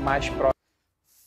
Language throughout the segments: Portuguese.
mais próximo.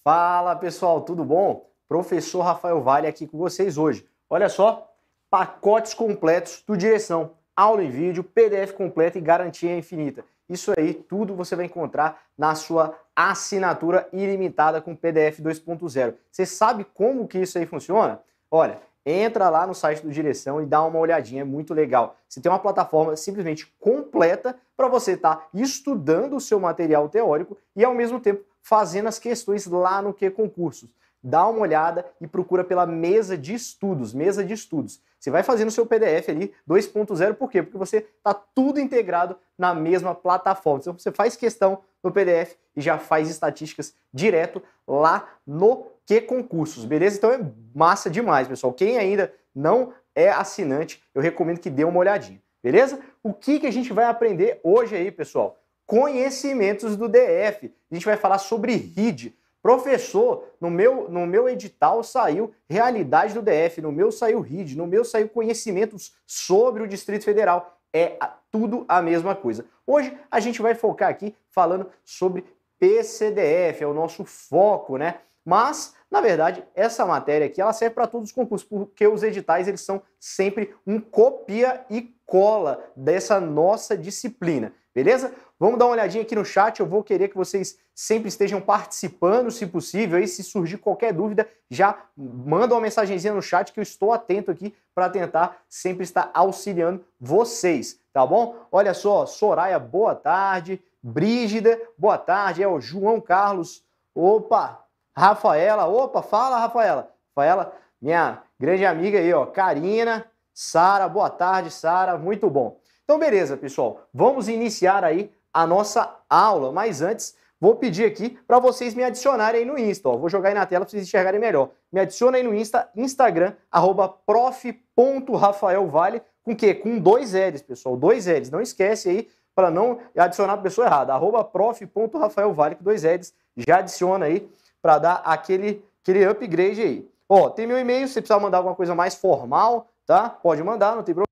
Fala pessoal, tudo bom? Professor Rafael Vale aqui com vocês hoje. Olha só, pacotes completos do Direção. Aula em vídeo, PDF completo e garantia infinita. Isso aí, tudo você vai encontrar na sua assinatura ilimitada com PDF 2.0. Você sabe como que isso aí funciona? Olha, entra lá no site do Direção e dá uma olhadinha, é muito legal. Você tem uma plataforma simplesmente completa para você estar tá estudando o seu material teórico e ao mesmo tempo fazendo as questões lá no que concursos. Dá uma olhada e procura pela mesa de estudos, mesa de estudos. Você vai fazendo o seu PDF ali 2.0, por quê? Porque você está tudo integrado na mesma plataforma. Então você faz questão no PDF e já faz estatísticas direto lá no que concursos, beleza? Então é massa demais, pessoal. Quem ainda não é assinante, eu recomendo que dê uma olhadinha, beleza? O que, que a gente vai aprender hoje aí, pessoal? Conhecimentos do DF. A gente vai falar sobre RID. Professor, no meu, no meu edital saiu Realidade do DF, no meu saiu RID, no meu saiu Conhecimentos sobre o Distrito Federal. É tudo a mesma coisa. Hoje a gente vai focar aqui falando sobre PCDF, é o nosso foco, né? Mas, na verdade, essa matéria aqui ela serve para todos os concursos, porque os editais eles são sempre um copia e cola dessa nossa disciplina beleza? Vamos dar uma olhadinha aqui no chat, eu vou querer que vocês sempre estejam participando, se possível, e se surgir qualquer dúvida, já manda uma mensagenzinha no chat que eu estou atento aqui para tentar sempre estar auxiliando vocês, tá bom? Olha só, Soraya, boa tarde, Brígida, boa tarde, é o João Carlos, opa, Rafaela, opa, fala Rafaela, Rafaela, minha grande amiga aí, ó, Karina, Sara, boa tarde, Sara, muito bom. Então, beleza, pessoal, vamos iniciar aí a nossa aula, mas antes vou pedir aqui para vocês me adicionarem aí no Insta, ó. vou jogar aí na tela para vocês enxergarem melhor. Me adiciona aí no Insta, Instagram, arroba prof.rafaelvale, com que? Com dois L's, pessoal, dois L's, não esquece aí para não adicionar a pessoa errada, arroba prof.rafaelvale, com dois L's, já adiciona aí para dar aquele, aquele upgrade aí. Ó, tem meu e-mail, se precisar mandar alguma coisa mais formal, tá? Pode mandar, não tem problema.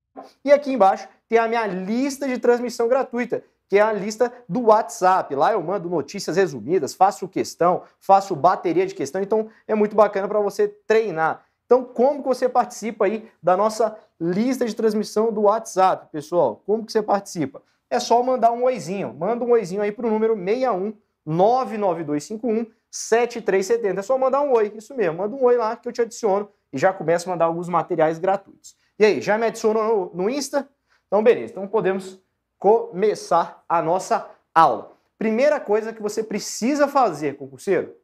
E aqui embaixo tem a minha lista de transmissão gratuita, que é a lista do WhatsApp. Lá eu mando notícias resumidas, faço questão, faço bateria de questão, então é muito bacana para você treinar. Então, como que você participa aí da nossa lista de transmissão do WhatsApp, pessoal? Como que você participa? É só mandar um oizinho. Manda um oizinho aí para o número 61 99251 7370. É só mandar um oi, isso mesmo. Manda um oi lá que eu te adiciono e já começo a mandar alguns materiais gratuitos. E aí, já me adicionou no, no Insta? Então, beleza. Então, podemos começar a nossa aula. Primeira coisa que você precisa fazer, concurseiro,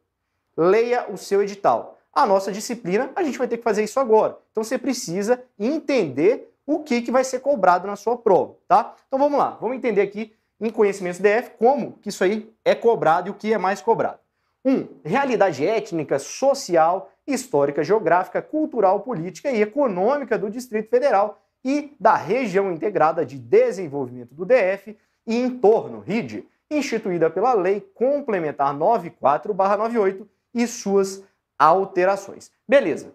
leia o seu edital. A nossa disciplina, a gente vai ter que fazer isso agora. Então, você precisa entender o que, que vai ser cobrado na sua prova, tá? Então, vamos lá. Vamos entender aqui em conhecimentos DF como que isso aí é cobrado e o que é mais cobrado. 1. Um, realidade étnica, social, histórica, geográfica, cultural, política e econômica do Distrito Federal e da Região Integrada de Desenvolvimento do DF e Entorno, RID, instituída pela Lei Complementar 94/98 e suas alterações. Beleza.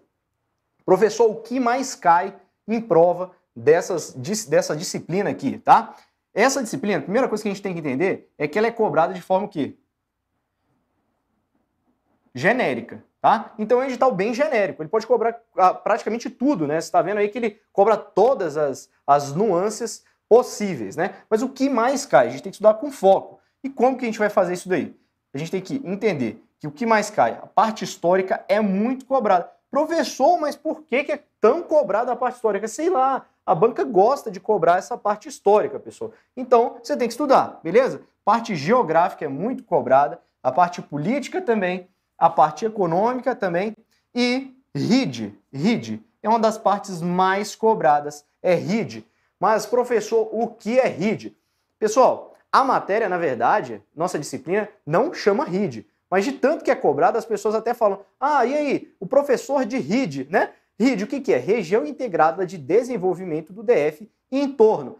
Professor, o que mais cai em prova dessas, dessa disciplina aqui, tá? Essa disciplina, a primeira coisa que a gente tem que entender é que ela é cobrada de forma o quê? Genérica. Tá? Então é um edital bem genérico, ele pode cobrar ah, praticamente tudo, né? Você está vendo aí que ele cobra todas as, as nuances possíveis, né? Mas o que mais cai? A gente tem que estudar com foco. E como que a gente vai fazer isso daí? A gente tem que entender que o que mais cai, a parte histórica é muito cobrada. Professor, mas por que, que é tão cobrada a parte histórica? Sei lá, a banca gosta de cobrar essa parte histórica, pessoal. Então, você tem que estudar, beleza? Parte geográfica é muito cobrada, a parte política também, a parte econômica também e RID. RID é uma das partes mais cobradas, é RID. Mas, professor, o que é RID? Pessoal, a matéria, na verdade, nossa disciplina, não chama RID. Mas de tanto que é cobrado, as pessoas até falam: ah, e aí, o professor de RID, né? RID, o que, que é? Região Integrada de Desenvolvimento do DF e torno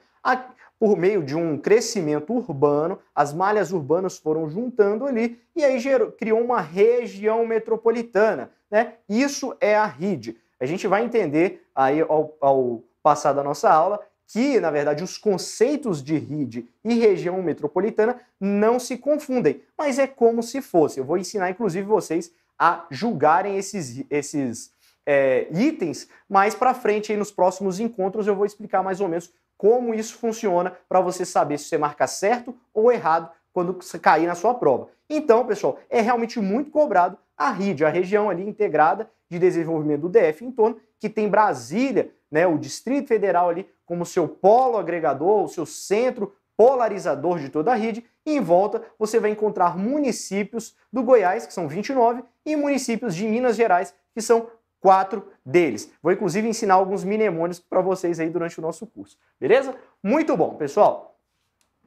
por meio de um crescimento urbano, as malhas urbanas foram juntando ali e aí gerou, criou uma região metropolitana. Né? Isso é a RID. A gente vai entender aí ao, ao passar da nossa aula que, na verdade, os conceitos de RID e região metropolitana não se confundem, mas é como se fosse. Eu vou ensinar, inclusive, vocês a julgarem esses, esses é, itens mais para frente, aí, nos próximos encontros, eu vou explicar mais ou menos como isso funciona para você saber se você marca certo ou errado quando cair na sua prova. Então, pessoal, é realmente muito cobrado a RID, a região ali integrada de desenvolvimento do DF em torno, que tem Brasília, né, o Distrito Federal ali como seu polo agregador, o seu centro polarizador de toda a RID, e em volta você vai encontrar municípios do Goiás, que são 29, e municípios de Minas Gerais, que são quatro deles. Vou inclusive ensinar alguns mnemônios para vocês aí durante o nosso curso, beleza? Muito bom, pessoal.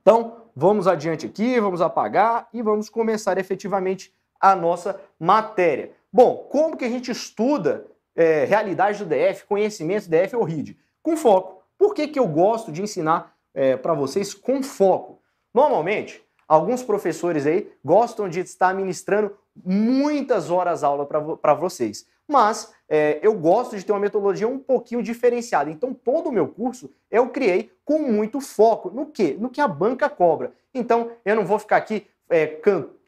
Então, vamos adiante aqui, vamos apagar e vamos começar efetivamente a nossa matéria. Bom, como que a gente estuda é, realidade do DF, conhecimento do DF ou RID? Com foco. Por que, que eu gosto de ensinar é, para vocês com foco? Normalmente, alguns professores aí gostam de estar ministrando muitas horas aula para vocês mas é, eu gosto de ter uma metodologia um pouquinho diferenciada. Então, todo o meu curso eu criei com muito foco no que? No que a banca cobra. Então, eu não vou ficar aqui é,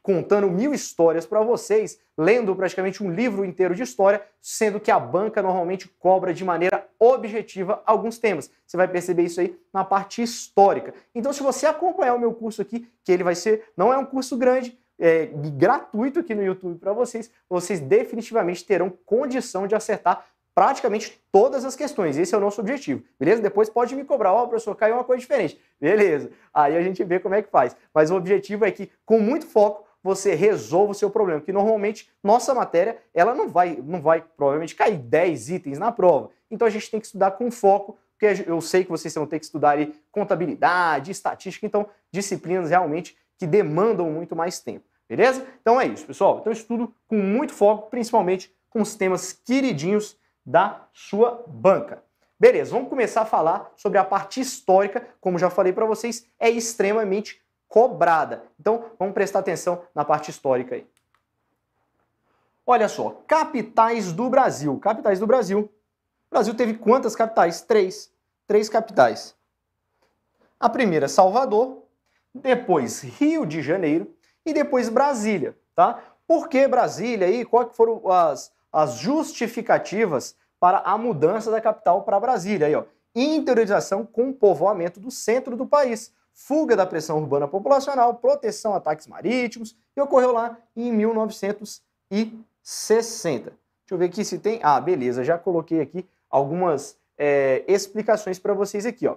contando mil histórias para vocês, lendo praticamente um livro inteiro de história, sendo que a banca normalmente cobra de maneira objetiva alguns temas. Você vai perceber isso aí na parte histórica. Então, se você acompanhar o meu curso aqui, que ele vai ser, não é um curso grande, é, gratuito aqui no YouTube para vocês, vocês definitivamente terão condição de acertar praticamente todas as questões. Esse é o nosso objetivo, beleza? Depois pode me cobrar, ó, oh, professor, caiu uma coisa diferente. Beleza, aí a gente vê como é que faz. Mas o objetivo é que, com muito foco, você resolva o seu problema, porque normalmente nossa matéria, ela não vai, não vai provavelmente cair 10 itens na prova. Então a gente tem que estudar com foco, porque eu sei que vocês vão ter que estudar ali contabilidade, estatística, então disciplinas realmente que demandam muito mais tempo. Beleza? Então é isso, pessoal. Então estudo com muito foco, principalmente com os temas queridinhos da sua banca. Beleza, vamos começar a falar sobre a parte histórica, como já falei para vocês, é extremamente cobrada. Então, vamos prestar atenção na parte histórica aí. Olha só, capitais do Brasil. Capitais do Brasil. O Brasil teve quantas capitais? Três. Três capitais. A primeira, Salvador. Depois, Rio de Janeiro e depois Brasília, tá? Por que Brasília e quais foram as, as justificativas para a mudança da capital para Brasília? Aí, ó, interiorização com povoamento do centro do país, fuga da pressão urbana populacional, proteção a ataques marítimos, e ocorreu lá em 1960. Deixa eu ver aqui se tem... Ah, beleza, já coloquei aqui algumas é, explicações para vocês aqui, ó.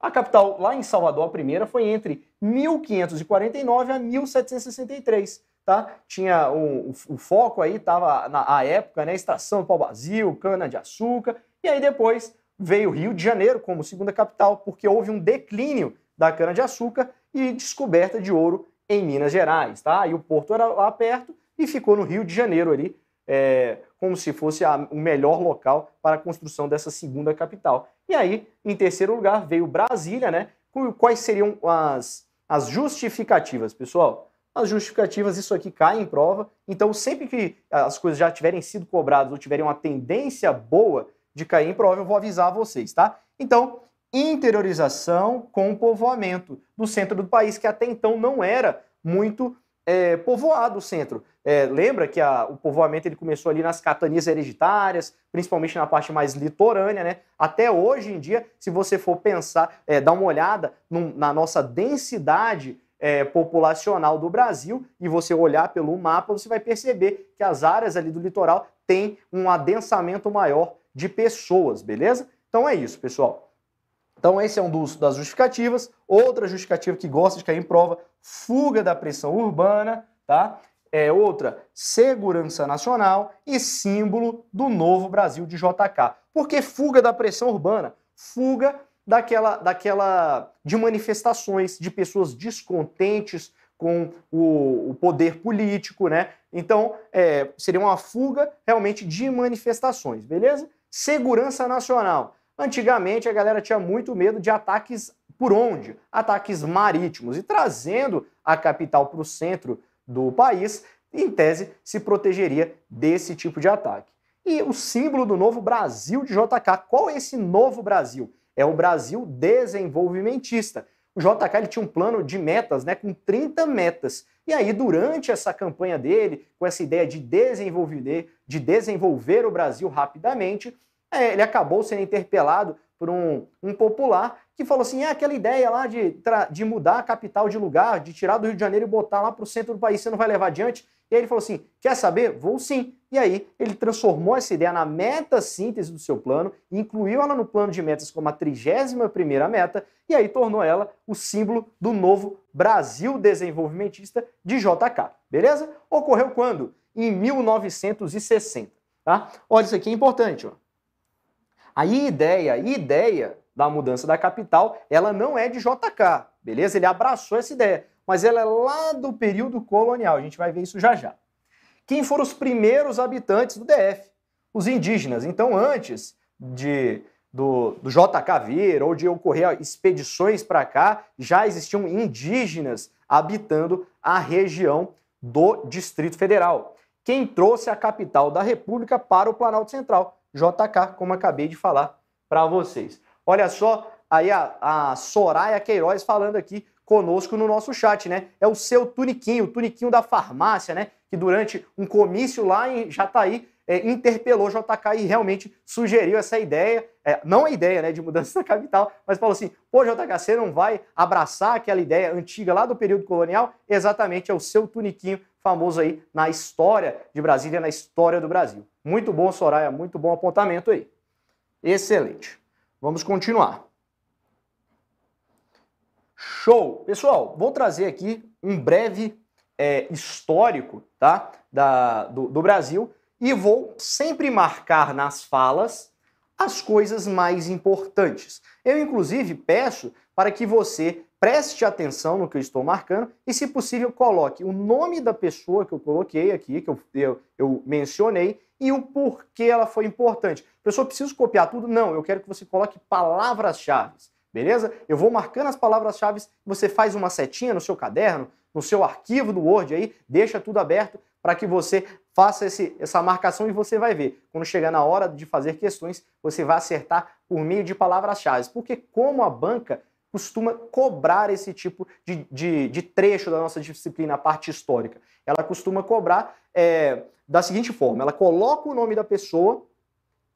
A capital lá em Salvador, a primeira, foi entre 1549 a 1763. Tá? Tinha o, o, o foco aí, estava na época, né? Extração do pau-brasil, cana-de-açúcar. E aí depois veio o Rio de Janeiro como segunda capital, porque houve um declínio da cana-de-açúcar e descoberta de ouro em Minas Gerais. Tá? E o porto era lá perto e ficou no Rio de Janeiro ali é, como se fosse a, o melhor local para a construção dessa segunda capital. E aí, em terceiro lugar, veio Brasília, né? Quais seriam as, as justificativas, pessoal? As justificativas, isso aqui cai em prova. Então, sempre que as coisas já tiverem sido cobradas ou tiverem uma tendência boa de cair em prova, eu vou avisar vocês, tá? Então, interiorização com povoamento do centro do país, que até então não era muito é, povoado o centro. É, lembra que a, o povoamento ele começou ali nas catanias hereditárias, principalmente na parte mais litorânea, né? Até hoje em dia, se você for pensar, é, dar uma olhada num, na nossa densidade é, populacional do Brasil e você olhar pelo mapa, você vai perceber que as áreas ali do litoral têm um adensamento maior de pessoas, beleza? Então é isso, pessoal. Então esse é um dos das justificativas. Outra justificativa que gosta de cair em prova, fuga da pressão urbana, tá? é, outra, segurança nacional e símbolo do novo Brasil de JK. Porque fuga da pressão urbana, fuga daquela, daquela de manifestações de pessoas descontentes com o, o poder político, né? Então é, seria uma fuga realmente de manifestações, beleza? Segurança nacional. Antigamente a galera tinha muito medo de ataques por onde? Ataques marítimos. E trazendo a capital para o centro do país, em tese se protegeria desse tipo de ataque. E o símbolo do novo Brasil de JK, qual é esse novo Brasil? É o Brasil desenvolvimentista. O JK ele tinha um plano de metas, né, com 30 metas. E aí, durante essa campanha dele, com essa ideia de desenvolver, de desenvolver o Brasil rapidamente, é, ele acabou sendo interpelado por um, um popular que falou assim: é aquela ideia lá de, de mudar a capital de lugar, de tirar do Rio de Janeiro e botar lá para o centro do país, você não vai levar adiante. E aí ele falou assim: quer saber? Vou sim. E aí ele transformou essa ideia na meta síntese do seu plano, incluiu ela no plano de metas como a 31 meta, e aí tornou ela o símbolo do novo Brasil desenvolvimentista de JK. Beleza? Ocorreu quando? Em 1960. Tá? Olha, isso aqui é importante. Ó. A ideia, a ideia da mudança da capital, ela não é de JK, beleza? Ele abraçou essa ideia, mas ela é lá do período colonial, a gente vai ver isso já já. Quem foram os primeiros habitantes do DF? Os indígenas. Então, antes de do, do JK vir ou de ocorrer expedições para cá, já existiam indígenas habitando a região do Distrito Federal. Quem trouxe a capital da República para o Planalto Central? JK, como acabei de falar para vocês. Olha só, aí a, a Soraya Queiroz falando aqui conosco no nosso chat, né? É o seu tuniquinho, o tuniquinho da farmácia, né? Que durante um comício lá em Jataí é, interpelou JK e realmente sugeriu essa ideia, é, não a ideia né, de mudança da capital, mas falou assim: pô, JK, você não vai abraçar aquela ideia antiga lá do período colonial? Exatamente, é o seu tuniquinho famoso aí na história de Brasília, na história do Brasil. Muito bom, Soraya, muito bom apontamento aí. Excelente. Vamos continuar. Show! Pessoal, vou trazer aqui um breve é, histórico tá? da, do, do Brasil e vou sempre marcar nas falas as coisas mais importantes. Eu, inclusive, peço para que você preste atenção no que eu estou marcando e, se possível, coloque o nome da pessoa que eu coloquei aqui, que eu, eu, eu mencionei, e o porquê ela foi importante. Professor, preciso copiar tudo? Não, eu quero que você coloque palavras-chave. Beleza? Eu vou marcando as palavras-chave, você faz uma setinha no seu caderno, no seu arquivo do Word aí, deixa tudo aberto para que você faça esse, essa marcação e você vai ver. Quando chegar na hora de fazer questões, você vai acertar por meio de palavras-chave. Porque como a banca costuma cobrar esse tipo de, de, de trecho da nossa disciplina, a parte histórica. Ela costuma cobrar é, da seguinte forma: ela coloca o nome da pessoa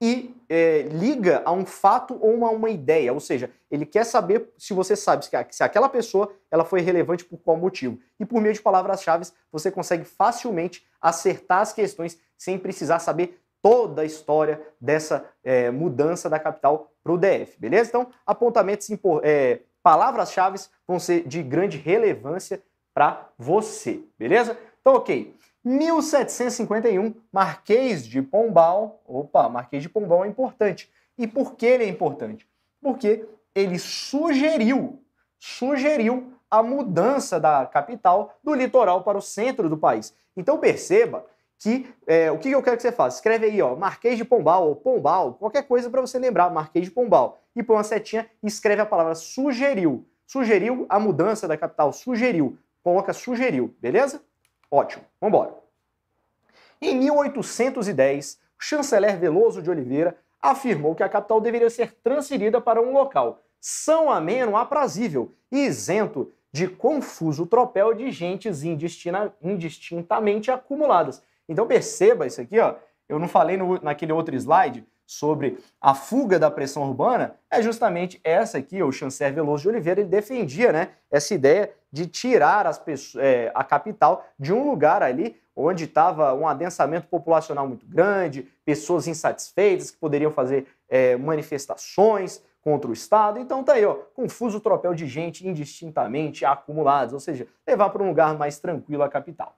e é, liga a um fato ou a uma ideia, ou seja, ele quer saber se você sabe se aquela pessoa ela foi relevante por qual motivo. E por meio de palavras-chave você consegue facilmente acertar as questões sem precisar saber toda a história dessa é, mudança da capital para o DF, beleza? Então, apontamentos, é, palavras-chave vão ser de grande relevância para você, beleza? Então, ok. 1751, Marquês de Pombal. Opa, Marquês de Pombal é importante. E por que ele é importante? Porque ele sugeriu, sugeriu a mudança da capital do litoral para o centro do país. Então perceba que é, o que eu quero que você faça? Escreve aí, ó, Marquês de Pombal ou Pombal, qualquer coisa para você lembrar, Marquês de Pombal. E põe uma setinha e escreve a palavra sugeriu. Sugeriu a mudança da capital, sugeriu. Coloca sugeriu, beleza? Ótimo, vamos embora. Em 1810, o chanceler Veloso de Oliveira afirmou que a capital deveria ser transferida para um local são ameno, aprazível e isento de confuso tropel de gentes indistintamente acumuladas. Então perceba isso aqui, ó. Eu não falei no, naquele outro slide sobre a fuga da pressão urbana, é justamente essa aqui, o Chancer Veloso de Oliveira, ele defendia né, essa ideia de tirar as pessoas, é, a capital de um lugar ali onde estava um adensamento populacional muito grande, pessoas insatisfeitas que poderiam fazer é, manifestações contra o Estado. Então tá aí, ó, confuso tropel de gente indistintamente acumulados, ou seja, levar para um lugar mais tranquilo a capital.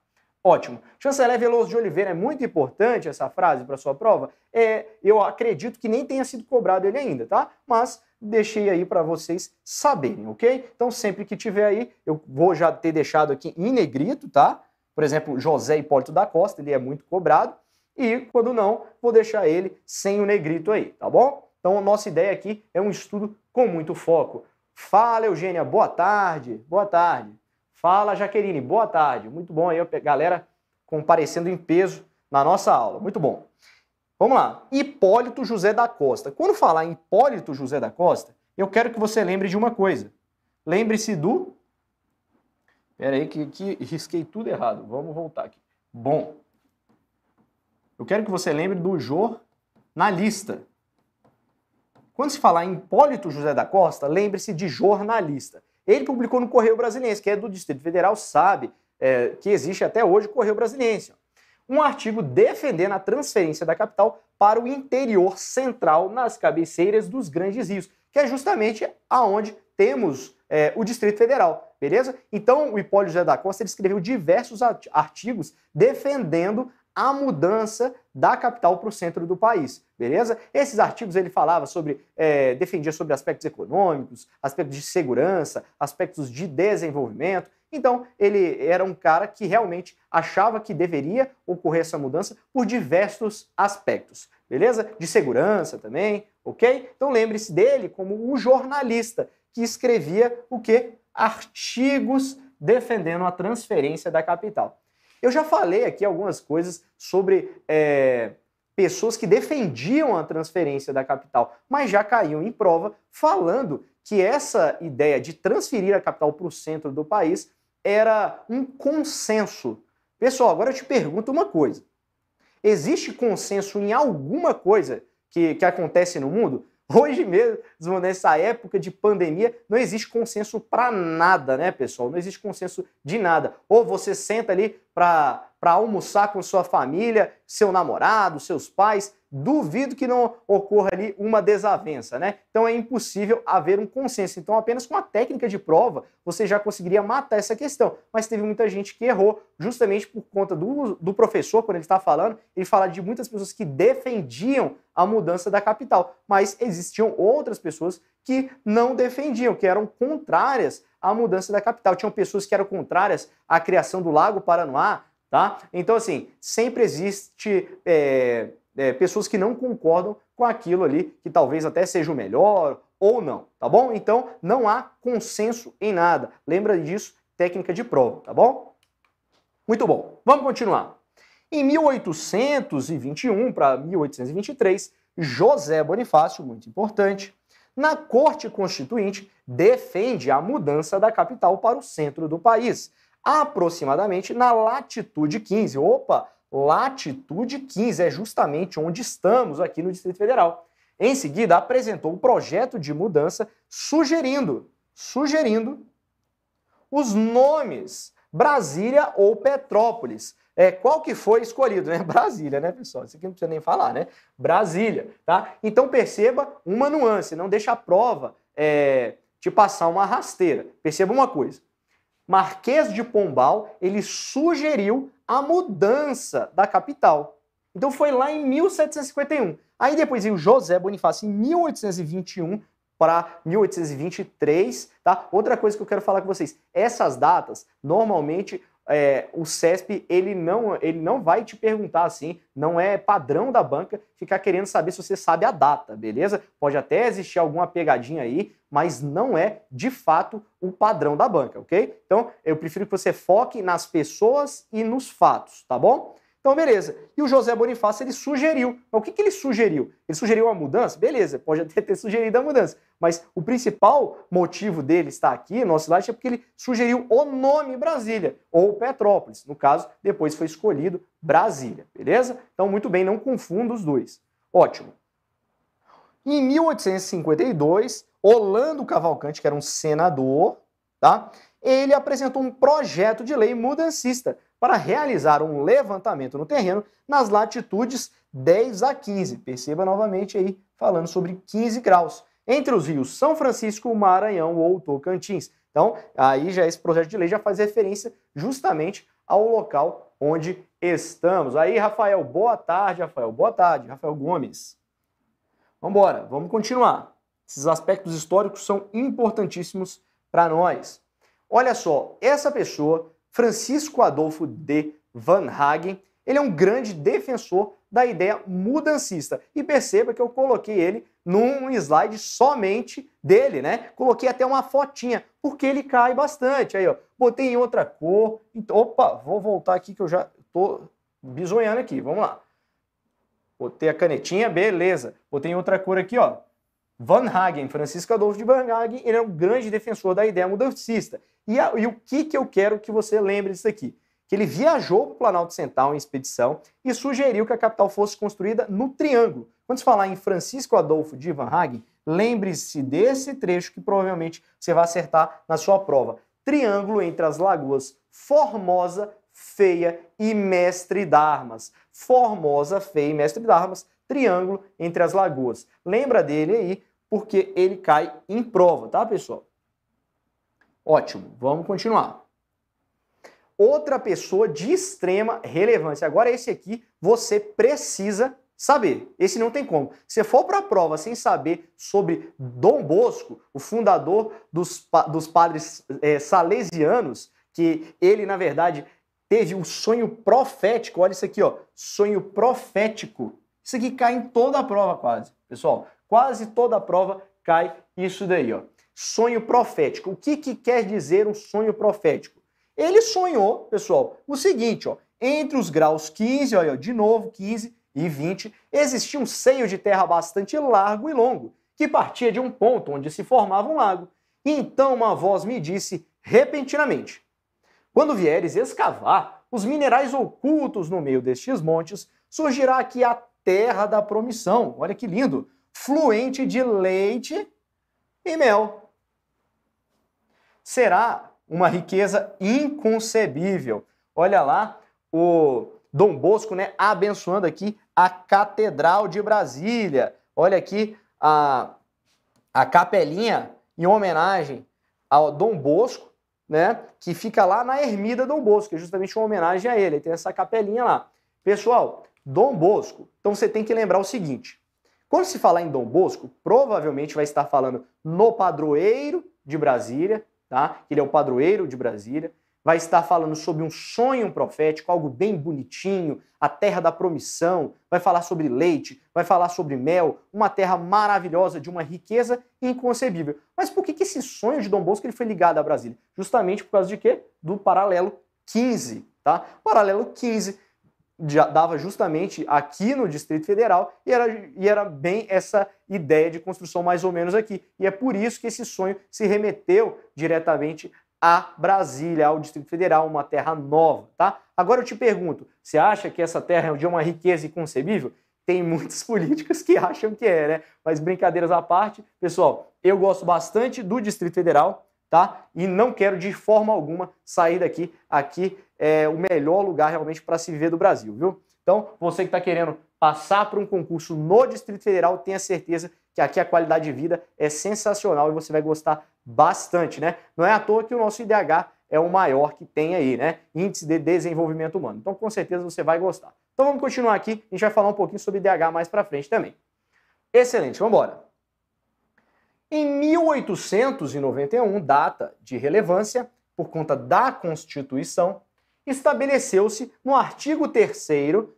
Ótimo. Chanceler Veloso de Oliveira, é muito importante essa frase para sua prova? É, eu acredito que nem tenha sido cobrado ele ainda, tá? Mas deixei aí para vocês saberem, ok? Então, sempre que tiver aí, eu vou já ter deixado aqui em negrito, tá? Por exemplo, José Hipólito da Costa, ele é muito cobrado. E, quando não, vou deixar ele sem o negrito aí, tá bom? Então, a nossa ideia aqui é um estudo com muito foco. Fala, Eugênia. Boa tarde. Boa tarde. Fala, Jaqueline, boa tarde. Muito bom aí, galera comparecendo em peso na nossa aula. Muito bom. Vamos lá. Hipólito José da Costa. Quando falar em Hipólito José da Costa, eu quero que você lembre de uma coisa. Lembre-se do. Pera aí, que, que risquei tudo errado. Vamos voltar aqui. Bom. Eu quero que você lembre do jornalista. Quando se falar em Hipólito José da Costa, lembre-se de jornalista. Ele publicou no Correio Brasiliense, que é do Distrito Federal, sabe é, que existe até hoje o Correio Brasiliense. Um artigo defendendo a transferência da capital para o interior central nas cabeceiras dos grandes rios, que é justamente aonde temos é, o Distrito Federal, beleza? Então, o Hipólio José da Costa escreveu diversos artigos defendendo a mudança da capital para o centro do país, beleza? Esses artigos ele falava sobre, é, defendia sobre aspectos econômicos, aspectos de segurança, aspectos de desenvolvimento. Então ele era um cara que realmente achava que deveria ocorrer essa mudança por diversos aspectos, beleza? De segurança também, ok? Então lembre-se dele como um jornalista que escrevia o que artigos defendendo a transferência da capital. Eu já falei aqui algumas coisas sobre é, pessoas que defendiam a transferência da capital, mas já caíam em prova falando que essa ideia de transferir a capital para o centro do país era um consenso. Pessoal, agora eu te pergunto uma coisa. Existe consenso em alguma coisa que, que acontece no mundo? Hoje mesmo, nessa época de pandemia, não existe consenso para nada, né, pessoal? Não existe consenso de nada. Ou você senta ali para almoçar com sua família, seu namorado, seus pais, duvido que não ocorra ali uma desavença, né? Então é impossível haver um consenso. Então, apenas com a técnica de prova você já conseguiria matar essa questão. Mas teve muita gente que errou justamente por conta do, do professor, quando ele está falando, ele fala de muitas pessoas que defendiam a mudança da capital, mas existiam outras pessoas que não defendiam, que eram contrárias à mudança da capital. Tinham pessoas que eram contrárias à criação do Lago Paranoá, tá? Então, assim, sempre existe. É é, pessoas que não concordam com aquilo ali que talvez até seja o melhor ou não, tá bom? Então não há consenso em nada. Lembra disso, técnica de prova, tá bom? Muito bom. Vamos continuar. Em 1821 para 1823, José Bonifácio, muito importante, na Corte Constituinte defende a mudança da capital para o centro do país, aproximadamente na latitude 15. Opa, Latitude 15, é justamente onde estamos aqui no Distrito Federal. Em seguida, apresentou o um projeto de mudança sugerindo, sugerindo os nomes Brasília ou Petrópolis. É, qual que foi escolhido, né? Brasília, né, pessoal? Isso aqui não precisa nem falar, né? Brasília, tá? Então perceba uma nuance, não deixa a prova é, te passar uma rasteira. Perceba uma coisa, Marquês de Pombal, ele sugeriu a mudança da capital. Então foi lá em 1751. Aí depois veio José Bonifácio em 1821 para 1823, tá? Outra coisa que eu quero falar com vocês, essas datas normalmente é, o CESP ele não, ele não vai te perguntar assim, não é padrão da banca ficar querendo saber se você sabe a data, beleza? Pode até existir alguma pegadinha aí, mas não é de fato o padrão da banca, ok? Então eu prefiro que você foque nas pessoas e nos fatos, tá bom? Então, beleza. E o José Bonifácio, ele sugeriu. Mas o que, que ele sugeriu? Ele sugeriu uma mudança? Beleza, pode até ter sugerido a mudança. Mas o principal motivo dele estar aqui no nosso slide é porque ele sugeriu o nome Brasília, ou Petrópolis. No caso, depois foi escolhido Brasília, beleza? Então, muito bem, não confunda os dois. Ótimo. Em 1852, Orlando Cavalcante, que era um senador, tá? Ele apresentou um projeto de lei mudancista para realizar um levantamento no terreno nas latitudes 10 a 15. Perceba novamente aí falando sobre 15 graus entre os rios São Francisco, Maranhão ou Tocantins. Então, aí já esse projeto de lei já faz referência justamente ao local onde estamos. Aí, Rafael, boa tarde, Rafael. Boa tarde, Rafael Gomes. Vamos embora, vamos continuar. Esses aspectos históricos são importantíssimos para nós. Olha só, essa pessoa, Francisco Adolfo de Van Hagen, ele é um grande defensor da ideia mudancista. E perceba que eu coloquei ele num slide somente dele, né? Coloquei até uma fotinha, porque ele cai bastante. Aí, ó, botei em outra cor. Então, opa, vou voltar aqui que eu já tô bisonhando aqui. Vamos lá. Botei a canetinha, beleza. Botei em outra cor aqui, ó. Van Hagen, Francisco Adolfo de Van Hagen, ele é um grande defensor da ideia mudancista. E, a, e o que, que eu quero que você lembre disso aqui? Que ele viajou para o Planalto Central em expedição e sugeriu que a capital fosse construída no Triângulo. Quando se falar em Francisco Adolfo de Van Hagen, lembre-se desse trecho que provavelmente você vai acertar na sua prova. Triângulo entre as lagoas Formosa, Feia e Mestre Darmas. Formosa, Feia e Mestre Darmas triângulo entre as lagoas. Lembra dele aí, porque ele cai em prova, tá, pessoal? Ótimo, vamos continuar. Outra pessoa de extrema relevância. Agora, esse aqui você precisa saber. Esse não tem como. Se for para a prova sem saber sobre Dom Bosco, o fundador dos, dos padres é, salesianos, que ele, na verdade, teve um sonho profético. Olha isso aqui, ó. Sonho profético isso aqui cai em toda a prova quase, pessoal. Quase toda a prova cai isso daí, ó. Sonho profético. O que, que quer dizer um sonho profético? Ele sonhou, pessoal, o seguinte, ó. Entre os graus 15, olha, de novo, 15 e 20, existia um seio de terra bastante largo e longo, que partia de um ponto onde se formava um lago. E então uma voz me disse repentinamente: Quando vieres escavar os minerais ocultos no meio destes montes, surgirá aqui a terra da promissão. Olha que lindo! Fluente de leite e mel. Será uma riqueza inconcebível. Olha lá o Dom Bosco, né, abençoando aqui a Catedral de Brasília. Olha aqui a, a capelinha em homenagem ao Dom Bosco, né, que fica lá na Ermida Dom Bosco, que é justamente uma homenagem a ele. Tem essa capelinha lá. Pessoal, Dom Bosco. Então você tem que lembrar o seguinte: quando se falar em Dom Bosco, provavelmente vai estar falando no padroeiro de Brasília, tá? Ele é o padroeiro de Brasília. Vai estar falando sobre um sonho profético, algo bem bonitinho, a terra da promissão. Vai falar sobre leite, vai falar sobre mel, uma terra maravilhosa, de uma riqueza inconcebível. Mas por que, esse sonho de Dom Bosco ele foi ligado a Brasília? Justamente por causa de quê? Do paralelo 15, tá? paralelo 15 dava justamente aqui no Distrito Federal e era, e era bem essa ideia de construção mais ou menos aqui. E é por isso que esse sonho se remeteu diretamente a Brasília, ao Distrito Federal, uma terra nova, tá? Agora eu te pergunto, você acha que essa terra é de uma riqueza inconcebível? Tem muitos políticos que acham que é, né? Mas brincadeiras à parte, pessoal, eu gosto bastante do Distrito Federal, tá? E não quero de forma alguma sair daqui. Aqui é o melhor lugar realmente para se viver do Brasil, viu? Então, você que está querendo passar por um concurso no Distrito Federal, tenha certeza que aqui a qualidade de vida é sensacional e você vai gostar bastante, né? Não é à toa que o nosso IDH é o maior que tem aí, né? Índice de desenvolvimento humano. Então, com certeza você vai gostar. Então, vamos continuar aqui, a gente vai falar um pouquinho sobre IDH mais para frente também. Excelente, vamos embora. Em 1891, data de relevância por conta da Constituição, estabeleceu-se no artigo 3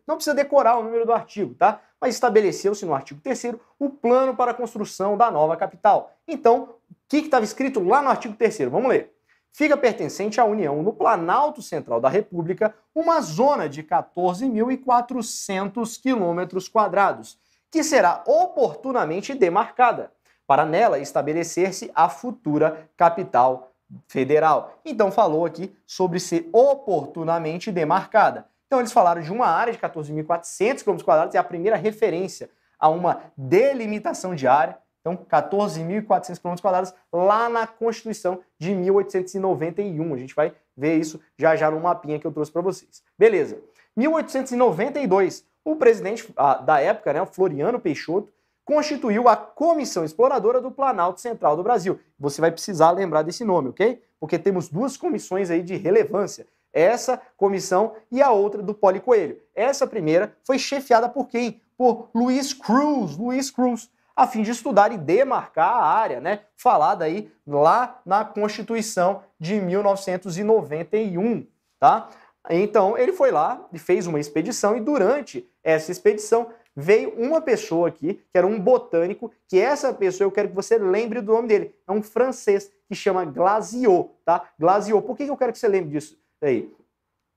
não precisa decorar o número do artigo, tá? Mas estabeleceu-se no artigo 3 o plano para a construção da nova capital. Então, o que estava escrito lá no artigo 3 Vamos ler. Fica pertencente à União, no Planalto Central da República, uma zona de 14.400 quilômetros quadrados, que será oportunamente demarcada para nela estabelecer-se a futura capital federal. Então falou aqui sobre ser oportunamente demarcada. Então eles falaram de uma área de 14.400 km, é a primeira referência a uma delimitação de área, então 14.400 km lá na Constituição de 1891. A gente vai ver isso já já no mapinha que eu trouxe para vocês. Beleza. 1892, o presidente ah, da época, né, Floriano Peixoto, constituiu a Comissão Exploradora do Planalto Central do Brasil. Você vai precisar lembrar desse nome, ok? Porque temos duas comissões aí de relevância. Essa comissão e a outra do Poli Coelho. Essa primeira foi chefiada por quem? Por Luiz Cruz, Luiz Cruz, a fim de estudar e demarcar a área, né? Falada aí lá na Constituição de 1991, tá? Então ele foi lá e fez uma expedição e durante essa expedição veio uma pessoa aqui, que era um botânico, que essa pessoa eu quero que você lembre do nome dele. É um francês que chama Glaziot, tá? Glaziot. Por que eu quero que você lembre disso aí?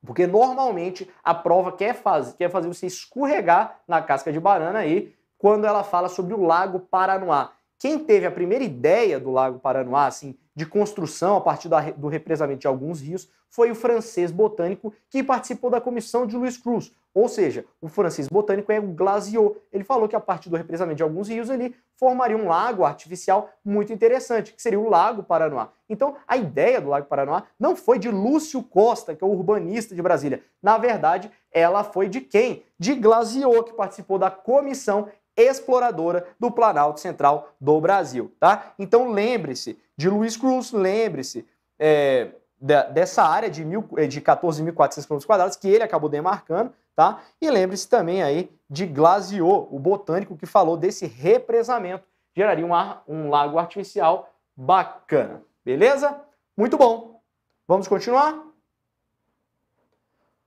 Porque normalmente a prova quer fazer, quer fazer você escorregar na casca de banana aí quando ela fala sobre o Lago Paranoá. Quem teve a primeira ideia do Lago Paranoá, assim, de construção a partir da, do represamento de alguns rios foi o francês botânico que participou da comissão de Luiz Cruz. Ou seja, o francês botânico é o Glasiot. Ele falou que a partir do represamento de alguns rios ele formaria um lago artificial muito interessante, que seria o Lago Paranoá. Então, a ideia do Lago Paranoá não foi de Lúcio Costa, que é o urbanista de Brasília. Na verdade, ela foi de quem? De Glasiot, que participou da comissão exploradora do Planalto Central do Brasil, tá? Então lembre-se de Luiz Cruz, lembre-se é, dessa área de, mil, eh, de 14.400 km que ele acabou demarcando, tá? E lembre-se também aí de Glaziot, o botânico que falou desse represamento, geraria um, ar, um lago artificial bacana, beleza? Muito bom. Vamos continuar?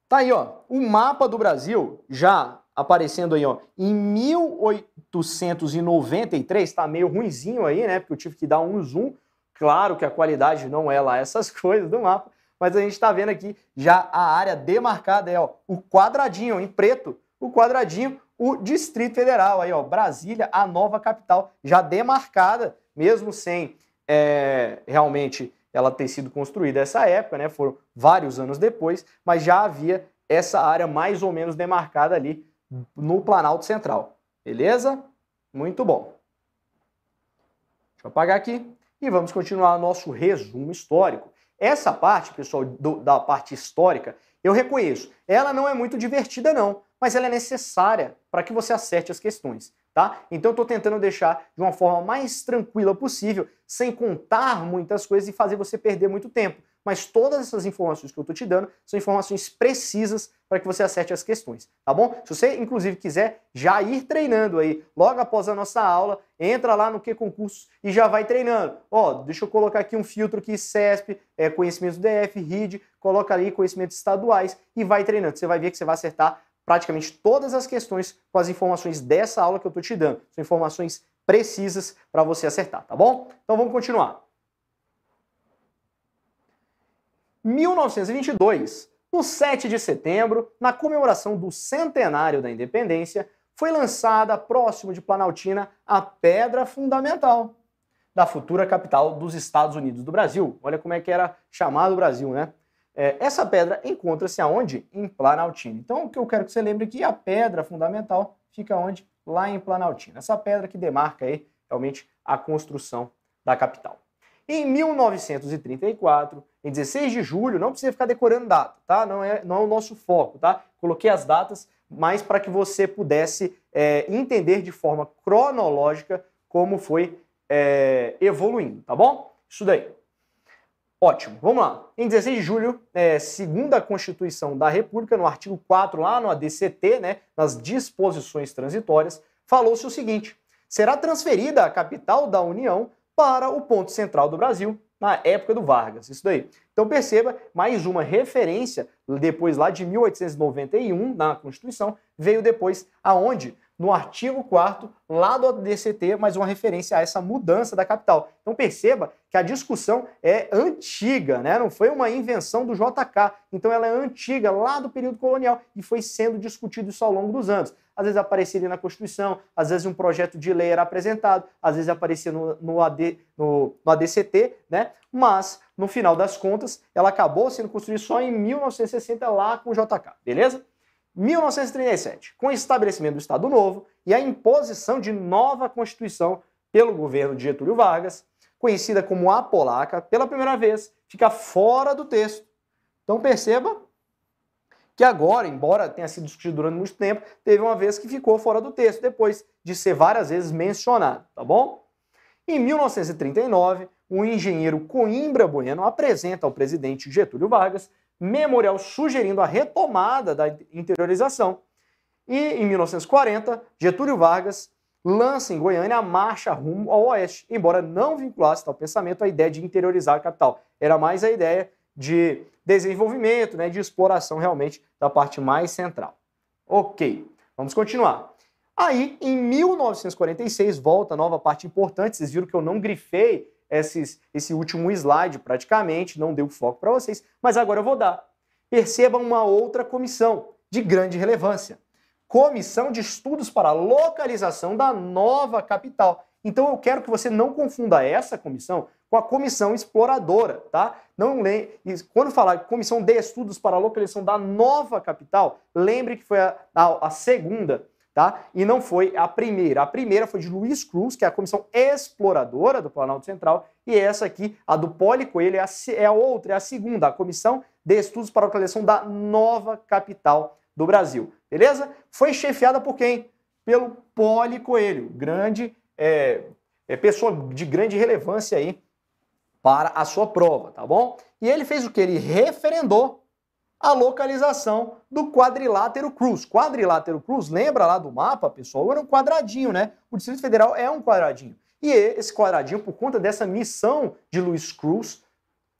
Tá aí, ó, o mapa do Brasil já aparecendo aí, ó, em 1893, está meio ruinzinho aí, né, porque eu tive que dar um zoom, claro que a qualidade não é lá essas coisas do mapa, mas a gente está vendo aqui já a área demarcada, é, ó, o quadradinho em preto, o quadradinho, o Distrito Federal, aí, ó, Brasília, a nova capital, já demarcada, mesmo sem é, realmente ela ter sido construída essa época, né, foram vários anos depois, mas já havia essa área mais ou menos demarcada ali no Planalto Central. Beleza? Muito bom. Deixa eu apagar aqui e vamos continuar nosso resumo histórico. Essa parte, pessoal, do, da parte histórica, eu reconheço, ela não é muito divertida não, mas ela é necessária para que você acerte as questões, tá? Então eu estou tentando deixar de uma forma mais tranquila possível, sem contar muitas coisas e fazer você perder muito tempo mas todas essas informações que eu estou te dando são informações precisas para que você acerte as questões, tá bom? Se você, inclusive, quiser já ir treinando aí, logo após a nossa aula, entra lá no Que Concursos e já vai treinando. Ó, deixa eu colocar aqui um filtro que CESP, é, conhecimento DF, RID, coloca ali conhecimentos estaduais e vai treinando. Você vai ver que você vai acertar praticamente todas as questões com as informações dessa aula que eu estou te dando. São informações precisas para você acertar, tá bom? Então vamos continuar. 1922, no 7 de setembro, na comemoração do centenário da independência, foi lançada próximo de Planaltina a pedra fundamental da futura capital dos Estados Unidos do Brasil. Olha como é que era chamado o Brasil, né? É, essa pedra encontra-se aonde? Em Planaltina. Então, o que eu quero que você lembre é que a pedra fundamental fica onde? Lá em Planaltina. Essa pedra que demarca aí realmente a construção da capital. Em 1934, em 16 de julho, não precisa ficar decorando data, tá? Não é, não é o nosso foco, tá? Coloquei as datas, mas para que você pudesse é, entender de forma cronológica como foi é, evoluindo, tá bom? Isso daí. Ótimo, vamos lá. Em 16 de julho, é, segundo a Constituição da República, no artigo 4, lá no ADCT, né, nas disposições transitórias, falou-se o seguinte: será transferida a capital da União para o ponto central do Brasil na época do Vargas. Isso daí. Então perceba, mais uma referência, depois lá de 1891, na Constituição, veio depois aonde no artigo 4 lá do DCT, mais uma referência a essa mudança da capital. Então perceba que a discussão é antiga, né? não foi uma invenção do JK, então ela é antiga lá do período colonial e foi sendo discutido isso ao longo dos anos. Às vezes aparecia na Constituição, às vezes um projeto de lei era apresentado, às vezes aparecia no, no, AD, no, no ADCT, né? mas no final das contas ela acabou sendo construída só em 1960 lá com o JK, beleza? 1937, com o estabelecimento do Estado Novo e a imposição de nova Constituição pelo governo de Getúlio Vargas, conhecida como a polaca, pela primeira vez fica fora do texto. Então perceba que agora, embora tenha sido discutido durante muito tempo, teve uma vez que ficou fora do texto, depois de ser várias vezes mencionado, tá bom? Em 1939, o engenheiro Coimbra Bueno apresenta ao presidente Getúlio Vargas Memorial sugerindo a retomada da interiorização. E em 1940, Getúlio Vargas lança em Goiânia a marcha rumo ao oeste, embora não vinculasse tal pensamento à ideia de interiorizar a capital. Era mais a ideia de desenvolvimento, né, de exploração realmente da parte mais central. Ok, vamos continuar. Aí, em 1946, volta a nova parte importante. Vocês viram que eu não grifei esses, esse último slide praticamente, não deu foco para vocês, mas agora eu vou dar. Percebam uma outra comissão de grande relevância. Comissão de Estudos para a Localização da Nova Capital. Então eu quero que você não confunda essa comissão com a comissão exploradora, tá? Não le... Quando falar comissão de estudos para a localização da nova capital, lembre que foi a, a, a segunda tá? E não foi a primeira. A primeira foi de Luiz Cruz, que é a comissão exploradora do Planalto Central, e essa aqui, a do Poli Coelho, é a, é a outra, é a segunda, a comissão de estudos para a localização da nova capital do Brasil, beleza? Foi chefiada por quem? Pelo Poli Coelho, grande é, é pessoa de grande relevância aí para a sua prova, tá bom? E ele fez o que? Ele referendou a localização do quadrilátero Cruz. Quadrilátero Cruz, lembra lá do mapa, pessoal? Era um quadradinho, né? O Distrito Federal é um quadradinho. E esse quadradinho, por conta dessa missão de Luiz Cruz,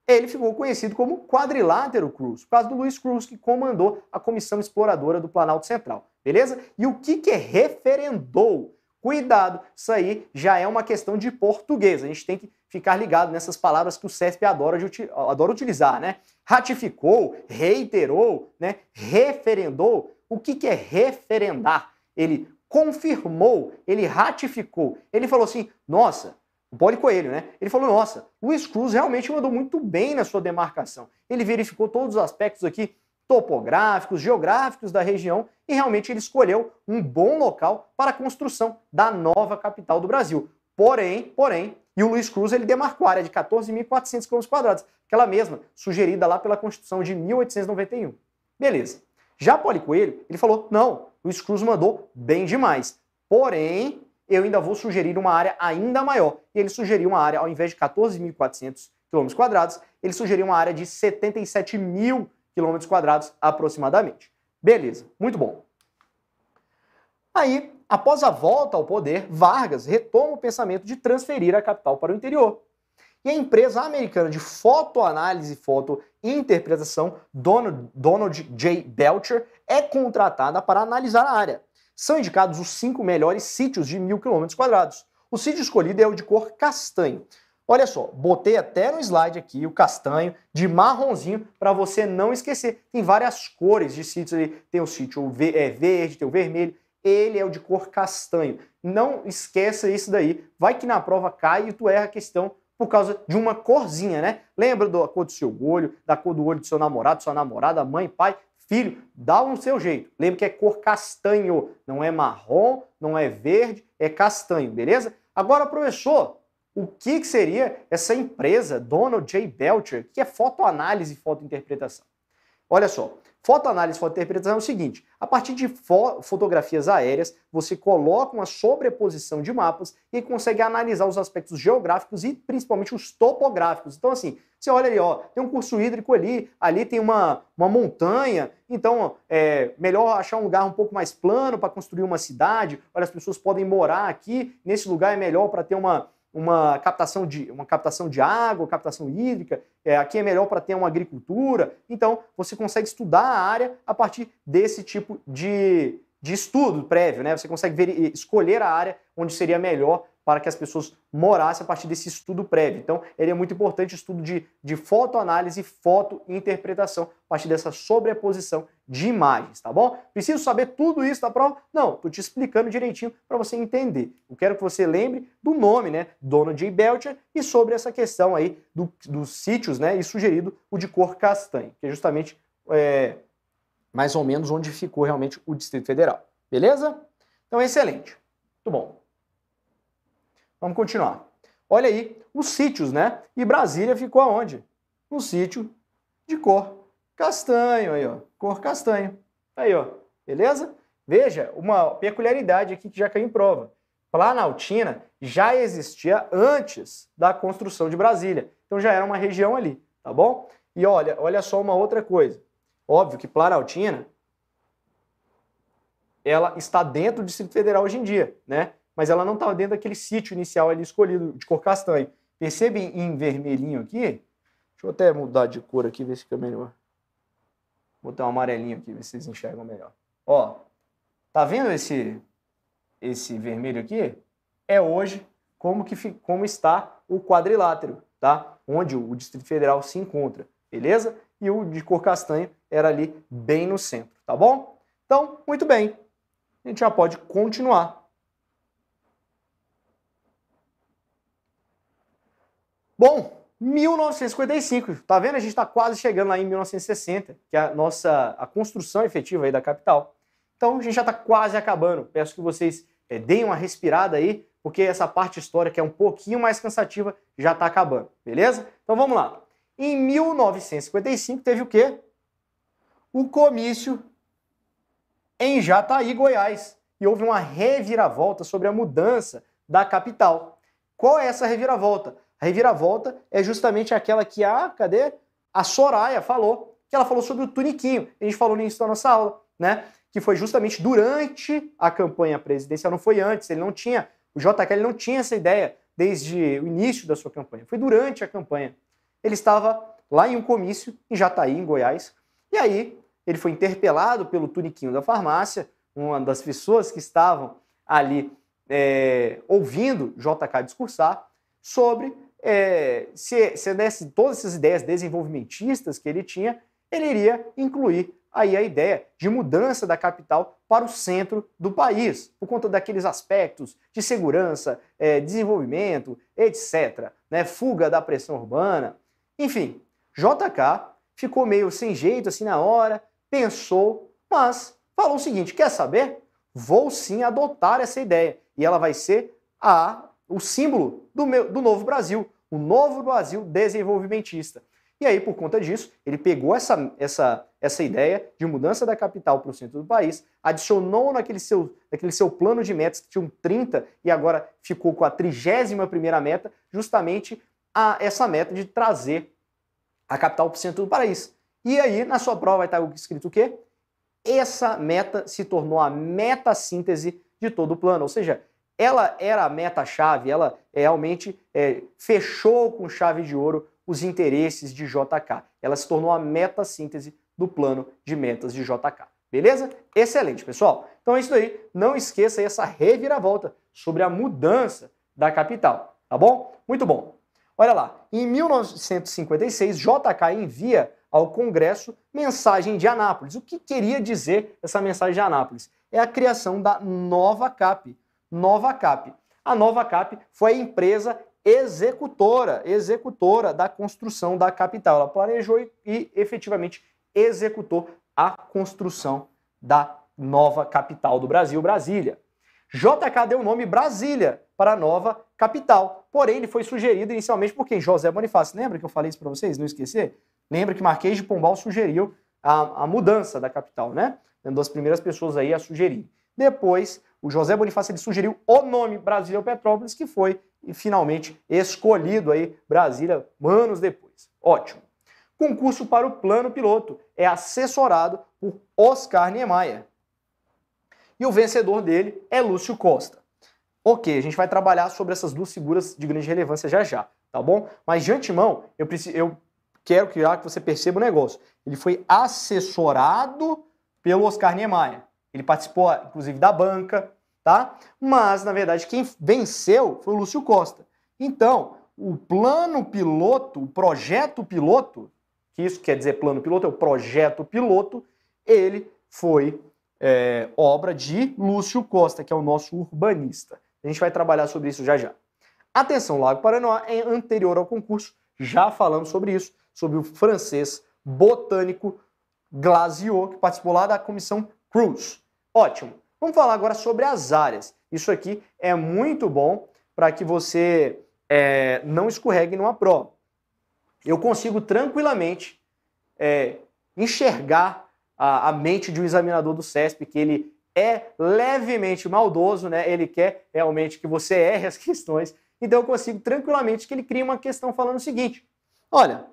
ele ficou conhecido como Quadrilátero Cruz, por causa do Luiz Cruz, que comandou a Comissão Exploradora do Planalto Central. Beleza? E o que, que é referendou? Cuidado, isso aí já é uma questão de português. A gente tem que ficar ligado nessas palavras que o CESP adora, de, adora utilizar, né? Ratificou, reiterou, né? referendou. O que, que é referendar? Ele confirmou, ele ratificou. Ele falou assim: nossa, o Poli Coelho, né? Ele falou: nossa, o Cruz realmente mandou muito bem na sua demarcação. Ele verificou todos os aspectos aqui topográficos, geográficos da região e realmente ele escolheu um bom local para a construção da nova capital do Brasil. Porém, porém, e o Luiz Cruz ele demarcou a área de 14.400 km, aquela mesma sugerida lá pela Constituição de 1891. Beleza. Já Poli Coelho, ele falou: não, Luiz Cruz mandou bem demais. Porém, eu ainda vou sugerir uma área ainda maior. E ele sugeriu uma área, ao invés de 14.400 km, ele sugeriu uma área de 77 mil km aproximadamente. Beleza, muito bom. Aí Após a volta ao poder, Vargas retoma o pensamento de transferir a capital para o interior. E a empresa americana de fotoanálise e fotointerpretação, Donald J. Belcher, é contratada para analisar a área. São indicados os cinco melhores sítios de mil quilômetros quadrados. O sítio escolhido é o de cor castanho. Olha só, botei até no slide aqui o castanho de marronzinho para você não esquecer. Tem várias cores de sítios ali. Tem o sítio é, verde, tem o vermelho, ele é o de cor castanho. Não esqueça isso daí. Vai que na prova cai e tu erra a questão por causa de uma corzinha, né? Lembra da cor do seu olho, da cor do olho do seu namorado, sua namorada, mãe, pai, filho? Dá um seu jeito. Lembra que é cor castanho, não é marrom, não é verde, é castanho, beleza? Agora, professor, o que, que seria essa empresa, Donald J. Belcher, que é fotoanálise e fotointerpretação? Olha só, Fotoanálise e fotointerpretação é o seguinte: a partir de fo fotografias aéreas, você coloca uma sobreposição de mapas e consegue analisar os aspectos geográficos e principalmente os topográficos. Então, assim, você olha ali, ó, tem um curso hídrico ali, ali tem uma, uma montanha, então é melhor achar um lugar um pouco mais plano para construir uma cidade. Olha, as pessoas podem morar aqui, nesse lugar é melhor para ter uma uma captação de, uma captação de água, captação hídrica, é, aqui é melhor para ter uma agricultura. Então, você consegue estudar a área a partir desse tipo de, de estudo prévio, né? Você consegue ver, escolher a área onde seria melhor para que as pessoas morassem a partir desse estudo prévio. Então, ele é muito importante o estudo de, de fotoanálise, fotointerpretação, a partir dessa sobreposição de imagens, tá bom? Preciso saber tudo isso da prova? Não, estou te explicando direitinho para você entender. Eu quero que você lembre do nome, né, Donald J. Belcher, e sobre essa questão aí do, dos sítios, né, e sugerido o de cor castanha, que é justamente é, mais ou menos onde ficou realmente o Distrito Federal. Beleza? Então, excelente. Muito bom. Vamos continuar. Olha aí os sítios, né? E Brasília ficou aonde? No sítio de cor castanho, aí, ó. Cor castanho. Tá aí, ó. Beleza? Veja, uma peculiaridade aqui que já caiu em prova. Planaltina já existia antes da construção de Brasília. Então já era uma região ali, tá bom? E olha, olha só uma outra coisa. Óbvio que Planaltina ela está dentro do Distrito Federal hoje em dia, né? mas ela não estava dentro daquele sítio inicial ali escolhido de cor castanho. Percebem em vermelhinho aqui? Deixa eu até mudar de cor aqui, ver se fica melhor. Vou botar um amarelinho aqui, ver se vocês enxergam melhor. Ó, tá vendo esse, esse vermelho aqui? É hoje como, que, como está o quadrilátero, tá? Onde o Distrito Federal se encontra, beleza? E o de cor castanho era ali bem no centro, tá bom? Então, muito bem. A gente já pode continuar. Bom, 1955, tá vendo? A gente está quase chegando lá em 1960, que é a nossa a construção efetiva aí da capital. Então a gente já está quase acabando. Peço que vocês é, deem uma respirada aí, porque essa parte histórica que é um pouquinho mais cansativa já está acabando, beleza? Então vamos lá. Em 1955 teve o quê? O comício em Jataí, Goiás, e houve uma reviravolta sobre a mudança da capital. Qual é essa reviravolta? A reviravolta é justamente aquela que a, ah, cadê? A Soraya falou, que ela falou sobre o Tuniquinho. A gente falou nisso na nossa aula, né? Que foi justamente durante a campanha presidencial, não foi antes, ele não tinha, o JK não tinha essa ideia desde o início da sua campanha, foi durante a campanha. Ele estava lá em um comício em Jataí, em Goiás, e aí ele foi interpelado pelo Tuniquinho da farmácia, uma das pessoas que estavam ali é, ouvindo JK discursar, sobre é, se, se desse todas essas ideias desenvolvimentistas que ele tinha, ele iria incluir aí a ideia de mudança da capital para o centro do país, por conta daqueles aspectos de segurança, é, desenvolvimento, etc., né, fuga da pressão urbana. Enfim, JK ficou meio sem jeito assim na hora, pensou, mas falou o seguinte: quer saber? Vou sim adotar essa ideia e ela vai ser a o símbolo do, meu, do novo Brasil, o novo Brasil desenvolvimentista. E aí, por conta disso, ele pegou essa, essa, essa ideia de mudança da capital para o centro do país, adicionou naquele seu, naquele seu plano de metas, que tinha um 30 e agora ficou com a 31 meta, justamente a essa meta de trazer a capital para o centro do país. E aí, na sua prova, vai estar escrito o quê? Essa meta se tornou a meta síntese de todo o plano, ou seja, ela era a meta-chave, ela é, realmente é, fechou com chave de ouro os interesses de JK. Ela se tornou a meta-síntese do plano de metas de JK. Beleza? Excelente, pessoal. Então é isso aí. Não esqueça essa reviravolta sobre a mudança da capital, tá bom? Muito bom. Olha lá, em 1956, JK envia ao Congresso mensagem de Anápolis. O que queria dizer essa mensagem de Anápolis? É a criação da nova CAP, Nova Cap. A Nova Cap foi a empresa executora, executora da construção da capital. Ela planejou e, e efetivamente executou a construção da nova capital do Brasil, Brasília. JK deu o nome Brasília para a nova capital. Porém, ele foi sugerido inicialmente por quem? José Bonifácio. Lembra que eu falei isso para vocês? Não esquecer? Lembra que Marquês de Pombal sugeriu a, a mudança da capital, né? Uma das primeiras pessoas aí a sugerir. Depois, o José Bonifácio ele sugeriu o nome Brasília Petrópolis, que foi finalmente escolhido aí Brasília anos depois. Ótimo. Concurso para o plano piloto é assessorado por Oscar Niemeyer. E o vencedor dele é Lúcio Costa. Ok, a gente vai trabalhar sobre essas duas figuras de grande relevância já já, tá bom? Mas de antemão, eu, preciso, eu quero que, que você perceba o negócio. Ele foi assessorado pelo Oscar Niemeyer. Ele participou, inclusive, da banca, tá? Mas, na verdade, quem venceu foi o Lúcio Costa. Então, o plano piloto, o projeto piloto, que isso quer dizer plano piloto, é o projeto piloto, ele foi é, obra de Lúcio Costa, que é o nosso urbanista. A gente vai trabalhar sobre isso já já. Atenção, Lago Paranoá é anterior ao concurso, já falamos sobre isso, sobre o francês botânico Glaziot, que participou lá da comissão Cruz. Ótimo. Vamos falar agora sobre as áreas. Isso aqui é muito bom para que você é, não escorregue numa prova. Eu consigo tranquilamente é, enxergar a, a mente de um examinador do CESP que ele é levemente maldoso, né? Ele quer realmente que você erre as questões. Então eu consigo tranquilamente que ele crie uma questão falando o seguinte: olha,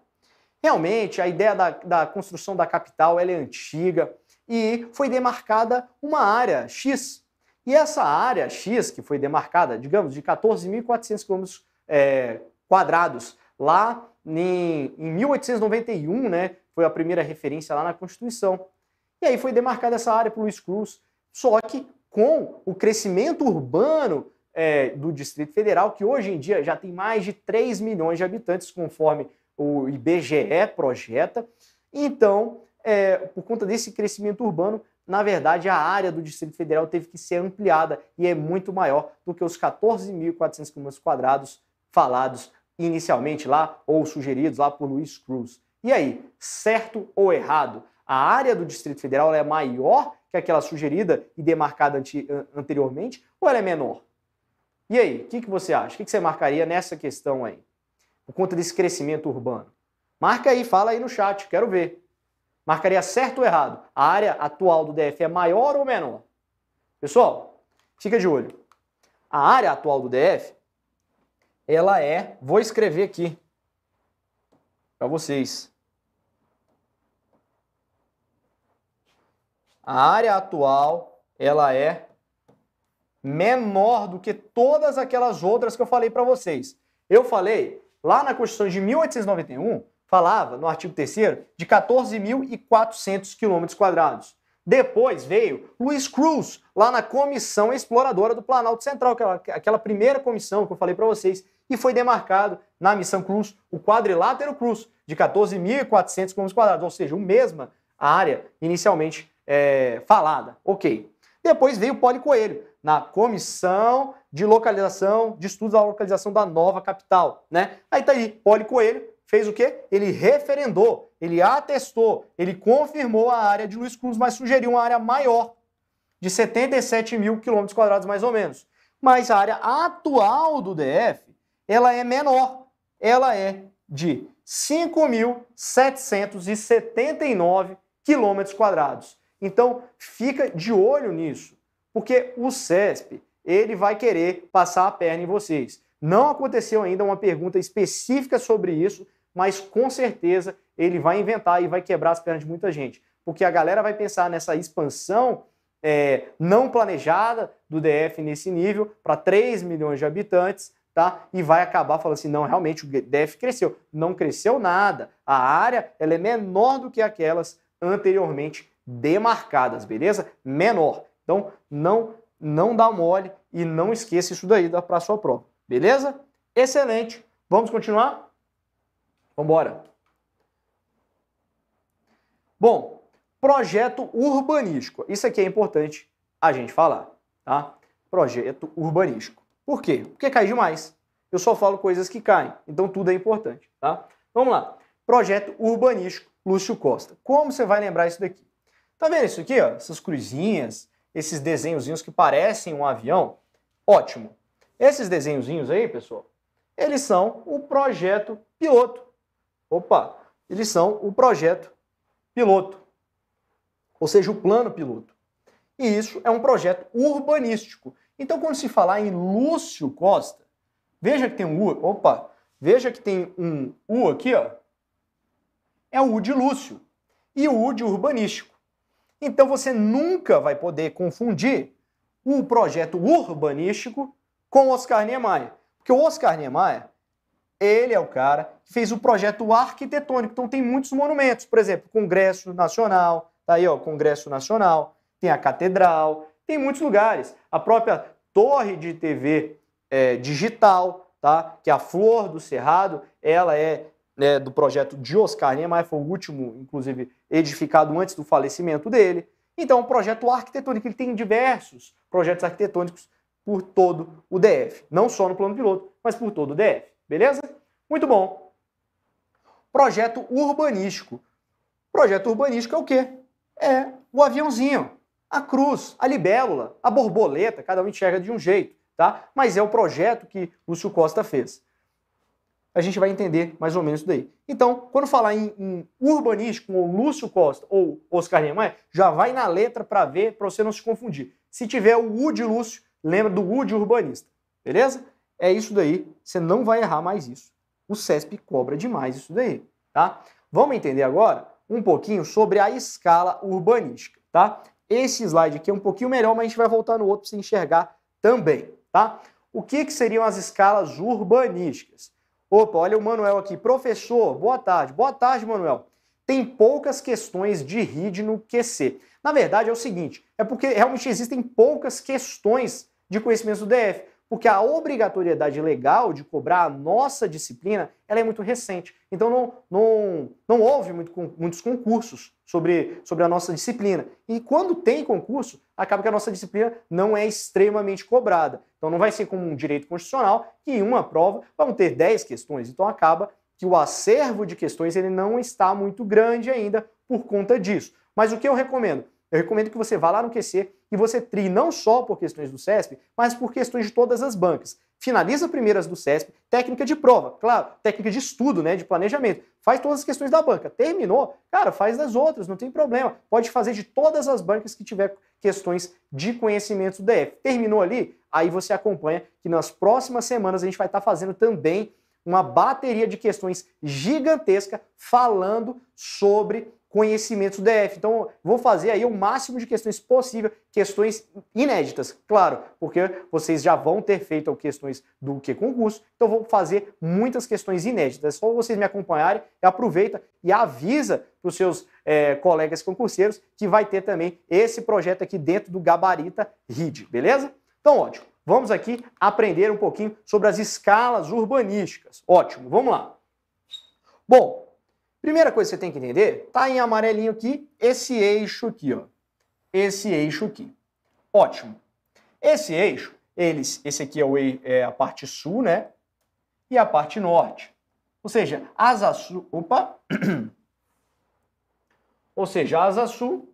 realmente a ideia da, da construção da capital é antiga e foi demarcada uma área X. E essa área X, que foi demarcada, digamos, de 14.400 km é, quadrados, lá em, em 1891, né, foi a primeira referência lá na Constituição. E aí foi demarcada essa área por Luiz Cruz, só que com o crescimento urbano é, do Distrito Federal, que hoje em dia já tem mais de 3 milhões de habitantes, conforme o IBGE projeta. Então, é, por conta desse crescimento urbano, na verdade, a área do Distrito Federal teve que ser ampliada e é muito maior do que os 14.400 km falados inicialmente lá ou sugeridos lá por Luiz Cruz. E aí, certo ou errado? A área do Distrito Federal é maior que aquela sugerida e demarcada ante, anteriormente ou ela é menor? E aí, o que, que você acha? O que, que você marcaria nessa questão aí? Por conta desse crescimento urbano? Marca aí, fala aí no chat, quero ver. Marcaria certo ou errado? A área atual do DF é maior ou menor? Pessoal, fica de olho. A área atual do DF, ela é, vou escrever aqui para vocês. A área atual, ela é menor do que todas aquelas outras que eu falei para vocês. Eu falei lá na Constituição de 1891 falava, no artigo 3 de 14.400 quilômetros quadrados. Depois veio Luiz Cruz, lá na Comissão Exploradora do Planalto Central, aquela, aquela primeira comissão que eu falei para vocês, e foi demarcado na Missão Cruz o quadrilátero Cruz, de 14.400 km quadrados, ou seja, o mesma área inicialmente é, falada. Ok. Depois veio o Poli Coelho, na Comissão de Localização, de Estudos da Localização da Nova Capital, né? Aí tá aí, Poli Coelho, fez o quê? Ele referendou, ele atestou, ele confirmou a área de Luiz Cruz, mas sugeriu uma área maior, de 77 mil quilômetros quadrados mais ou menos. Mas a área atual do DF, ela é menor, ela é de 5.779 quilômetros quadrados. Então, fica de olho nisso, porque o CESP, ele vai querer passar a perna em vocês. Não aconteceu ainda uma pergunta específica sobre isso, mas com certeza ele vai inventar e vai quebrar as pernas de muita gente. Porque a galera vai pensar nessa expansão é, não planejada do DF nesse nível para 3 milhões de habitantes, tá? E vai acabar falando assim: não, realmente o DF cresceu. Não cresceu nada. A área ela é menor do que aquelas anteriormente demarcadas, beleza? Menor. Então, não, não dá mole e não esqueça isso daí para a sua prova, beleza? Excelente. Vamos continuar? Vamos embora. Bom, projeto urbanístico. Isso aqui é importante a gente falar, tá? Projeto urbanístico. Por quê? Porque cai demais. Eu só falo coisas que caem, então tudo é importante, tá? Vamos lá. Projeto urbanístico Lúcio Costa. Como você vai lembrar isso daqui? Tá vendo isso aqui, ó? Essas cruzinhas, esses desenhozinhos que parecem um avião? Ótimo. Esses desenhozinhos aí, pessoal, eles são o projeto piloto Opa, eles são o projeto piloto, ou seja, o plano piloto. E isso é um projeto urbanístico. Então, quando se falar em Lúcio Costa, veja que tem um U, opa, veja que tem um U aqui, ó. É o U de Lúcio e o U de urbanístico. Então, você nunca vai poder confundir o projeto urbanístico com Oscar Niemeyer, porque o Oscar Niemeyer ele é o cara que fez o projeto arquitetônico. Então tem muitos monumentos, por exemplo, Congresso Nacional, tá aí, ó, Congresso Nacional, tem a Catedral, tem muitos lugares. A própria torre de TV é, digital, tá? Que é a Flor do Cerrado, ela é né, do projeto de Oscar Niemeyer, foi o último, inclusive, edificado antes do falecimento dele. Então, é um projeto arquitetônico, ele tem diversos projetos arquitetônicos por todo o DF, não só no plano piloto, mas por todo o DF. Beleza? Muito bom. Projeto urbanístico. Projeto urbanístico é o quê? É o aviãozinho, a cruz, a libélula, a borboleta, cada um enxerga de um jeito, tá? Mas é o projeto que Lúcio Costa fez. A gente vai entender mais ou menos isso daí. Então, quando falar em, em urbanístico, ou Lúcio Costa ou Oscar Niemeyer, já vai na letra para ver, para você não se confundir. Se tiver o U de Lúcio, lembra do U de urbanista, beleza? É isso daí, você não vai errar mais isso. O CESP cobra demais isso daí, tá? Vamos entender agora um pouquinho sobre a escala urbanística, tá? Esse slide aqui é um pouquinho melhor, mas a gente vai voltar no outro para você enxergar também, tá? O que, que seriam as escalas urbanísticas? Opa, olha o Manuel aqui. Professor, boa tarde. Boa tarde, Manuel. Tem poucas questões de RID no QC. Na verdade, é o seguinte, é porque realmente existem poucas questões de conhecimento do DF porque a obrigatoriedade legal de cobrar a nossa disciplina ela é muito recente. Então não, não, não houve muito, muitos concursos sobre, sobre a nossa disciplina. E quando tem concurso, acaba que a nossa disciplina não é extremamente cobrada. Então não vai ser como um direito constitucional que em uma prova vão ter 10 questões. Então acaba que o acervo de questões ele não está muito grande ainda por conta disso. Mas o que eu recomendo? Eu recomendo que você vá lá no QC, e você tri não só por questões do CESP, mas por questões de todas as bancas. Finaliza primeiras do CESP, técnica de prova, claro, técnica de estudo, né, de planejamento. Faz todas as questões da banca. Terminou, cara, faz das outras, não tem problema. Pode fazer de todas as bancas que tiver questões de conhecimento do DF. Terminou ali? Aí você acompanha que nas próximas semanas a gente vai estar tá fazendo também uma bateria de questões gigantesca falando sobre conhecimentos DF. Então, vou fazer aí o máximo de questões possível, questões inéditas, claro, porque vocês já vão ter feito questões do que concurso, então vou fazer muitas questões inéditas. É só vocês me acompanharem, aproveita e avisa para os seus é, colegas concurseiros que vai ter também esse projeto aqui dentro do Gabarita RID, beleza? Então, ótimo. Vamos aqui aprender um pouquinho sobre as escalas urbanísticas. Ótimo, vamos lá. Bom, Primeira coisa que você tem que entender, tá em amarelinho aqui, esse eixo aqui, ó. Esse eixo aqui. Ótimo. Esse eixo, eles, esse aqui é, o, é a parte sul, né? E a parte norte. Ou seja, asa sul, opa. Ou seja, asa sul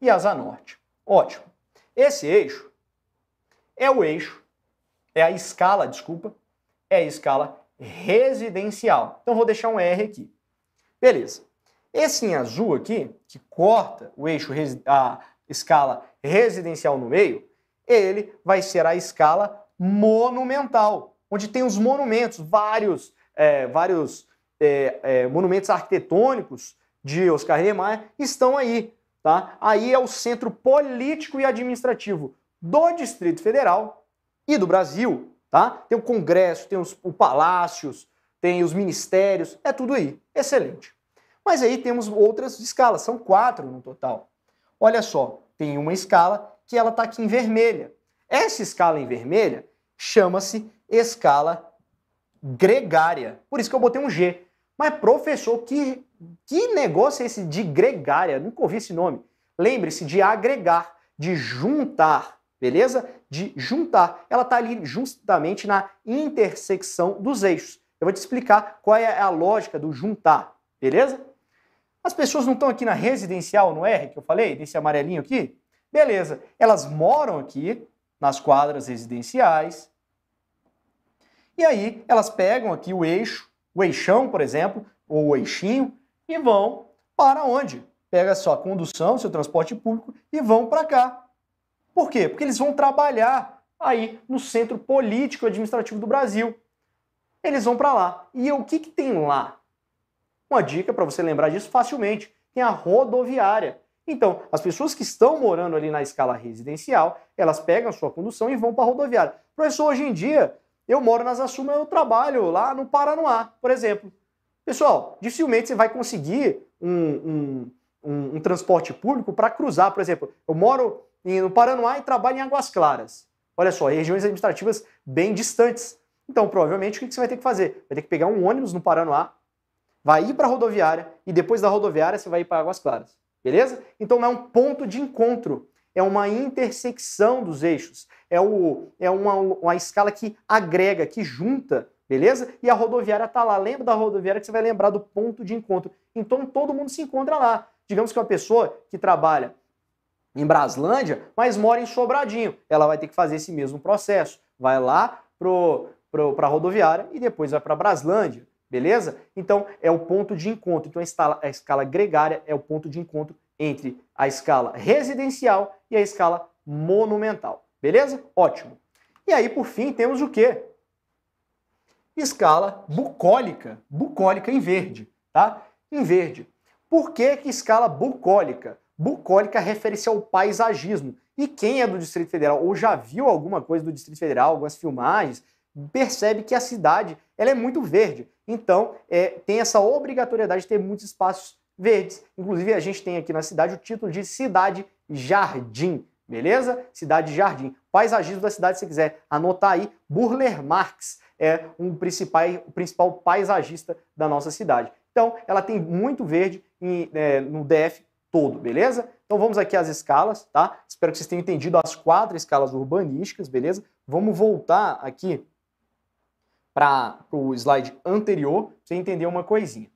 e asa norte. Ótimo. Esse eixo é o eixo, é a escala, desculpa, é a escala residencial. Então vou deixar um R aqui. Beleza. Esse em azul aqui, que corta o eixo, a escala residencial no meio, ele vai ser a escala monumental, onde tem os monumentos, vários, é, vários é, é, monumentos arquitetônicos de Oscar Niemeyer estão aí. Tá? Aí é o centro político e administrativo do Distrito Federal e do Brasil. Tá? Tem o Congresso, tem os, os palácios, tem os ministérios, é tudo aí. Excelente. Mas aí temos outras escalas, são quatro no total. Olha só, tem uma escala que ela está aqui em vermelha. Essa escala em vermelha chama-se escala gregária. Por isso que eu botei um G. Mas, professor, que, que negócio é esse de gregária? nunca ouvi esse nome. Lembre-se de agregar, de juntar, beleza? De juntar. Ela está ali justamente na intersecção dos eixos. Eu vou te explicar qual é a lógica do juntar, beleza? As pessoas não estão aqui na residencial, no R que eu falei, nesse amarelinho aqui? Beleza, elas moram aqui nas quadras residenciais. E aí elas pegam aqui o eixo, o eixão, por exemplo, ou o eixinho, e vão para onde? Pega sua condução, seu transporte público e vão para cá. Por quê? Porque eles vão trabalhar aí no centro político administrativo do Brasil eles vão para lá. E o que, que tem lá? Uma dica para você lembrar disso facilmente: tem a rodoviária. Então, as pessoas que estão morando ali na escala residencial, elas pegam sua condução e vão para a rodoviária. Professor, hoje em dia, eu moro nas assumas, eu trabalho lá no Paranoá, por exemplo. Pessoal, dificilmente você vai conseguir um, um, um, um transporte público para cruzar. Por exemplo, eu moro no Paranoá e trabalho em Águas Claras. Olha só, regiões administrativas bem distantes. Então, provavelmente, o que você vai ter que fazer? Vai ter que pegar um ônibus no Paranoá, vai ir para a rodoviária e depois da rodoviária você vai ir para Águas Claras. Beleza? Então não é um ponto de encontro, é uma intersecção dos eixos. É, o, é uma, uma escala que agrega, que junta, beleza? E a rodoviária está lá. Lembra da rodoviária que você vai lembrar do ponto de encontro. Então todo mundo se encontra lá. Digamos que uma pessoa que trabalha em Braslândia, mas mora em Sobradinho. Ela vai ter que fazer esse mesmo processo. Vai lá pro para a rodoviária e depois vai para Braslândia, beleza? Então é o ponto de encontro. Então a escala, a escala gregária é o ponto de encontro entre a escala residencial e a escala monumental, beleza? Ótimo. E aí, por fim, temos o quê? Escala bucólica, bucólica em verde, tá? Em verde. Por que, que escala bucólica? Bucólica refere-se ao paisagismo. E quem é do Distrito Federal ou já viu alguma coisa do Distrito Federal, algumas filmagens, percebe que a cidade ela é muito verde. Então, é, tem essa obrigatoriedade de ter muitos espaços verdes. Inclusive, a gente tem aqui na cidade o título de Cidade Jardim, beleza? Cidade Jardim. Paisagismo da cidade, se quiser anotar aí, Burler Marx é um principal, o principal paisagista da nossa cidade. Então, ela tem muito verde em, é, no DF todo, beleza? Então vamos aqui às escalas, tá? Espero que vocês tenham entendido as quatro escalas urbanísticas, beleza? Vamos voltar aqui para o slide anterior, para você entender uma coisinha.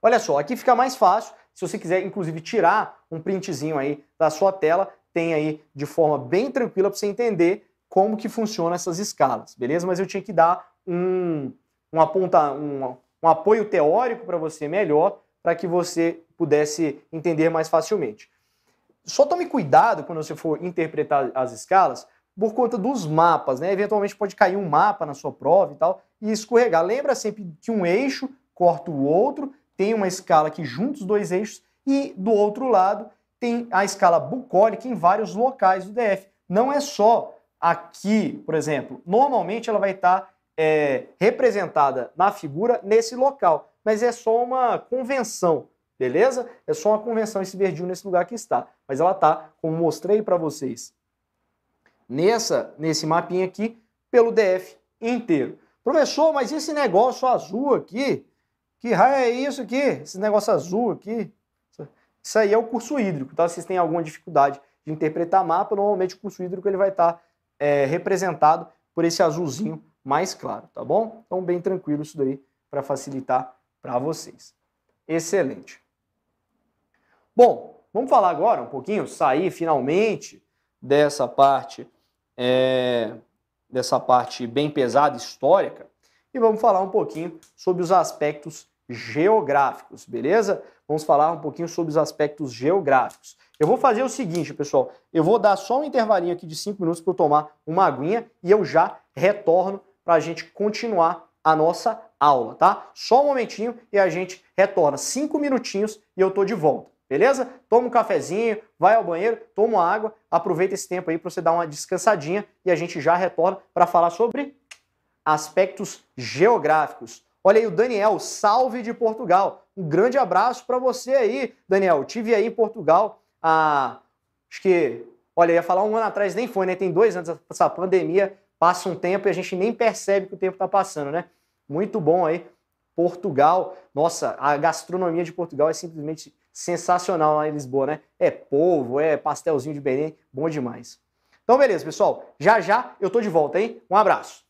Olha só, aqui fica mais fácil, se você quiser inclusive tirar um printzinho aí da sua tela, tem aí de forma bem tranquila para você entender como que funcionam essas escalas, beleza? Mas eu tinha que dar um, um, aponta, um, um apoio teórico para você melhor, para que você pudesse entender mais facilmente. Só tome cuidado quando você for interpretar as escalas, por conta dos mapas, né? Eventualmente pode cair um mapa na sua prova e tal e escorregar. Lembra sempre que um eixo corta o outro, tem uma escala que junta os dois eixos e do outro lado tem a escala bucólica em vários locais do DF. Não é só aqui, por exemplo. Normalmente ela vai estar tá, é, representada na figura nesse local, mas é só uma convenção, beleza? É só uma convenção esse verdinho nesse lugar que está, mas ela está, como mostrei para vocês, nessa, nesse mapinha aqui pelo DF inteiro. Professor, mas esse negócio azul aqui, que raio é isso aqui? Esse negócio azul aqui, isso aí é o curso hídrico, tá? Se vocês têm alguma dificuldade de interpretar mapa, normalmente o curso hídrico ele vai estar tá, é, representado por esse azulzinho mais claro, tá bom? Então bem tranquilo isso daí para facilitar para vocês. Excelente. Bom, vamos falar agora um pouquinho, sair finalmente dessa parte é, dessa parte bem pesada, histórica, e vamos falar um pouquinho sobre os aspectos geográficos, beleza? Vamos falar um pouquinho sobre os aspectos geográficos. Eu vou fazer o seguinte, pessoal, eu vou dar só um intervalinho aqui de cinco minutos para eu tomar uma aguinha e eu já retorno para a gente continuar a nossa aula, tá? Só um momentinho e a gente retorna. Cinco minutinhos e eu tô de volta. Beleza? Toma um cafezinho, vai ao banheiro, toma uma água, aproveita esse tempo aí para você dar uma descansadinha e a gente já retorna para falar sobre aspectos geográficos. Olha aí o Daniel, salve de Portugal. Um grande abraço para você aí, Daniel. Tive aí em Portugal há, ah, acho que, olha, ia falar um ano atrás, nem foi, né? Tem dois anos essa pandemia, passa um tempo e a gente nem percebe que o tempo está passando, né? Muito bom aí Portugal. Nossa, a gastronomia de Portugal é simplesmente sensacional lá em Lisboa, né? É povo, é pastelzinho de Belém, bom demais. Então, beleza, pessoal. Já já eu tô de volta, hein? Um abraço.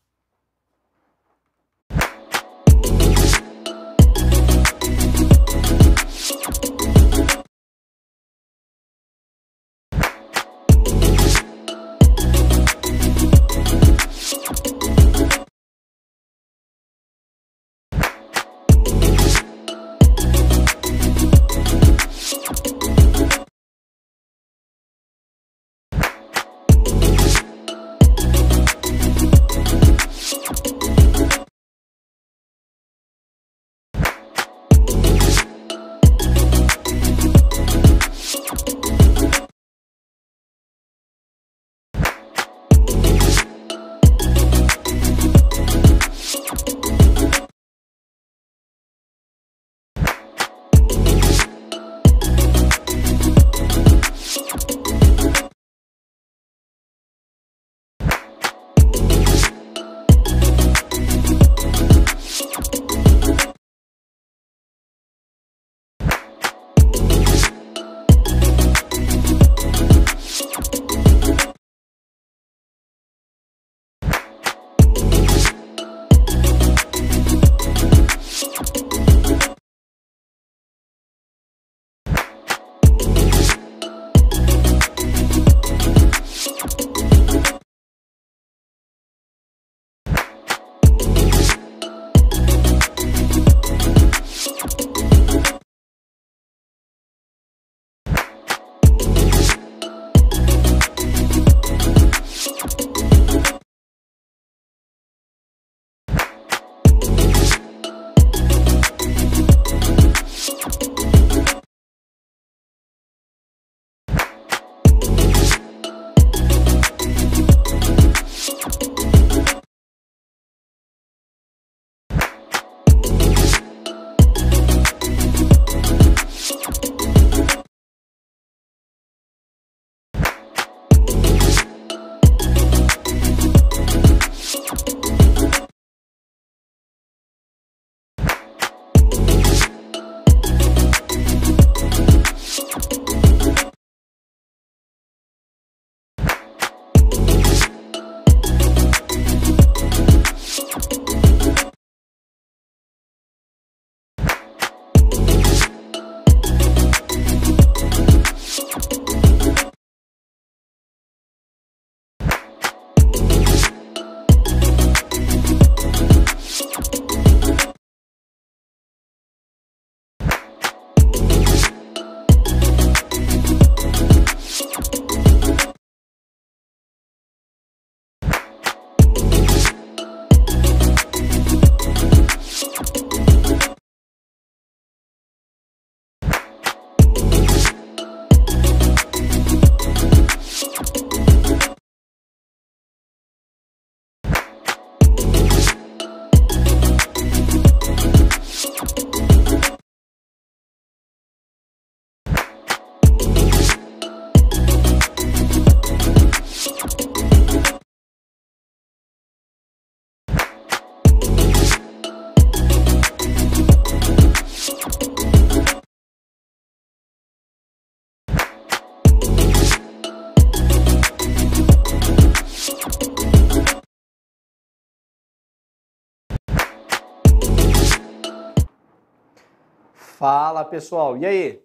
Fala pessoal, e aí?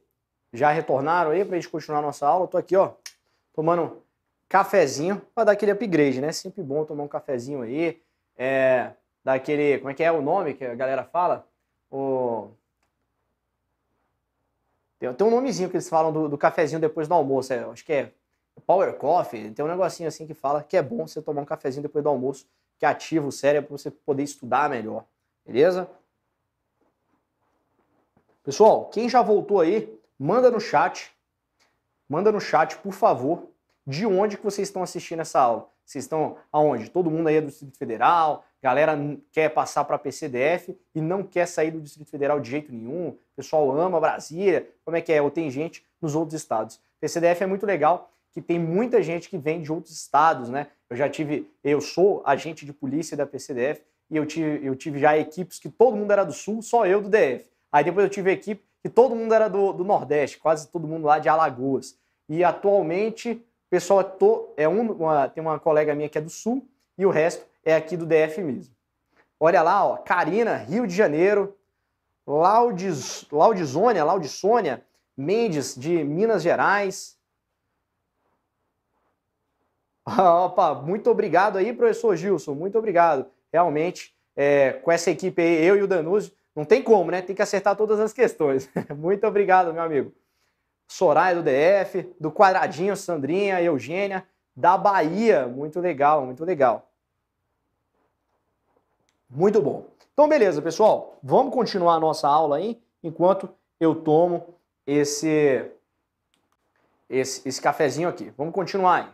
Já retornaram aí para a gente continuar nossa aula? Eu tô aqui, ó, tomando cafezinho para dar aquele upgrade, né? Sempre bom tomar um cafezinho aí, é, dar aquele, como é que é o nome que a galera fala? O... Tem, tem um nomezinho que eles falam do, do cafezinho depois do almoço, é, acho que é Power Coffee, tem um negocinho assim que fala que é bom você tomar um cafezinho depois do almoço, que ativa o cérebro para você poder estudar melhor, beleza? Pessoal, quem já voltou aí, manda no chat, manda no chat, por favor, de onde que vocês estão assistindo essa aula. Vocês estão aonde? Todo mundo aí é do Distrito Federal, galera quer passar para PCDF e não quer sair do Distrito Federal de jeito nenhum. O pessoal ama Brasília, como é que é? Ou tem gente nos outros estados. PCDF é muito legal, que tem muita gente que vem de outros estados, né? Eu já tive, eu sou agente de polícia da PCDF e eu tive, eu tive já equipes que todo mundo era do Sul, só eu do DF. Aí depois eu tive a equipe que todo mundo era do, do Nordeste, quase todo mundo lá de Alagoas. E atualmente o pessoal é, to, é um, uma, tem uma colega minha que é do Sul e o resto é aqui do DF mesmo. Olha lá, ó, Karina, Rio de Janeiro, Laudis, Laudisônia, Mendes de Minas Gerais. Opa, muito obrigado aí, professor Gilson, muito obrigado. Realmente, é, com essa equipe aí, eu e o Danúzio, não tem como, né? Tem que acertar todas as questões. Muito obrigado, meu amigo. Soraya do DF, do Quadradinho, Sandrinha, Eugênia, da Bahia. Muito legal, muito legal. Muito bom. Então, beleza, pessoal. Vamos continuar a nossa aula aí enquanto eu tomo esse, esse, esse cafezinho aqui. Vamos continuar aí.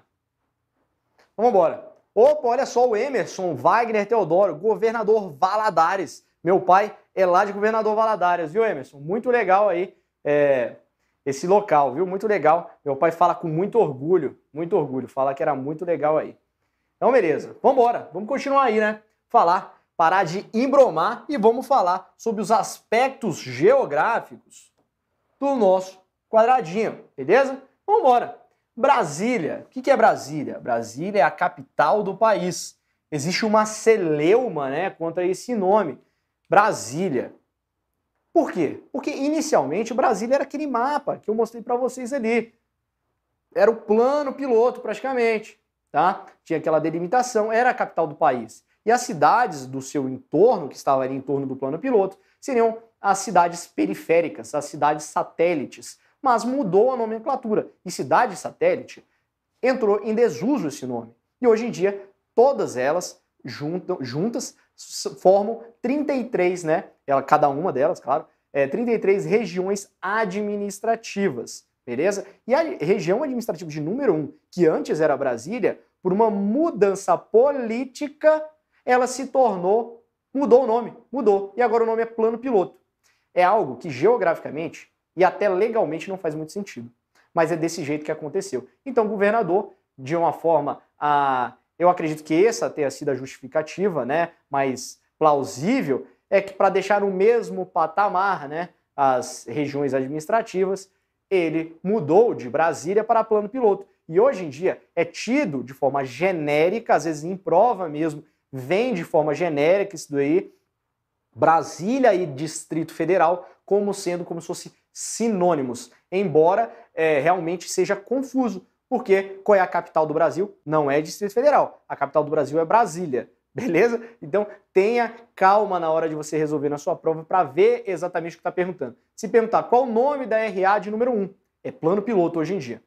Vamos embora. Opa, olha só o Emerson Wagner Teodoro, governador Valadares. Meu pai é lá de Governador Valadares, viu, Emerson? Muito legal aí é, esse local, viu? Muito legal. Meu pai fala com muito orgulho, muito orgulho, fala que era muito legal aí. Então, beleza. Vamos embora. Vamos continuar aí, né? Falar, parar de embromar e vamos falar sobre os aspectos geográficos do nosso quadradinho, beleza? Vamos embora. Brasília. O que é Brasília? Brasília é a capital do país. Existe uma celeuma, né, contra esse nome. Brasília. Por quê? Porque inicialmente Brasília era aquele mapa que eu mostrei para vocês ali. Era o plano piloto praticamente, tá? Tinha aquela delimitação, era a capital do país. E as cidades do seu entorno, que estavam ali em torno do plano piloto, seriam as cidades periféricas, as cidades satélites. Mas mudou a nomenclatura. E cidade satélite entrou em desuso esse nome. E hoje em dia, todas elas juntam, juntas formam 33, né? Ela, cada uma delas, claro, é, 33 regiões administrativas, beleza? E a região administrativa de número um, que antes era Brasília, por uma mudança política, ela se tornou, mudou o nome, mudou. E agora o nome é Plano Piloto. É algo que geograficamente e até legalmente não faz muito sentido. Mas é desse jeito que aconteceu. Então, o governador, de uma forma a ah, eu acredito que essa tenha sido a justificativa, né, mais plausível, é que para deixar o mesmo patamar, né, as regiões administrativas, ele mudou de Brasília para plano piloto. E hoje em dia é tido de forma genérica, às vezes em prova mesmo, vem de forma genérica isso daí, Brasília e Distrito Federal, como sendo como se fossem sinônimos, embora é, realmente seja confuso, porque qual é a capital do Brasil? Não é Distrito Federal. A capital do Brasil é Brasília. Beleza? Então tenha calma na hora de você resolver na sua prova para ver exatamente o que está perguntando. Se perguntar qual o nome da RA de número 1, é plano piloto hoje em dia.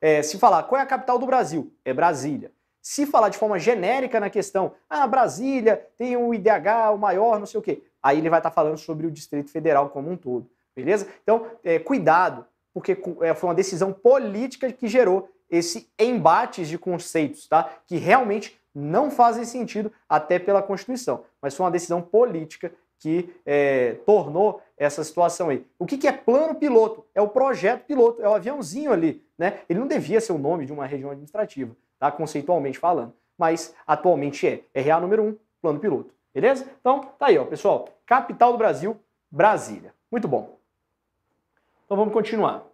É, se falar qual é a capital do Brasil, é Brasília. Se falar de forma genérica na questão, ah, Brasília tem o IDH, o maior, não sei o quê, aí ele vai estar tá falando sobre o Distrito Federal como um todo. Beleza? Então, é, cuidado porque é, foi uma decisão política que gerou esse embate de conceitos, tá? Que realmente não fazem sentido até pela Constituição, mas foi uma decisão política que é, tornou essa situação aí. O que, que, é plano piloto? É o projeto piloto, é o aviãozinho ali, né? Ele não devia ser o nome de uma região administrativa, tá? Conceitualmente falando, mas atualmente é RA número um, plano piloto. Beleza? Então, tá aí, ó, pessoal. Capital do Brasil, Brasília. Muito bom. Então vamos continuar.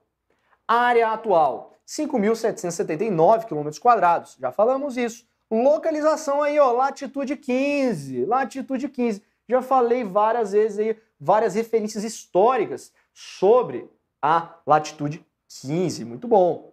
Área atual, 5.779 km. já falamos isso. Localização aí, ó, latitude 15, latitude 15. Já falei várias vezes aí, várias referências históricas sobre a latitude 15, muito bom.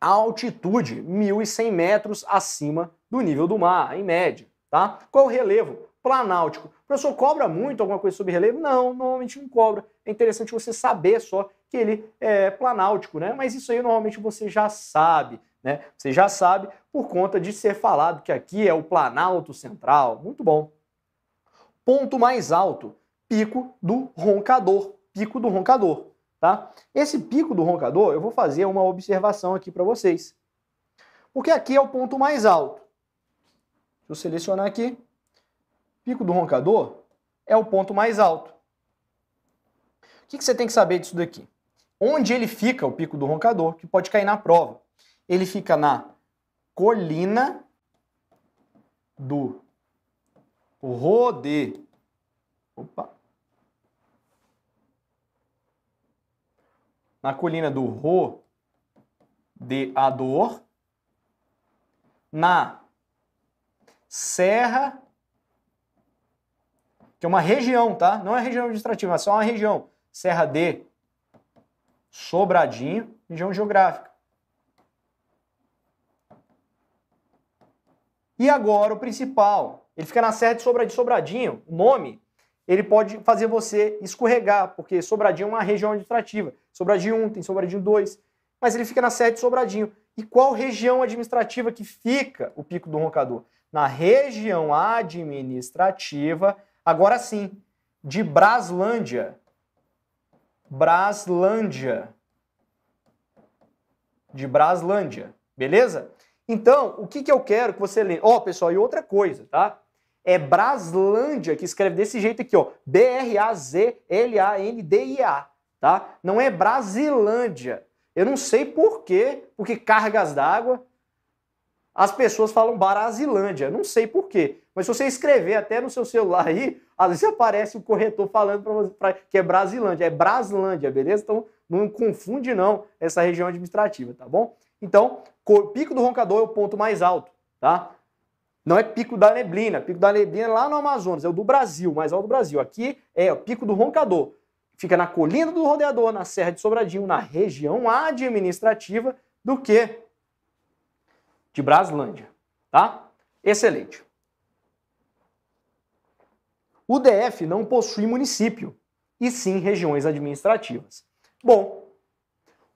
Altitude, 1.100 metros acima do nível do mar, em média, tá? Qual o relevo? Planáutico, professor cobra muito alguma coisa sobre relevo? Não, normalmente não cobra. É interessante você saber só que ele é planáutico, né? Mas isso aí normalmente você já sabe, né? Você já sabe por conta de ser falado que aqui é o planalto central. Muito bom. Ponto mais alto, pico do roncador, pico do roncador, tá? Esse pico do roncador, eu vou fazer uma observação aqui para vocês. Porque aqui é o ponto mais alto. Deixa eu selecionar aqui pico do roncador é o ponto mais alto. O que, que você tem que saber disso daqui? Onde ele fica, o pico do roncador, que pode cair na prova? Ele fica na colina do rode... Opa! Na colina do rodeador, na serra que é uma região, tá? Não é região administrativa, é só uma região. Serra D, Sobradinho, região geográfica. E agora o principal, ele fica na Serra de Sobradinho, Sobradinho, o nome, ele pode fazer você escorregar, porque Sobradinho é uma região administrativa. Sobradinho 1, tem Sobradinho 2, mas ele fica na Serra de Sobradinho. E qual região administrativa que fica o Pico do Roncador? Na região administrativa Agora sim, de Braslândia. Braslândia. De Braslândia, beleza? Então, o que, que eu quero que você leia? Ó, oh, pessoal, e outra coisa, tá? É Braslândia que escreve desse jeito aqui, ó. B-R-A-Z-L-A-N-D-I-A, tá? Não é Brasilândia. Eu não sei por quê, porque cargas d'água, as pessoas falam Brasilândia. Não sei por quê. Mas se você escrever até no seu celular aí, às vezes aparece o corretor falando para que é Brasilândia, é Braslândia, beleza? Então não confunde não essa região administrativa, tá bom? Então, pico do roncador é o ponto mais alto, tá? Não é pico da neblina, pico da neblina é lá no Amazonas, é o do Brasil, mais alto do Brasil. Aqui é o pico do roncador. Fica na colina do rodeador, na Serra de Sobradinho, na região administrativa do que de Braslândia, tá? Excelente. O DF não possui município, e sim regiões administrativas. Bom,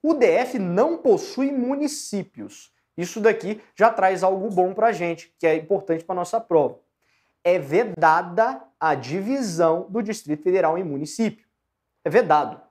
o DF não possui municípios. Isso daqui já traz algo bom para a gente, que é importante para nossa prova. É vedada a divisão do Distrito Federal em município. É vedado.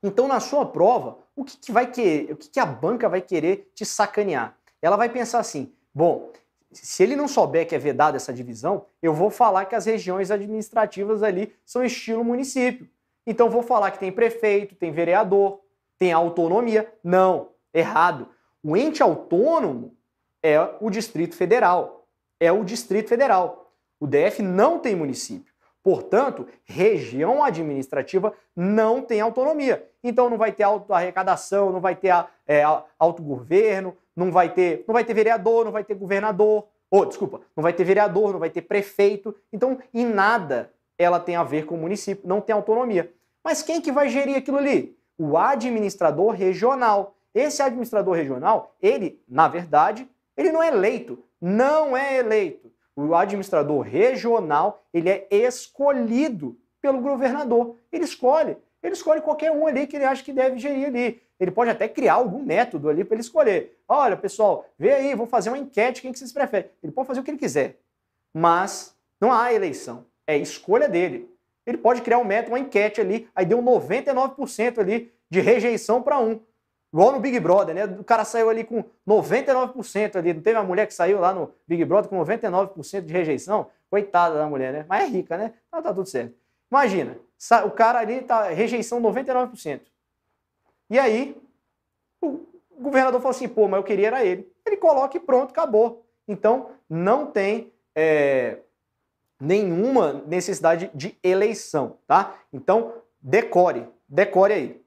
Então, na sua prova, o que, que vai querer, o que, que a banca vai querer te sacanear? Ela vai pensar assim: bom, se ele não souber que é vedada essa divisão, eu vou falar que as regiões administrativas ali são estilo município. Então vou falar que tem prefeito, tem vereador, tem autonomia. Não, errado. O ente autônomo é o Distrito Federal. É o Distrito Federal. O DF não tem município. Portanto, região administrativa não tem autonomia. Então não vai ter autoarrecadação, não vai ter é, autogoverno, não vai ter, não vai ter vereador, não vai ter governador, ou desculpa, não vai ter vereador, não vai ter prefeito. Então, em nada ela tem a ver com o município, não tem autonomia. Mas quem que vai gerir aquilo ali? O administrador regional. Esse administrador regional, ele, na verdade, ele não é eleito, não é eleito. O administrador regional, ele é escolhido pelo governador. Ele escolhe, ele escolhe qualquer um ali que ele acha que deve gerir ali ele pode até criar algum método ali para ele escolher. Olha, pessoal, vê aí, vou fazer uma enquete, quem que vocês preferem? Ele pode fazer o que ele quiser, mas não há eleição, é escolha dele. Ele pode criar um método, uma enquete ali, aí deu 99% ali de rejeição para um. Igual no Big Brother, né? O cara saiu ali com 99% ali. Não teve uma mulher que saiu lá no Big Brother com 99% de rejeição? Coitada da mulher, né? Mas é rica, né? Então tá tudo certo. Imagina, o cara ali tá rejeição 99%. E aí, o governador falou assim: pô, mas eu queria era ele. Ele coloca e pronto, acabou. Então, não tem é, nenhuma necessidade de eleição, tá? Então, decore, decore aí.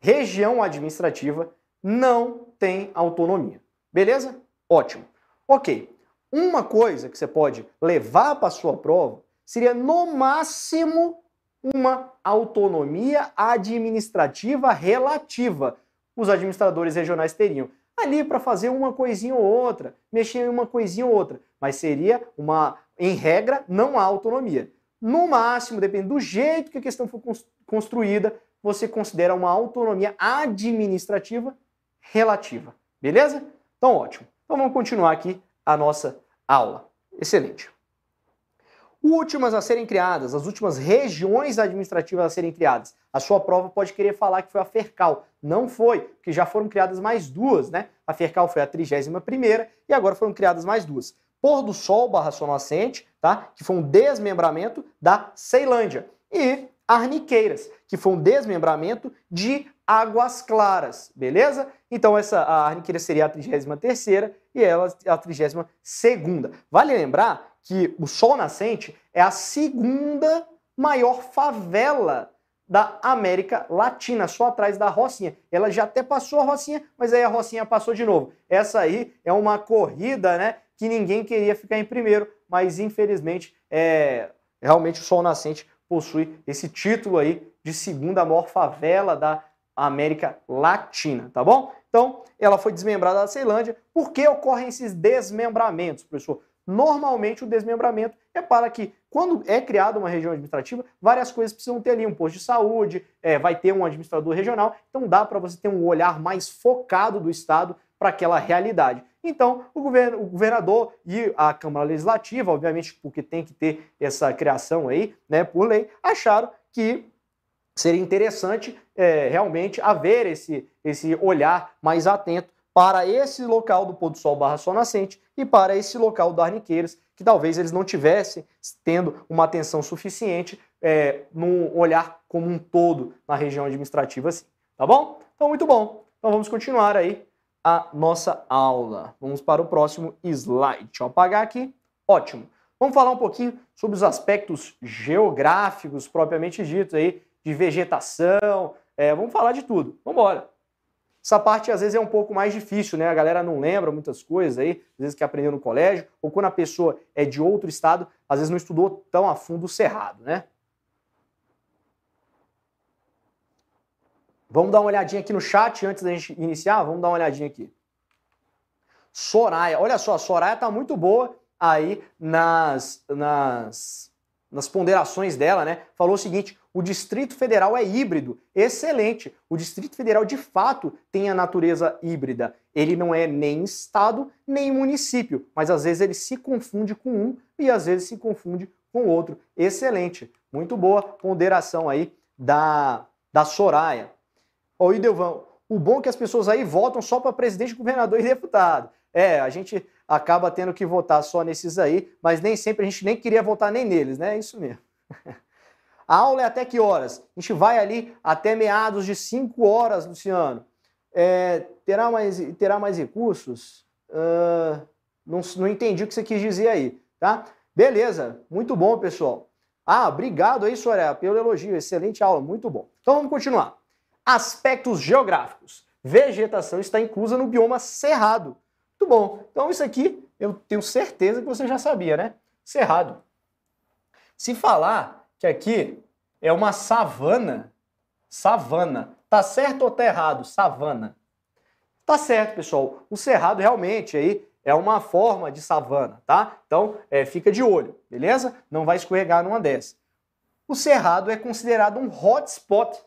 Região administrativa não tem autonomia. Beleza? Ótimo. Ok. Uma coisa que você pode levar para sua prova seria, no máximo, uma autonomia administrativa relativa. Os administradores regionais teriam ali para fazer uma coisinha ou outra, mexer em uma coisinha ou outra, mas seria uma, em regra, não há autonomia. No máximo, depende do jeito que a questão for construída, você considera uma autonomia administrativa relativa. Beleza? Então, ótimo. Então, vamos continuar aqui a nossa aula. Excelente últimas a serem criadas, as últimas regiões administrativas a serem criadas. A sua prova pode querer falar que foi a Fercal. Não foi, porque já foram criadas mais duas, né? A Fercal foi a 31 primeira e agora foram criadas mais duas. Pôr do Sol barra Sol Nascente, tá? Que foi um desmembramento da Ceilândia. E Arniqueiras, que foi um desmembramento de Águas Claras, beleza? Então essa a Arniqueira seria a 33 e ela a 32 segunda. Vale lembrar que o Sol Nascente é a segunda maior favela da América Latina, só atrás da Rocinha. Ela já até passou a Rocinha, mas aí a Rocinha passou de novo. Essa aí é uma corrida, né, que ninguém queria ficar em primeiro, mas infelizmente é realmente o Sol Nascente possui esse título aí de segunda maior favela da América Latina, tá bom? Então, ela foi desmembrada da Ceilândia. Por que ocorrem esses desmembramentos, professor? Normalmente o desmembramento é para que, quando é criada uma região administrativa, várias coisas precisam ter ali, um posto de saúde, é, vai ter um administrador regional, então dá para você ter um olhar mais focado do Estado para aquela realidade. Então, o, governo, o governador e a Câmara Legislativa, obviamente, porque tem que ter essa criação aí, né, por lei, acharam que seria interessante é, realmente haver esse, esse olhar mais atento para esse local do pôr do sol barra sol nascente e para esse local do Arniqueiras, que talvez eles não tivessem tendo uma atenção suficiente é, num olhar como um todo na região administrativa assim, tá bom? Então muito bom. Então vamos continuar aí a nossa aula. Vamos para o próximo slide. Deixa eu apagar aqui. Ótimo. Vamos falar um pouquinho sobre os aspectos geográficos propriamente ditos aí, de vegetação, é, vamos falar de tudo. Vamos embora. Essa parte às vezes é um pouco mais difícil, né? A galera não lembra muitas coisas aí, às vezes que aprendeu no colégio, ou quando a pessoa é de outro estado, às vezes não estudou tão a fundo o cerrado, né? Vamos dar uma olhadinha aqui no chat antes da gente iniciar, vamos dar uma olhadinha aqui. Soraya, olha só, a Soraya tá muito boa aí nas nas nas ponderações dela, né, falou o seguinte: o Distrito Federal é híbrido. Excelente! O Distrito Federal de fato tem a natureza híbrida. Ele não é nem estado, nem município, mas às vezes ele se confunde com um e às vezes se confunde com outro. Excelente! Muito boa ponderação aí da, da Soraya. Ô, Idelvão, o bom é que as pessoas aí votam só para presidente, governador e deputado. É, a gente acaba tendo que votar só nesses aí, mas nem sempre a gente nem queria votar nem neles, né? É isso mesmo. A aula é até que horas? A gente vai ali até meados de 5 horas, Luciano. É, terá, mais, terá mais recursos? Uh, não, não entendi o que você quis dizer aí, tá? Beleza, muito bom, pessoal. Ah, obrigado aí, Soraya, pelo elogio. Excelente aula, muito bom. Então vamos continuar. Aspectos geográficos. Vegetação está inclusa no bioma cerrado, muito bom. Então isso aqui eu tenho certeza que você já sabia, né? Cerrado. Se falar que aqui é uma savana, savana, tá certo ou tá errado? Savana. Tá certo, pessoal. O cerrado realmente aí é uma forma de savana, tá? Então é, fica de olho, beleza? Não vai escorregar numa dessas. O cerrado é considerado um hotspot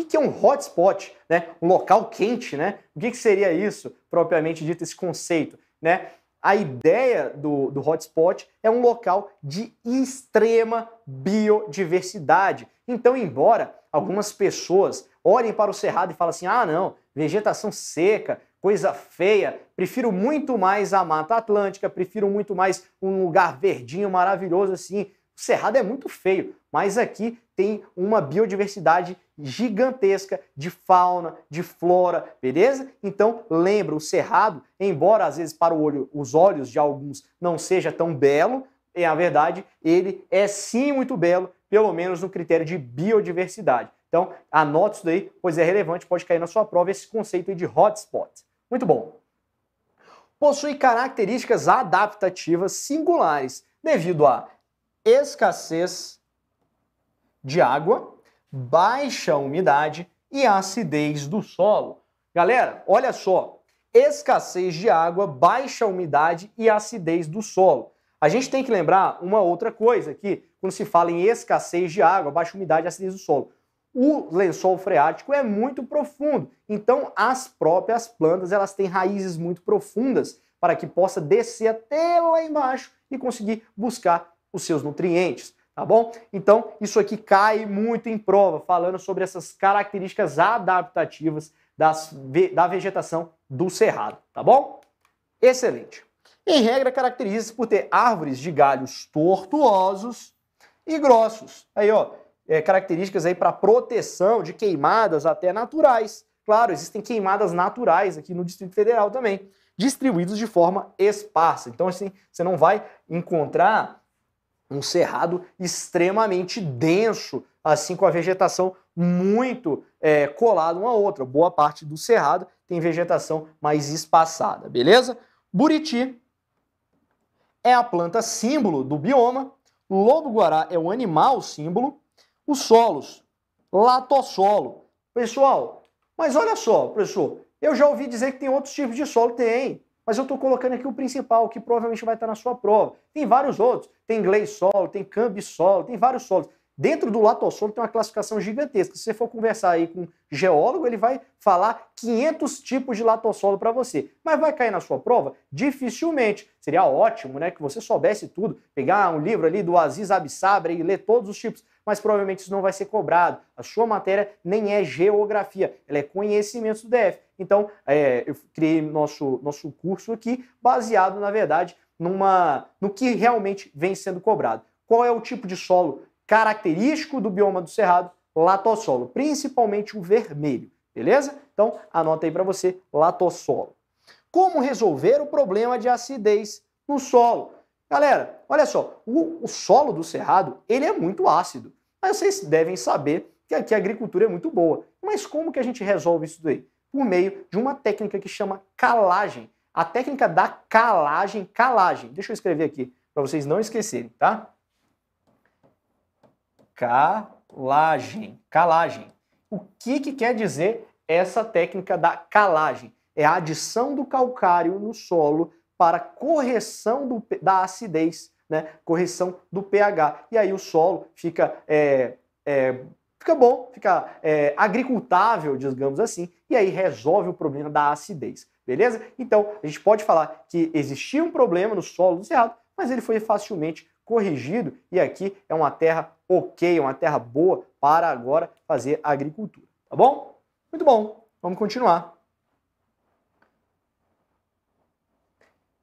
o que é um hotspot, né? Um local quente, né? O que seria isso, propriamente dito, esse conceito, né? A ideia do, do hotspot é um local de extrema biodiversidade. Então, embora algumas pessoas olhem para o cerrado e falem assim: ah, não, vegetação seca, coisa feia, prefiro muito mais a Mata Atlântica, prefiro muito mais um lugar verdinho, maravilhoso assim. O cerrado é muito feio, mas aqui tem uma biodiversidade gigantesca de fauna, de flora, beleza? Então, lembra, o cerrado, embora às vezes para olho, os olhos de alguns não seja tão belo, é a verdade, ele é sim muito belo, pelo menos no critério de biodiversidade. Então, anote isso daí, pois é relevante, pode cair na sua prova esse conceito de hotspot. Muito bom. Possui características adaptativas singulares devido à escassez de água, baixa umidade e acidez do solo. Galera, olha só, escassez de água, baixa umidade e acidez do solo. A gente tem que lembrar uma outra coisa aqui, quando se fala em escassez de água, baixa umidade e acidez do solo. O lençol freático é muito profundo, então as próprias plantas elas têm raízes muito profundas para que possa descer até lá embaixo e conseguir buscar os seus nutrientes tá bom? Então, isso aqui cai muito em prova, falando sobre essas características adaptativas das, da vegetação do cerrado, tá bom? Excelente. Em regra, caracteriza-se por ter árvores de galhos tortuosos e grossos. Aí, ó, é, características aí para proteção de queimadas até naturais. Claro, existem queimadas naturais aqui no Distrito Federal também, distribuídos de forma esparsa. Então, assim, você não vai encontrar um cerrado extremamente denso, assim com a vegetação muito é, colada uma a outra. Boa parte do cerrado tem vegetação mais espaçada, beleza? Buriti é a planta símbolo do bioma, lobo-guará é o animal símbolo, os solos, latossolo. Pessoal, mas olha só, professor, eu já ouvi dizer que tem outros tipos de solo, tem mas eu estou colocando aqui o principal, que provavelmente vai estar na sua prova. Tem vários outros, tem inglês solo, tem câmbio solo, tem vários solos. Dentro do latossolo tem uma classificação gigantesca. Se você for conversar aí com um geólogo, ele vai falar 500 tipos de latossolo para você. Mas vai cair na sua prova? Dificilmente. Seria ótimo né, que você soubesse tudo, pegar um livro ali do Aziz Abissabra e ler todos os tipos mas provavelmente isso não vai ser cobrado. A sua matéria nem é geografia, ela é conhecimento do DF. Então, é, eu criei nosso, nosso curso aqui baseado, na verdade, numa, no que realmente vem sendo cobrado. Qual é o tipo de solo característico do bioma do Cerrado? Latossolo, principalmente o vermelho, beleza? Então, anota aí para você, latossolo. Como resolver o problema de acidez no solo? Galera, olha só, o, o, solo do cerrado, ele é muito ácido. Mas vocês devem saber que aqui a agricultura é muito boa. Mas como que a gente resolve isso daí? Por meio de uma técnica que chama calagem. A técnica da calagem, calagem. Deixa eu escrever aqui para vocês não esquecerem, tá? Calagem, calagem. O que, que quer dizer essa técnica da calagem? É a adição do calcário no solo para correção do, da acidez né? Correção do pH. E aí o solo fica, é, é, fica bom, fica é, agricultável, digamos assim, e aí resolve o problema da acidez. Beleza? Então, a gente pode falar que existia um problema no solo do Cerrado, mas ele foi facilmente corrigido e aqui é uma terra ok, uma terra boa para agora fazer agricultura, tá bom? Muito bom, vamos continuar.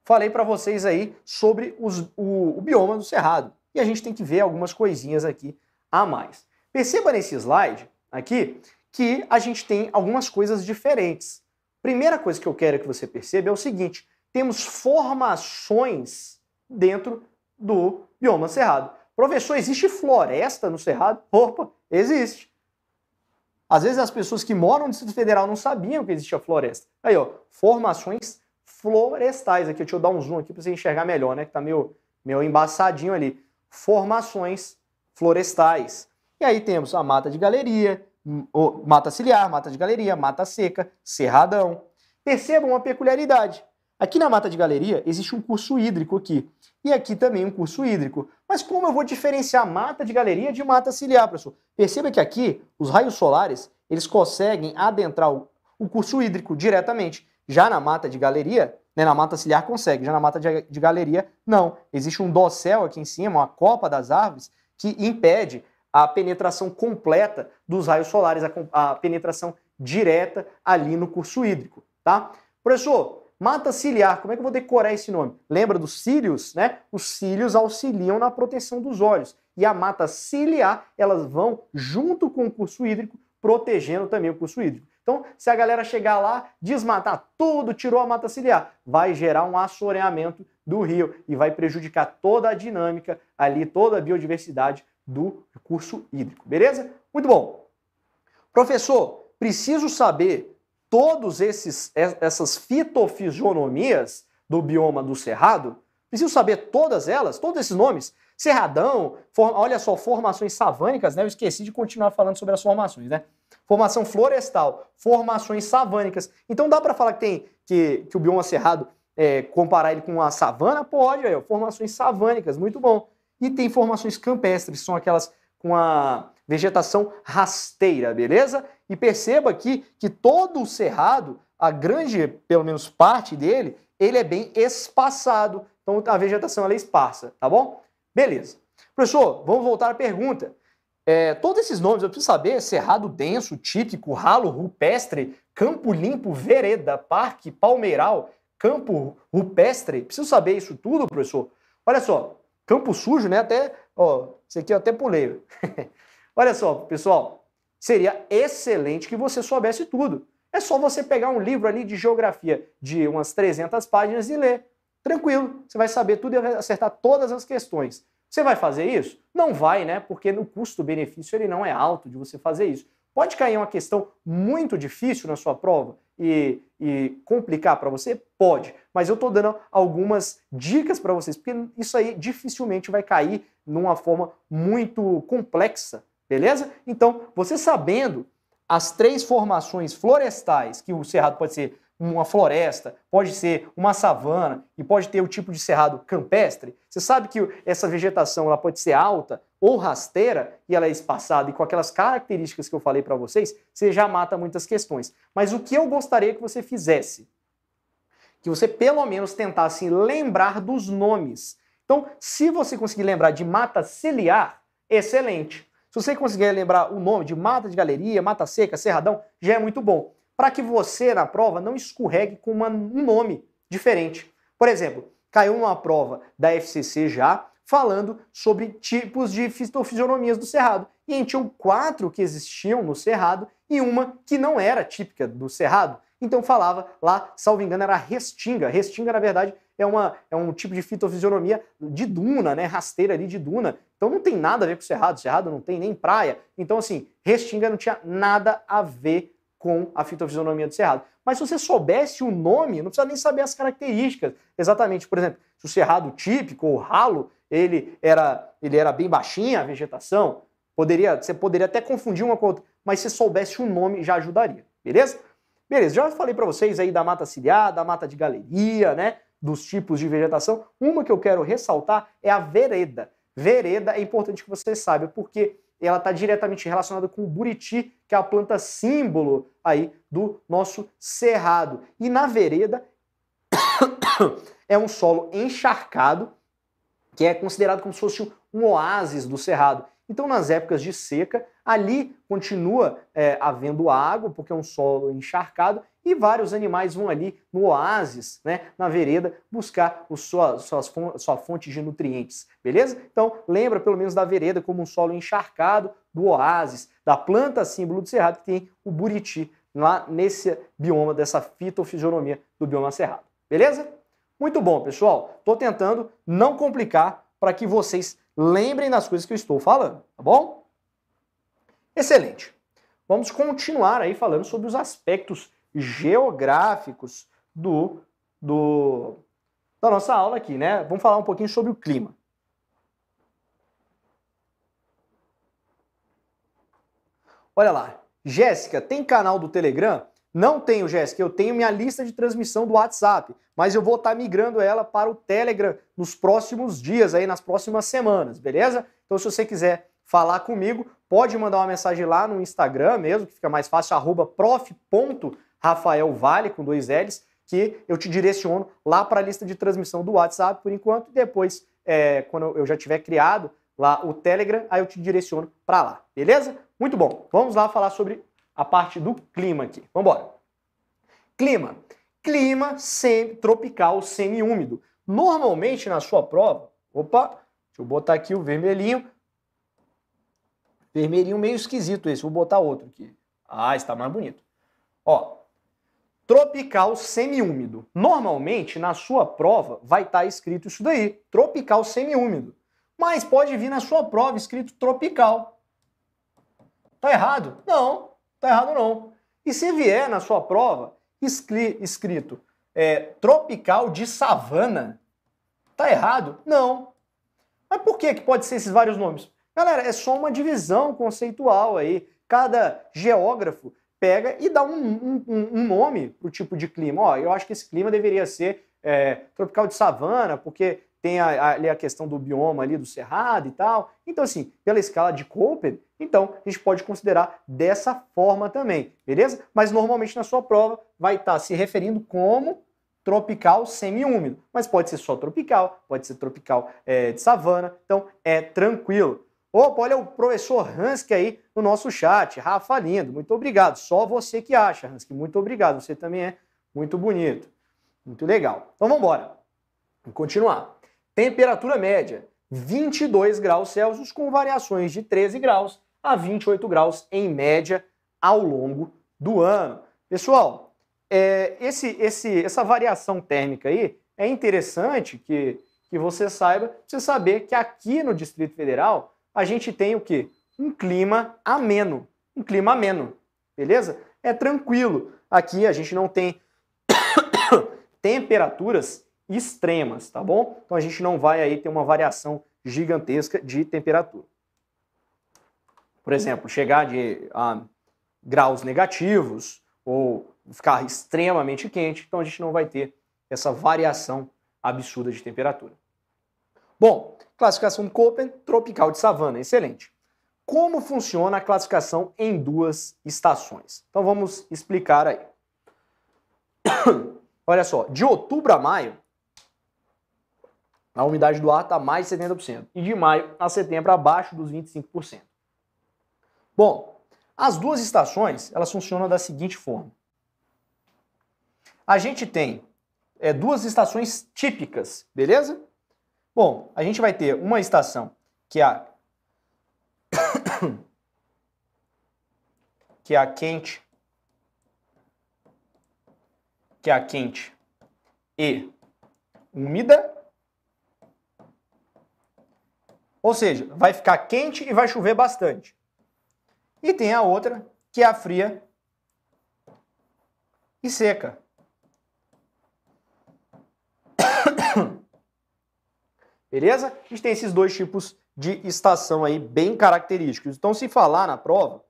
falei para vocês aí sobre os, o, o bioma do Cerrado. E a gente tem que ver algumas coisinhas aqui a mais. Perceba nesse slide aqui que a gente tem algumas coisas diferentes. Primeira coisa que eu quero que você perceba é o seguinte: temos formações dentro do bioma cerrado. Professor, existe floresta no cerrado? Opa, existe. Às vezes as pessoas que moram no Distrito Federal não sabiam que existia floresta. Aí, ó, formações florestais. Aqui, deixa eu dar um zoom aqui para você enxergar melhor, né? Que tá meio, meio embaçadinho ali. Formações florestais. E aí temos a mata de galeria, mata ciliar, mata de galeria, mata seca, cerradão. Percebam uma peculiaridade. Aqui na mata de galeria existe um curso hídrico aqui. E aqui também um curso hídrico. Mas como eu vou diferenciar mata de galeria de mata ciliar, professor? Perceba que aqui os raios solares, eles conseguem adentrar o curso hídrico diretamente. Já na mata de galeria, né, na mata ciliar consegue, já na mata de, de galeria, não. Existe um dossel aqui em cima, uma copa das árvores, que impede a penetração completa dos raios solares, a, a penetração direta ali no curso hídrico, tá? Professor, mata ciliar, como é que eu vou decorar esse nome? Lembra dos cílios, né? Os cílios auxiliam na proteção dos olhos. E a mata ciliar, elas vão junto com o curso hídrico, protegendo também o curso hídrico. Então, se a galera chegar lá, desmatar tudo, tirou a mata ciliar, vai gerar um assoreamento do rio e vai prejudicar toda a dinâmica ali, toda a biodiversidade do recurso hídrico, beleza? Muito bom. Professor, preciso saber todos esses essas fitofisionomias do bioma do cerrado? Preciso saber todas elas, todos esses nomes? Cerradão, olha só, formações savânicas, né? Eu esqueci de continuar falando sobre as formações, né? Formação florestal, formações savânicas. Então dá para falar que tem que, que o bioma cerrado é, comparar ele com a savana? Pode, aí, ó, formações savânicas, muito bom. E tem formações campestres, são aquelas com a vegetação rasteira, beleza? E perceba aqui que todo o cerrado, a grande, pelo menos parte dele, ele é bem espaçado. Então a vegetação é esparsa, tá bom? Beleza. Professor, vamos voltar à pergunta. É, todos esses nomes, eu preciso saber: Cerrado é Denso, Típico, Ralo, Rupestre, Campo Limpo, Vereda, Parque, Palmeiral, Campo Rupestre. Preciso saber isso tudo, professor? Olha só, Campo Sujo, né? Até, ó, isso aqui eu até pulei. Olha só, pessoal, seria excelente que você soubesse tudo. É só você pegar um livro ali de geografia de umas 300 páginas e ler. Tranquilo, você vai saber tudo e acertar todas as questões. Você vai fazer isso? Não vai, né? Porque no custo-benefício ele não é alto de você fazer isso. Pode cair uma questão muito difícil na sua prova e, e complicar para você? Pode, mas eu estou dando algumas dicas para vocês, porque isso aí dificilmente vai cair numa forma muito complexa, beleza? Então, você sabendo as três formações florestais, que o cerrado pode ser uma floresta, pode ser uma savana e pode ter o tipo de cerrado campestre, você sabe que essa vegetação ela pode ser alta ou rasteira e ela é espaçada e com aquelas características que eu falei para vocês, você já mata muitas questões. Mas o que eu gostaria que você fizesse? Que você pelo menos tentasse lembrar dos nomes. Então, se você conseguir lembrar de mata ciliar, excelente. Se você conseguir lembrar o nome de mata de galeria, mata seca, cerradão, já é muito bom para que você, na prova, não escorregue com uma, um nome diferente. Por exemplo, caiu uma prova da FCC já falando sobre tipos de fitofisionomias do cerrado. E aí tinham quatro que existiam no cerrado e uma que não era típica do cerrado. Então falava lá, salvo engano, era restinga. Restinga, na verdade, é, uma, é um tipo de fitofisionomia de duna, né? Rasteira ali de duna. Então não tem nada a ver com o cerrado. O cerrado não tem nem praia. Então, assim, restinga não tinha nada a ver com a fitofisionomia do cerrado. Mas se você soubesse o nome, não precisa nem saber as características. Exatamente, por exemplo, se o cerrado típico o ralo, ele era, ele era bem baixinho a vegetação, poderia, você poderia até confundir uma com a outra, mas se soubesse o nome já ajudaria, beleza? Beleza, já falei para vocês aí da mata ciliar, da mata de galeria, né, dos tipos de vegetação. Uma que eu quero ressaltar é a vereda. Vereda é importante que você saiba, porque ela está diretamente relacionada com o buriti, que é a planta símbolo aí do nosso cerrado. E na vereda é um solo encharcado, que é considerado como se fosse um oásis do cerrado. Então, nas épocas de seca, ali continua é, havendo água, porque é um solo encharcado, e vários animais vão ali no oásis, né, na vereda, buscar o sua, suas, sua fonte de nutrientes, beleza? Então, lembra pelo menos da vereda como um solo encharcado, do oásis, da planta símbolo do cerrado, que tem o buriti lá nesse bioma, dessa fitofisionomia do bioma cerrado, beleza? Muito bom, pessoal. Estou tentando não complicar para que vocês Lembrem das coisas que eu estou falando, tá bom? Excelente. Vamos continuar aí falando sobre os aspectos geográficos do, do da nossa aula aqui, né? Vamos falar um pouquinho sobre o clima. Olha lá, Jéssica, tem canal do Telegram? Não tenho, Jéssica, eu tenho minha lista de transmissão do WhatsApp, mas eu vou estar tá migrando ela para o Telegram nos próximos dias, aí nas próximas semanas, beleza? Então, se você quiser falar comigo, pode mandar uma mensagem lá no Instagram mesmo, que fica mais fácil, arroba prof.rafaelvale, com dois L's, que eu te direciono lá para a lista de transmissão do WhatsApp por enquanto, e depois, é, quando eu já tiver criado lá o Telegram, aí eu te direciono para lá, beleza? Muito bom, vamos lá falar sobre a parte do clima aqui. Vamos embora. Clima. Clima semi tropical semiúmido. Normalmente na sua prova, opa, deixa eu botar aqui o vermelhinho. Vermelhinho meio esquisito esse, vou botar outro aqui. Ah, está mais bonito. Ó, tropical semiúmido. Normalmente na sua prova vai estar tá escrito isso daí, tropical semiúmido. Mas pode vir na sua prova escrito tropical. Tá errado? Não. Tá errado não. E se vier na sua prova escrito é, tropical de savana, tá errado? Não. Mas por que, que pode ser esses vários nomes? Galera, é só uma divisão conceitual aí. Cada geógrafo pega e dá um, um, um nome pro tipo de clima. Ó, eu acho que esse clima deveria ser é, tropical de savana, porque tem ali a questão do bioma ali do cerrado e tal. Então, assim, pela escala de Cooper, então a gente pode considerar dessa forma também, beleza? Mas normalmente na sua prova vai estar tá se referindo como tropical semiúmido, mas pode ser só tropical, pode ser tropical é, de savana, então é tranquilo. Opa, olha o professor Hansky aí no nosso chat. Rafa, lindo, muito obrigado. Só você que acha, Hansky, muito obrigado. Você também é muito bonito, muito legal. Então vamos embora, vamos continuar. Temperatura média, 22 graus Celsius, com variações de 13 graus a 28 graus em média ao longo do ano. Pessoal, é, esse, esse, essa variação térmica aí é interessante que, que você saiba, você saber que aqui no Distrito Federal a gente tem o quê? Um clima ameno. Um clima ameno, beleza? É tranquilo. Aqui a gente não tem temperaturas extremas, tá bom? Então a gente não vai aí ter uma variação gigantesca de temperatura. Por exemplo, chegar de graus negativos ou ficar extremamente quente, então a gente não vai ter essa variação absurda de temperatura. Bom, classificação Köppen, tropical de savana, excelente. Como funciona a classificação em duas estações? Então vamos explicar aí. Olha só, de outubro a maio, a umidade do ar está mais de 70%. E de maio a setembro, abaixo dos 25%. Bom, as duas estações elas funcionam da seguinte forma. A gente tem é, duas estações típicas, beleza? Bom, a gente vai ter uma estação que é a, que é a quente, que é a quente e úmida, Ou seja, vai ficar quente e vai chover bastante. E tem a outra, que é a fria e seca. Beleza? A gente tem esses dois tipos de estação aí bem característicos. Então, se falar na prova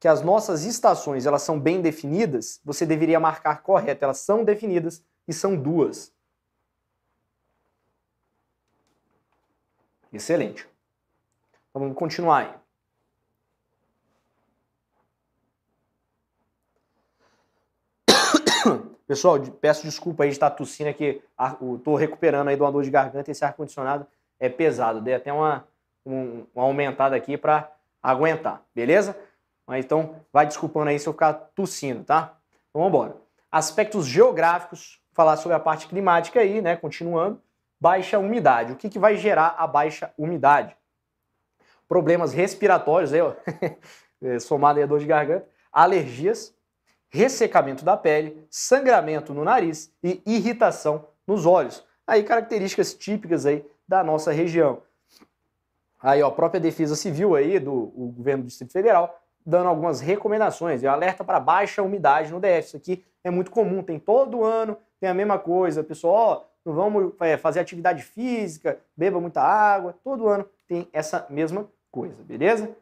que as nossas estações elas são bem definidas, você deveria marcar correto. Elas são definidas e são duas. Excelente. Então, vamos continuar aí. Pessoal, peço desculpa aí de estar tossindo aqui. Estou ah, recuperando aí de uma dor de garganta. Esse ar-condicionado é pesado. Dei até uma, um, uma aumentada aqui para aguentar, beleza? Mas então, vai desculpando aí se eu ficar tossindo, tá? Então, vamos embora. Aspectos geográficos, falar sobre a parte climática aí, né? Continuando baixa umidade. O que, que vai gerar a baixa umidade? Problemas respiratórios, aí, ó, é, somado aí a dor de garganta, alergias, ressecamento da pele, sangramento no nariz e irritação nos olhos. Aí características típicas aí da nossa região. Aí ó, a própria Defesa Civil aí do governo do Distrito Federal dando algumas recomendações e alerta para baixa umidade no DF. Isso aqui é muito comum, tem todo ano, tem a mesma coisa. Pessoal, não vamos é, fazer atividade física, beba muita água. Todo ano tem essa mesma coisa, beleza?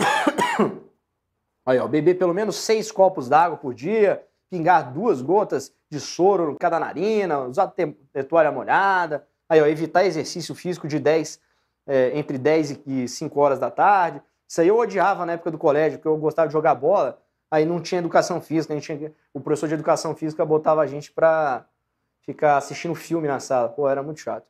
Aí, ó, beber pelo menos seis copos d'água por dia, pingar duas gotas de soro em cada narina, usar eh, toalha molhada. Aí, ó, evitar exercício físico de 10, é, eh, entre 10 e 5 horas da tarde. Isso aí eu odiava na época do colégio, porque eu gostava de jogar bola, aí não tinha educação física, a gente tinha... o professor de educação física botava a gente para ficar assistindo filme na sala. Pô, era muito chato.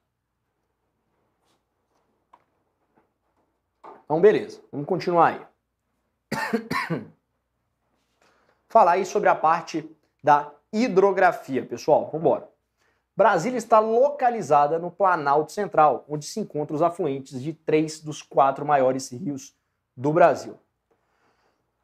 Então, beleza. Vamos continuar aí. Falar aí sobre a parte da hidrografia, pessoal. Vamos embora. Brasília está localizada no Planalto Central, onde se encontram os afluentes de três dos quatro maiores rios do Brasil.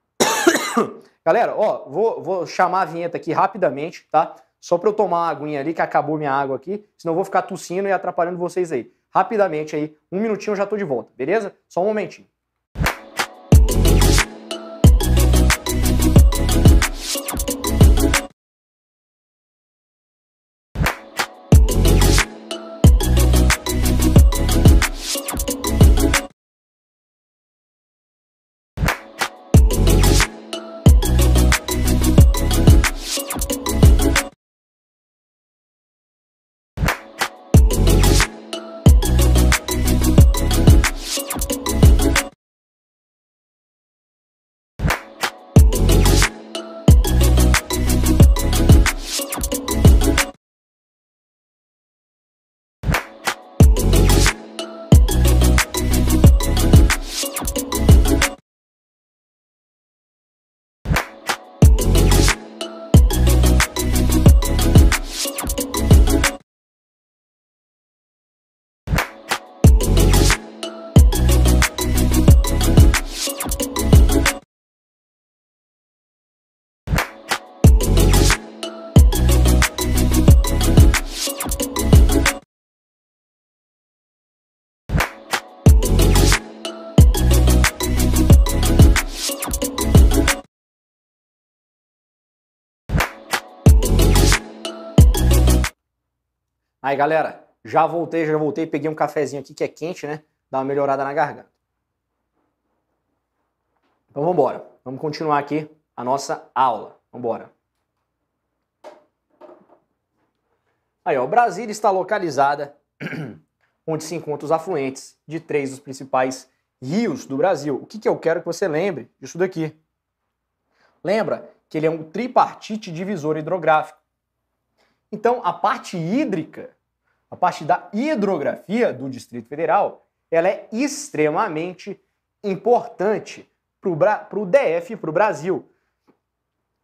Galera, ó, vou, vou chamar a vinheta aqui rapidamente, tá? Só para eu tomar uma aguinha ali, que acabou minha água aqui, senão eu vou ficar tossindo e atrapalhando vocês aí. Rapidamente aí, um minutinho eu já estou de volta, beleza? Só um momentinho. Aí, galera, já voltei, já voltei, peguei um cafezinho aqui que é quente, né? Dá uma melhorada na garganta. Então vamos embora. Vamos continuar aqui a nossa aula. Vamos embora. Aí, ó, Brasília está localizada onde se encontram os afluentes de três dos principais rios do Brasil. O que, que eu quero que você lembre disso daqui? Lembra que ele é um tripartite divisor hidrográfico. Então, a parte hídrica a parte da hidrografia do Distrito Federal, ela é extremamente importante para o DF, para o Brasil.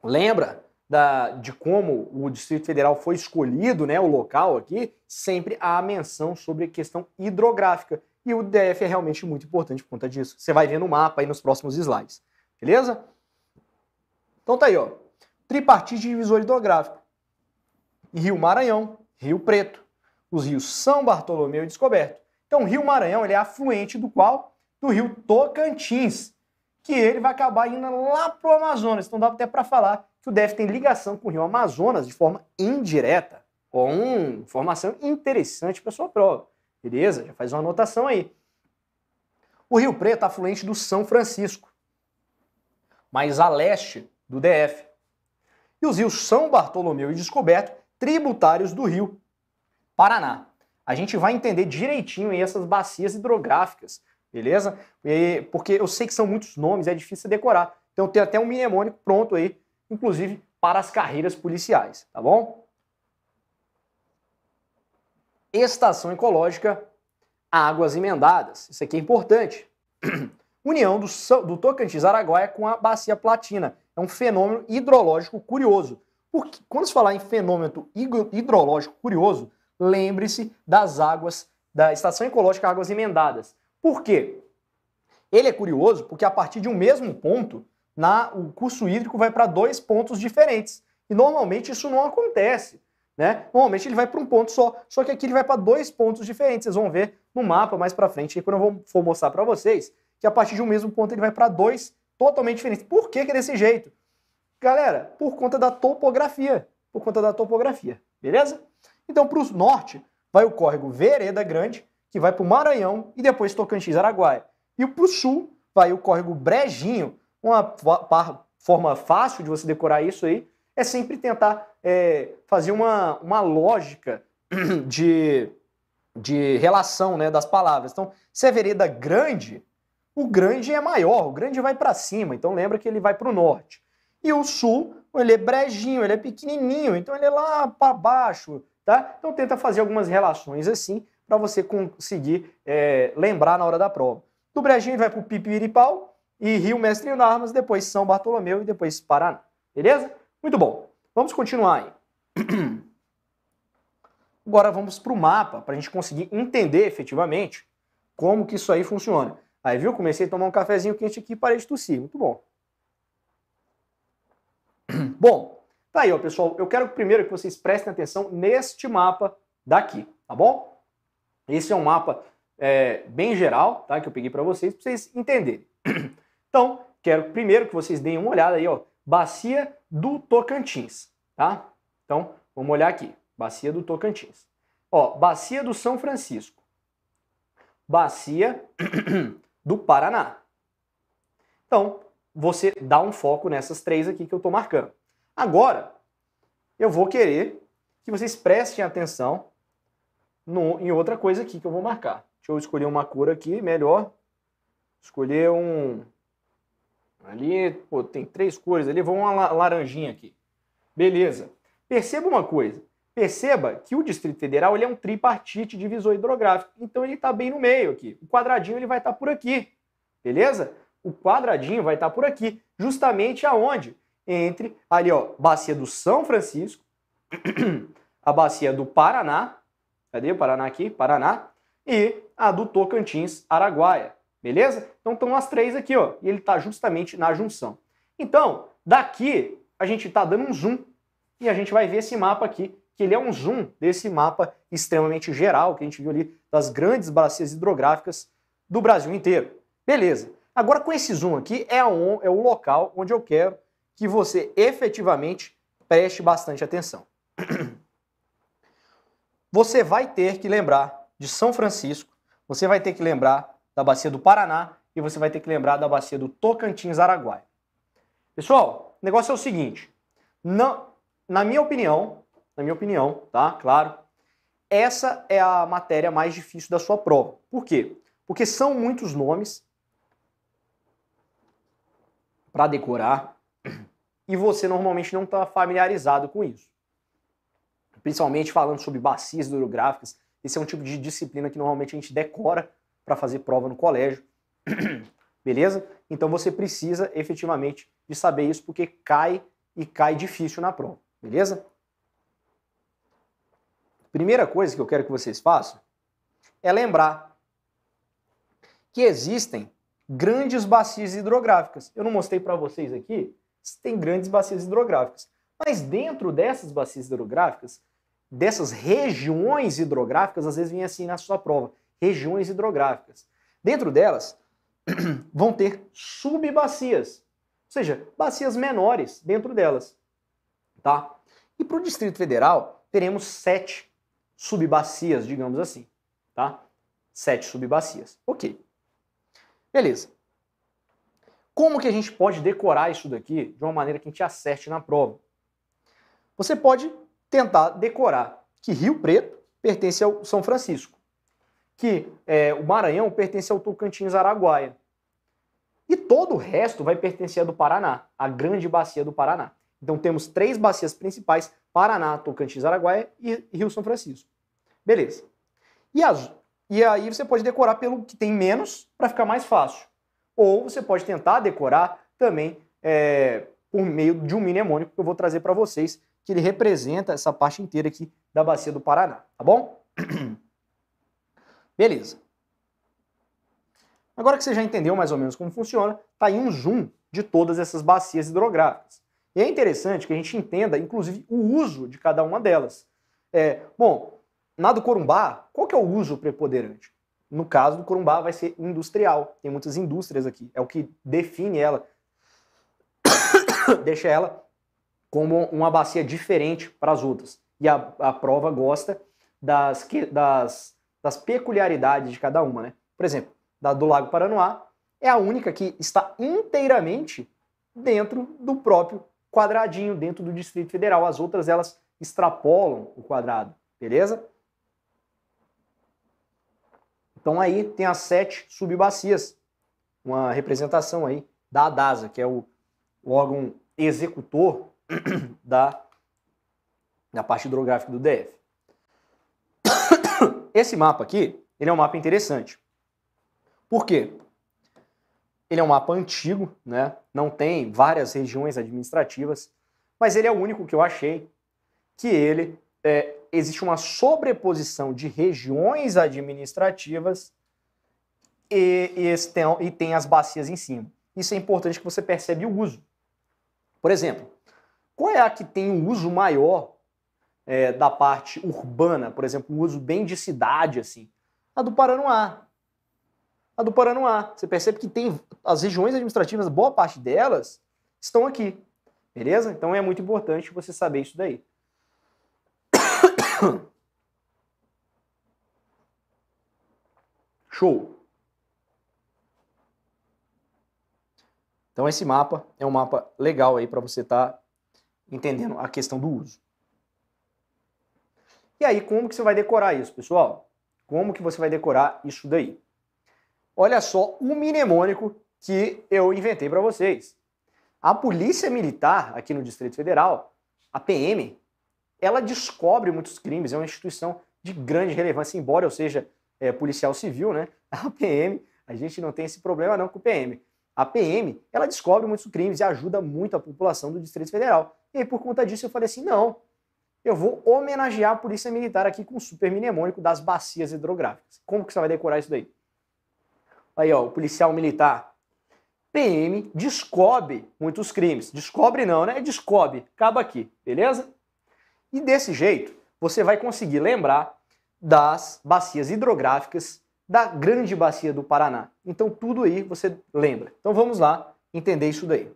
Lembra da, de como o Distrito Federal foi escolhido, né, o local aqui? Sempre há a menção sobre a questão hidrográfica. E o DF é realmente muito importante por conta disso. Você vai ver no mapa aí nos próximos slides. Beleza? Então tá aí, ó. Tripartite de divisor hidrográfico. Rio Maranhão, Rio Preto, os rios São Bartolomeu e Descoberto. Então, o Rio Maranhão ele é afluente do qual? Do Rio Tocantins, que ele vai acabar indo lá para o Amazonas. Então, dá até para falar que o DF tem ligação com o Rio Amazonas de forma indireta. Com informação interessante para sua prova. Beleza? Já faz uma anotação aí. O Rio Preto é afluente do São Francisco, mais a leste do DF. E os rios São Bartolomeu e Descoberto, tributários do rio Paraná. A gente vai entender direitinho essas bacias hidrográficas, beleza? E, porque eu sei que são muitos nomes, é difícil decorar. Então tem até um mnemônico pronto aí, inclusive para as carreiras policiais, tá bom? Estação ecológica, águas emendadas. Isso aqui é importante. União do, do Tocantins-Araguaia com a Bacia Platina. É um fenômeno hidrológico curioso. Porque quando se falar em fenômeno hidrológico curioso, lembre-se das águas da Estação Ecológica Águas Emendadas. Por quê? Ele é curioso porque a partir de um mesmo ponto, na, o curso hídrico vai para dois pontos diferentes. E normalmente isso não acontece. Né? Normalmente ele vai para um ponto só, só que aqui ele vai para dois pontos diferentes. Vocês vão ver no mapa mais para frente, quando eu for mostrar para vocês, que a partir de um mesmo ponto ele vai para dois totalmente diferentes. Por que, que é desse jeito? Galera, por conta da topografia. Por conta da topografia, beleza? Então, para o norte, vai o córrego Vereda Grande, que vai para o Maranhão e depois Tocantins-Araguaia. E para o sul, vai o córrego Brejinho, uma forma fácil de você decorar isso aí, é sempre tentar é, fazer uma, uma lógica de, de relação né, das palavras. Então, se é vereda grande, o grande é maior, o grande vai para cima, então lembra que ele vai para o norte. E o sul, ele é brejinho, ele é pequenininho, então ele é lá para baixo, tá? Então tenta fazer algumas relações assim para você conseguir é, lembrar na hora da prova. Do Brejinho vai para o Pipiripau e Rio Mestre em Armas, depois São Bartolomeu e depois Paraná. Beleza? Muito bom. Vamos continuar aí. Agora vamos para o mapa para a gente conseguir entender efetivamente como que isso aí funciona. Aí viu? Comecei a tomar um cafezinho quente aqui e parei de tossir. Muito bom. Bom, Tá aí, ó, pessoal. Eu quero primeiro que vocês prestem atenção neste mapa daqui, tá bom? Esse é um mapa é, bem geral, tá? Que eu peguei para vocês, para vocês entenderem. Então, quero primeiro que vocês deem uma olhada aí, ó. Bacia do Tocantins, tá? Então, vamos olhar aqui. Bacia do Tocantins. Ó, bacia do São Francisco. Bacia do Paraná. Então, você dá um foco nessas três aqui que eu estou marcando. Agora, eu vou querer que vocês prestem atenção no, em outra coisa aqui que eu vou marcar. Deixa eu escolher uma cor aqui, melhor. Escolher um... Ali, pô, tem três cores ali, vou uma laranjinha aqui. Beleza. Perceba uma coisa. Perceba que o Distrito Federal ele é um tripartite divisor hidrográfico. Então ele está bem no meio aqui. O quadradinho ele vai estar tá por aqui. Beleza? O quadradinho vai estar tá por aqui. Justamente aonde? entre ali, ó, bacia do São Francisco, a bacia do Paraná, cadê o Paraná aqui? Paraná, e a do Tocantins, Araguaia, beleza? Então estão as três aqui, ó, e ele está justamente na junção. Então, daqui a gente está dando um zoom e a gente vai ver esse mapa aqui, que ele é um zoom desse mapa extremamente geral que a gente viu ali das grandes bacias hidrográficas do Brasil inteiro. Beleza. Agora com esse zoom aqui é, um, é o local onde eu quero que você efetivamente preste bastante atenção. Você vai ter que lembrar de São Francisco, você vai ter que lembrar da bacia do Paraná e você vai ter que lembrar da bacia do Tocantins Araguaia. Pessoal, o negócio é o seguinte, na minha opinião, na minha opinião, tá? Claro, essa é a matéria mais difícil da sua prova. Por quê? Porque são muitos nomes para decorar, e você normalmente não está familiarizado com isso. Principalmente falando sobre bacias hidrográficas, esse é um tipo de disciplina que normalmente a gente decora para fazer prova no colégio. Beleza? Então você precisa efetivamente de saber isso porque cai e cai difícil na prova. Beleza? Primeira coisa que eu quero que vocês façam é lembrar que existem grandes bacias hidrográficas. Eu não mostrei para vocês aqui, tem grandes bacias hidrográficas. Mas dentro dessas bacias hidrográficas, dessas regiões hidrográficas, às vezes vem assim na sua prova, regiões hidrográficas. Dentro delas vão ter subbacias, ou seja, bacias menores dentro delas, tá? E para o Distrito Federal teremos sete subbacias, digamos assim, tá? Sete subbacias, ok? Beleza. Como que a gente pode decorar isso daqui de uma maneira que a gente acerte na prova? Você pode tentar decorar que Rio Preto pertence ao São Francisco, que é, o Maranhão pertence ao Tocantins Araguaia. E todo o resto vai pertencer ao do Paraná, a grande bacia do Paraná. Então temos três bacias principais: Paraná, Tocantins Araguaia e Rio São Francisco. Beleza. E, as, e aí você pode decorar pelo que tem menos para ficar mais fácil ou você pode tentar decorar também é, por meio de um mnemônico que eu vou trazer para vocês, que ele representa essa parte inteira aqui da bacia do Paraná, tá bom? Beleza. Agora que você já entendeu mais ou menos como funciona, tá aí um zoom de todas essas bacias hidrográficas. E é interessante que a gente entenda, inclusive, o uso de cada uma delas. É, bom, na do Corumbá, qual que é o uso preponderante? No caso do Corumbá, vai ser industrial. Tem muitas indústrias aqui. É o que define ela, deixa ela como uma bacia diferente para as outras. E a, a prova gosta das, das, das, peculiaridades de cada uma. Né? Por exemplo, da do Lago Paranoá é a única que está inteiramente dentro do próprio quadradinho, dentro do Distrito Federal. As outras, elas extrapolam o quadrado, beleza? Então aí tem as sete subbacias, uma representação aí da ADASA, que é o, o órgão executor da, da parte hidrográfica do DF. Esse mapa aqui, ele é um mapa interessante. Por quê? Ele é um mapa antigo, né? não tem várias regiões administrativas, mas ele é o único que eu achei que ele é, existe uma sobreposição de regiões administrativas e, e, e tem as bacias em cima. Isso é importante que você percebe o uso. Por exemplo, qual é a que tem um uso maior é, da parte urbana, por exemplo, um uso bem de cidade, assim? A do Paranoá. A do Paranoá. Você percebe que tem as regiões administrativas, boa parte delas, estão aqui. Beleza? Então é muito importante você saber isso daí. Show! Então esse mapa é um mapa legal aí para você estar tá entendendo a questão do uso. E aí, como que você vai decorar isso, pessoal? Como que você vai decorar isso daí? Olha só o mnemônico que eu inventei para vocês. A Polícia Militar aqui no Distrito Federal, a PM, ela descobre muitos crimes, é uma instituição de grande relevância, embora eu seja é, policial civil, né? A PM, a gente não tem esse problema não com o PM. A PM, ela descobre muitos crimes e ajuda muito a população do Distrito Federal. E aí, por conta disso, eu falei assim, não, eu vou homenagear a Polícia Militar aqui com o super mnemônico das bacias hidrográficas. Como que você vai decorar isso daí? Aí, ó, o policial militar, PM, descobre muitos crimes. Descobre não, né? Descobre. Acaba aqui, beleza? E desse jeito, você vai conseguir lembrar das bacias hidrográficas da Grande Bacia do Paraná. Então, tudo aí você lembra. Então, vamos lá entender isso daí.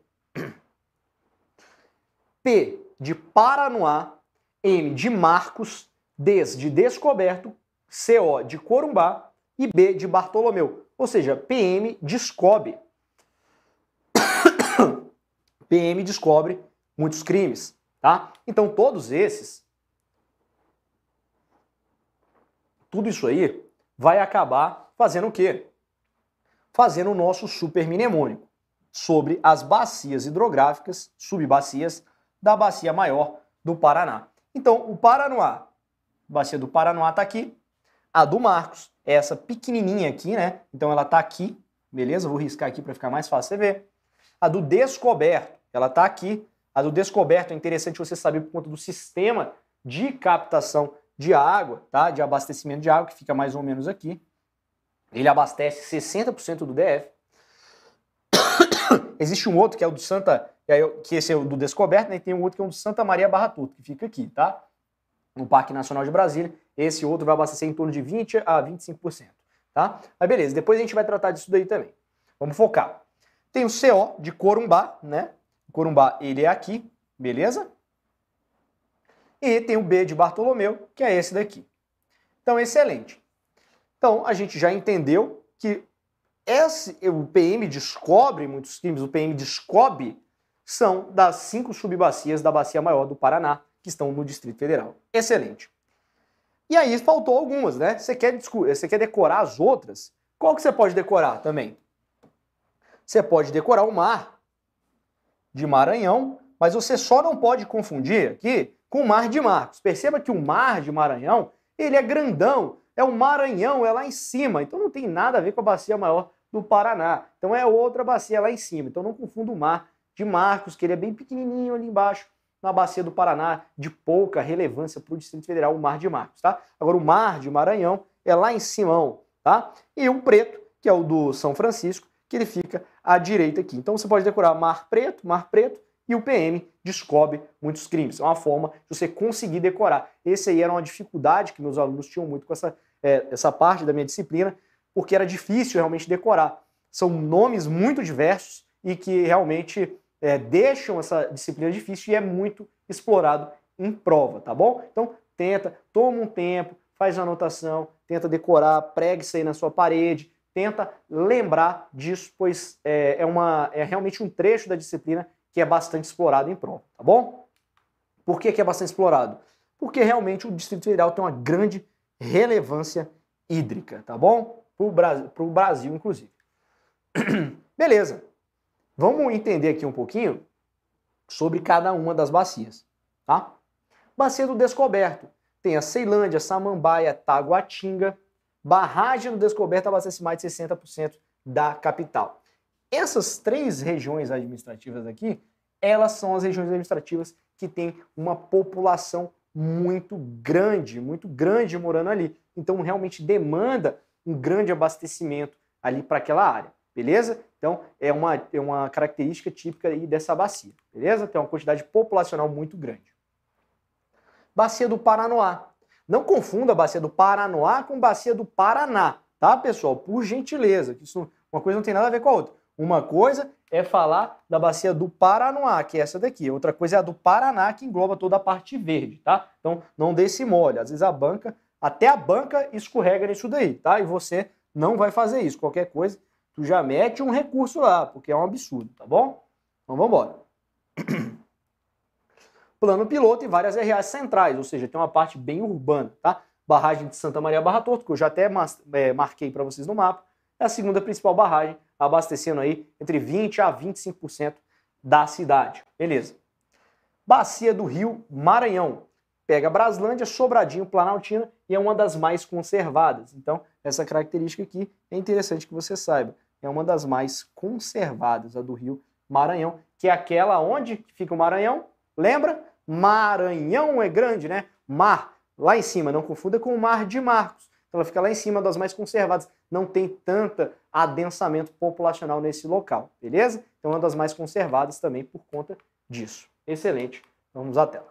P de Paranoá, M de Marcos, D de Descoberto, CO de Corumbá e B de Bartolomeu. Ou seja, PM descobre. PM descobre muitos crimes tá? Então todos esses, tudo isso aí vai acabar fazendo o quê? Fazendo o nosso super mnemônico sobre as bacias hidrográficas, subbacias, da bacia maior do Paraná. Então, o Paraná, bacia do Paraná está aqui, a do Marcos, essa pequenininha aqui, né? Então ela está aqui, beleza? Vou riscar aqui para ficar mais fácil você ver. A do Descoberto, ela está aqui, a do descoberto é interessante você saber por conta do sistema de captação de água, tá? de abastecimento de água, que fica mais ou menos aqui. Ele abastece 60% do DF. Existe um outro que é o do Santa, é que esse é o do Descoberto, né? e tem um outro que é o do Santa Maria Barra Turto, que fica aqui, tá? No Parque Nacional de Brasília. Esse outro vai abastecer em torno de 20 a 25%, tá? Mas beleza, depois a gente vai tratar disso daí também. Vamos focar. Tem o CO de Corumbá, né? O Corumbá, ele é aqui, beleza? E tem o B de Bartolomeu, que é esse daqui. Então, excelente. Então, a gente já entendeu que esse, o PM descobre, muitos crimes, o PM descobre, são das cinco subbacias da Bacia Maior do Paraná, que estão no Distrito Federal. Excelente. E aí faltou algumas, né? Você quer, você quer decorar as outras? Qual que você pode decorar também? Você pode decorar o mar, de Maranhão, mas você só não pode confundir aqui com o Mar de Marcos. Perceba que o Mar de Maranhão, ele é grandão, é o Maranhão, é lá em cima, então não tem nada a ver com a bacia maior do Paraná. Então é outra bacia lá em cima. Então não confunda o Mar de Marcos, que ele é bem pequenininho ali embaixo, na bacia do Paraná, de pouca relevância para o Distrito Federal, o Mar de Marcos, tá? Agora o Mar de Maranhão é lá em Simão, tá? E o preto, que é o do São Francisco, que ele fica à direita aqui. Então você pode decorar Mar Preto, Mar Preto e o PM descobre muitos crimes. É uma forma de você conseguir decorar. Esse aí era uma dificuldade que meus alunos tinham muito com essa, é, essa parte da minha disciplina, porque era difícil realmente decorar. São nomes muito diversos e que realmente é, deixam essa disciplina difícil e é muito explorado em prova, tá bom? Então tenta, toma um tempo, faz anotação, tenta decorar, pregue isso aí na sua parede, tenta lembrar disso, pois é, é, uma, é realmente um trecho da disciplina que é bastante explorado em prova, tá bom? Por que, que é bastante explorado? Porque realmente o Distrito Federal tem uma grande relevância hídrica, tá bom? Para o Brasil, Brasil, inclusive. Beleza. Vamos entender aqui um pouquinho sobre cada uma das bacias, tá? Bacia do Descoberto. Tem a Ceilândia, Samambaia, Taguatinga, barragem no descoberto abastece mais de 60% da capital. Essas três regiões administrativas aqui, elas são as regiões administrativas que têm uma população muito grande, muito grande morando ali. Então realmente demanda um grande abastecimento ali para aquela área, beleza? Então é uma, é uma característica típica aí dessa bacia, beleza? Tem uma quantidade populacional muito grande. Bacia do Paranoá. Não confunda a bacia do Paranoá com a bacia do Paraná, tá, pessoal? Por gentileza, que isso uma coisa não tem nada a ver com a outra. Uma coisa é falar da bacia do Paranoá, que é essa daqui. Outra coisa é a do Paraná, que engloba toda a parte verde, tá? Então não dê esse mole. Às vezes a banca, até a banca escorrega nisso daí, tá? E você não vai fazer isso. Qualquer coisa, tu já mete um recurso lá, porque é um absurdo, tá bom? Então vamos embora. plano piloto e várias RAs centrais, ou seja, tem uma parte bem urbana, tá? Barragem de Santa Maria Barra Torto, que eu já até é, marquei para vocês no mapa, é a segunda principal barragem, abastecendo aí entre 20 a 25% da cidade. Beleza. Bacia do Rio Maranhão. Pega Braslândia, Sobradinho, Planaltina e é uma das mais conservadas. Então, essa característica aqui é interessante que você saiba. É uma das mais conservadas, a do Rio Maranhão, que é aquela onde fica o Maranhão, lembra? Maranhão é grande, né? Mar, lá em cima, não confunda com o Mar de Marcos. Então ela fica lá em cima das mais conservadas, não tem tanta adensamento populacional nesse local, beleza? Então é uma das mais conservadas também por conta disso. Excelente, vamos à tela.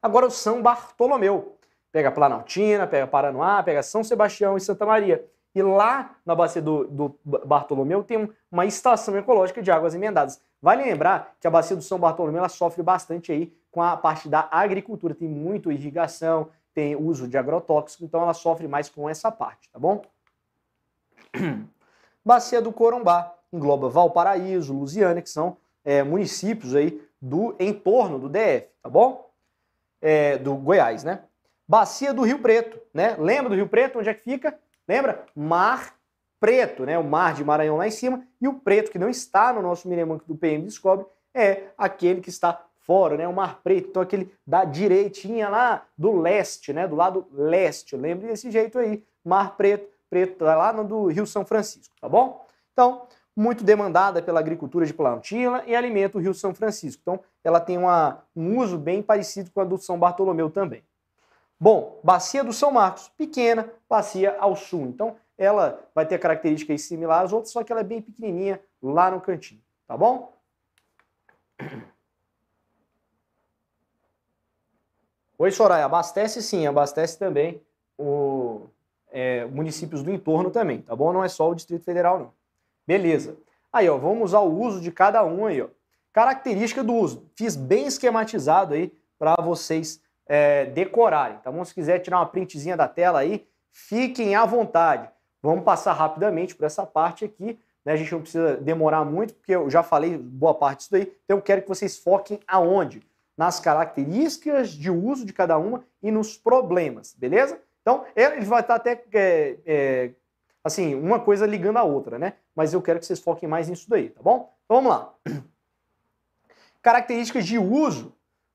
Agora o São Bartolomeu. Pega Planaltina, pega Paranoá, pega São Sebastião e Santa Maria. E lá na bacia do, do Bartolomeu tem uma estação ecológica de águas emendadas. Vale lembrar que a bacia do São Bartolomeu ela sofre bastante aí com a parte da agricultura, tem muito irrigação, tem uso de agrotóxico, então ela sofre mais com essa parte, tá bom? bacia do Corumbá engloba Valparaíso, Lusiana, que são é, municípios aí do entorno do DF, tá bom? É, do Goiás, né? Bacia do Rio Preto, né? Lembra do Rio Preto? Onde é que fica? Lembra? Mar preto, né? o mar de Maranhão lá em cima, e o preto que não está no nosso mnemônico do PM Descobre é aquele que está fora, né? o mar preto, então aquele da direitinha lá do leste, né? do lado leste, lembre desse jeito aí, mar preto, preto tá lá no do Rio São Francisco, tá bom? Então, muito demandada pela agricultura de plantina e alimenta o Rio São Francisco, então ela tem uma, um uso bem parecido com a do São Bartolomeu também. Bom, bacia do São Marcos, pequena, bacia ao sul. Então, ela vai ter características similares às outras, só que ela é bem pequenininha lá no cantinho, tá bom? Oi, Soraya, abastece sim, abastece também o é, municípios do entorno também, tá bom? Não é só o Distrito Federal, não. Beleza. Aí, ó, vamos ao uso de cada um aí, ó. Característica do uso. Fiz bem esquematizado aí para vocês é, decorarem, tá então, bom? Se quiser tirar uma printzinha da tela aí, fiquem à vontade. Vamos passar rapidamente por essa parte aqui, né? A gente não precisa demorar muito, porque eu já falei boa parte disso daí, então eu quero que vocês foquem aonde? Nas características de uso de cada uma e nos problemas, beleza? Então, é, ele vai estar até, é, é, assim, uma coisa ligando a outra, né? Mas eu quero que vocês foquem mais nisso daí, tá bom? Então, vamos lá. Características de uso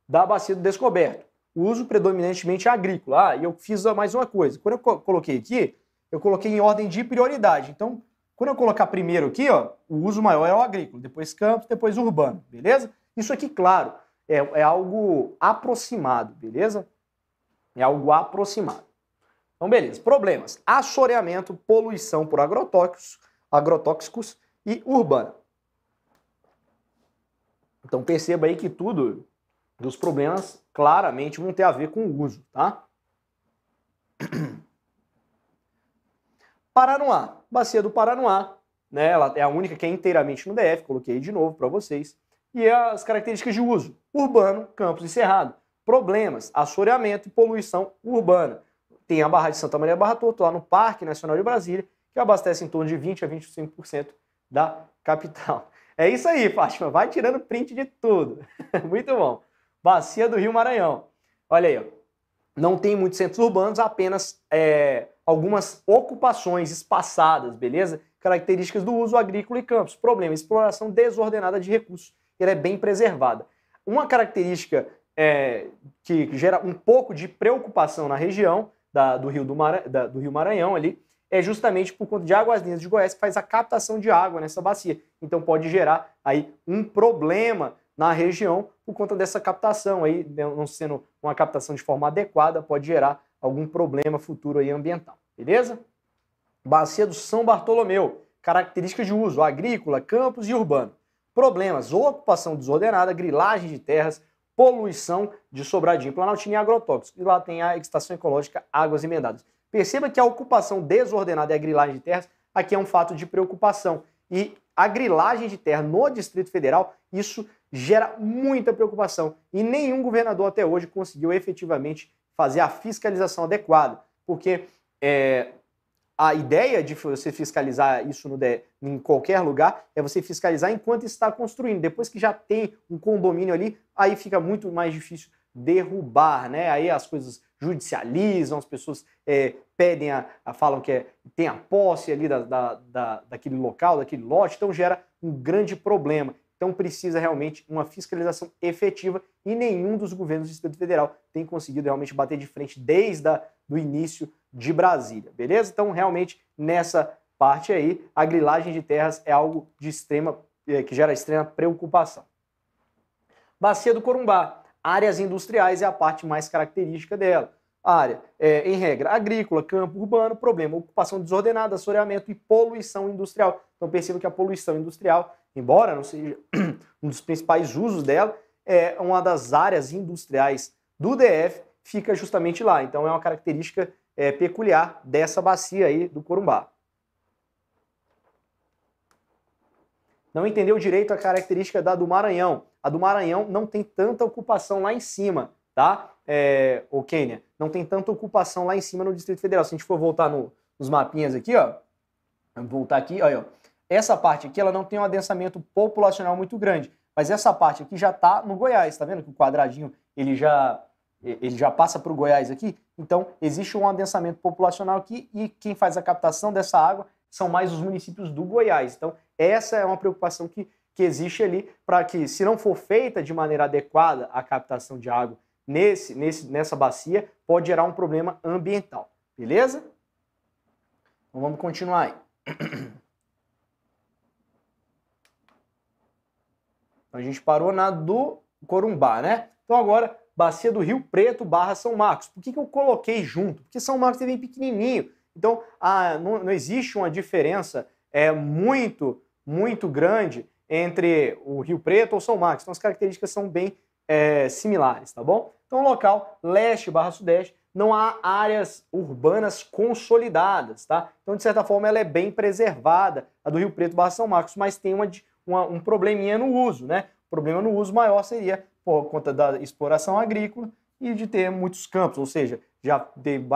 da bacia do descoberto o uso predominantemente agrícola. Ah, e eu fiz mais uma coisa. Quando eu coloquei aqui, eu coloquei em ordem de prioridade. Então, quando eu colocar primeiro aqui, ó, o uso maior é o agrícola, depois campos depois urbano, beleza? Isso aqui, claro, é, é algo aproximado, beleza? É algo aproximado. Então, beleza. Problemas. Assoreamento, poluição por agrotóxicos, agrotóxicos e urbana. Então, perceba aí que tudo dos problemas claramente vão ter a ver com o uso, tá? Paranoá, bacia do Paranoá, né? Ela é a única que é inteiramente no DF, coloquei de novo para vocês. E é as características de uso: urbano, campos e cerrado. Problemas: assoreamento e poluição urbana. Tem a Barra de Santa Maria Barra Torto, lá no Parque Nacional de Brasília, que abastece em torno de 20 a 25% da capital. É isso aí, Fátima. Vai tirando print de tudo. Muito bom. Bacia do Rio Maranhão. Olha aí, ó. não tem muitos centros urbanos, apenas é, algumas ocupações espaçadas, beleza? Características do uso agrícola e campos. Problema, exploração desordenada de recursos. Ela é bem preservada. Uma característica é, que gera um pouco de preocupação na região da, do, Rio do, da, do Rio Maranhão ali, é justamente por conta de Águas Lindas de Goiás que faz a captação de água nessa bacia. Então pode gerar aí um problema na região por conta dessa captação aí, né, não sendo uma captação de forma adequada, pode gerar algum problema futuro aí ambiental, beleza? Bacia do São Bartolomeu, características de uso, agrícola, campos e urbano. Problemas, ocupação desordenada, grilagem de terras, poluição de sobradinho planalto e agrotóxico. E lá tem a estação ecológica Águas Emendadas. Perceba que a ocupação desordenada e a grilagem de terras aqui é um fato de preocupação. E a grilagem de terra no Distrito Federal, isso gera muita preocupação. E nenhum governador até hoje conseguiu efetivamente fazer a fiscalização adequada, porque é, a ideia de você fiscalizar isso no, em qualquer lugar é você fiscalizar enquanto está construindo. Depois que já tem um condomínio ali, aí fica muito mais difícil derrubar, né? Aí as coisas judicializam, as pessoas é, pedem a, a, falam que é, tem a posse ali da, da, da, daquele local, daquele lote, então gera um grande problema. Então precisa realmente uma fiscalização efetiva e nenhum dos governos do Distrito Federal tem conseguido realmente bater de frente desde o início de Brasília, beleza? Então realmente nessa parte aí a grilagem de terras é algo de extrema é, que gera extrema preocupação. Bacia do Corumbá Áreas industriais é a parte mais característica dela. área, é, em regra, agrícola, campo urbano, problema, ocupação desordenada, assoreamento e poluição industrial. Então perceba que a poluição industrial, embora não seja um dos principais usos dela, é uma das áreas industriais do DF, fica justamente lá. Então é uma característica é, peculiar dessa bacia aí do Corumbá. Não entendeu direito a característica da do Maranhão. A do Maranhão não tem tanta ocupação lá em cima, tá? É, o Quênia, não tem tanta ocupação lá em cima no Distrito Federal. Se a gente for voltar no, nos mapinhas aqui, ó, voltar aqui, olha, ó, essa parte aqui ela não tem um adensamento populacional muito grande, mas essa parte aqui já está no Goiás, tá vendo que o quadradinho ele já ele já passa para o Goiás aqui, então existe um adensamento populacional aqui e quem faz a captação dessa água são mais os municípios do Goiás. Então essa é uma preocupação que que existe ali para que, se não for feita de maneira adequada a captação de água nesse, nesse, nessa bacia, pode gerar um problema ambiental. Beleza? Então vamos continuar aí. Então, a gente parou na do Corumbá, né? Então agora, bacia do Rio Preto barra São Marcos. Por que, que eu coloquei junto? Porque São Marcos é bem pequenininho. Então a, ah, não, não existe uma diferença é, muito, muito grande entre o Rio Preto ou São Marcos. Então as características são bem é, similares, tá bom? Então local leste barra sudeste, não há áreas urbanas consolidadas, tá? Então de certa forma ela é bem preservada, a do Rio Preto barra São Marcos, mas tem uma, uma, um probleminha no uso, né? O problema no uso maior seria por conta da exploração agrícola e de ter muitos campos, ou seja, já tem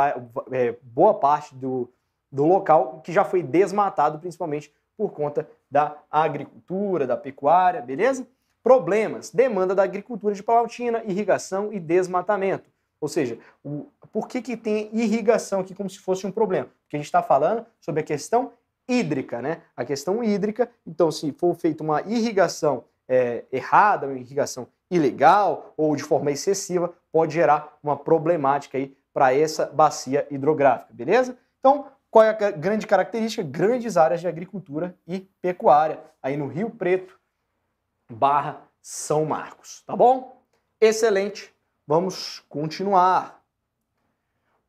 é, boa parte do, do local que já foi desmatado, principalmente por conta da agricultura, da pecuária, beleza? Problemas, demanda da agricultura de Palautina, irrigação e desmatamento. Ou seja, o, por que, que tem irrigação aqui como se fosse um problema? Porque a gente está falando sobre a questão hídrica, né? A questão hídrica, então se for feita uma irrigação é, errada, uma irrigação ilegal ou de forma excessiva, pode gerar uma problemática aí para essa bacia hidrográfica, beleza? Então, qual é a grande característica? Grandes áreas de agricultura e pecuária, aí no Rio Preto, barra São Marcos, tá bom? Excelente, vamos continuar.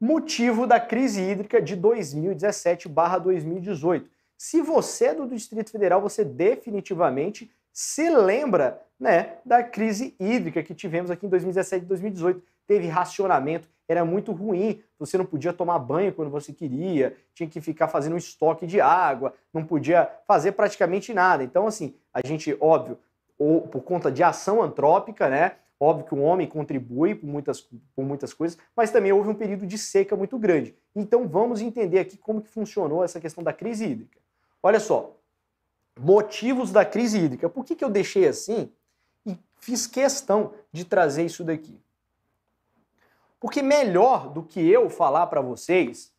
Motivo da crise hídrica de 2017 barra 2018. Se você é do Distrito Federal, você definitivamente se lembra né, da crise hídrica que tivemos aqui em 2017 e 2018. Teve racionamento, era muito ruim. Você não podia tomar banho quando você queria, tinha que ficar fazendo um estoque de água, não podia fazer praticamente nada. Então, assim, a gente, óbvio, ou por conta de ação antrópica, né? Óbvio que o homem contribui por muitas, por muitas coisas, mas também houve um período de seca muito grande. Então vamos entender aqui como que funcionou essa questão da crise hídrica. Olha só, motivos da crise hídrica. Por que, que eu deixei assim e fiz questão de trazer isso daqui? Porque melhor do que eu falar para vocês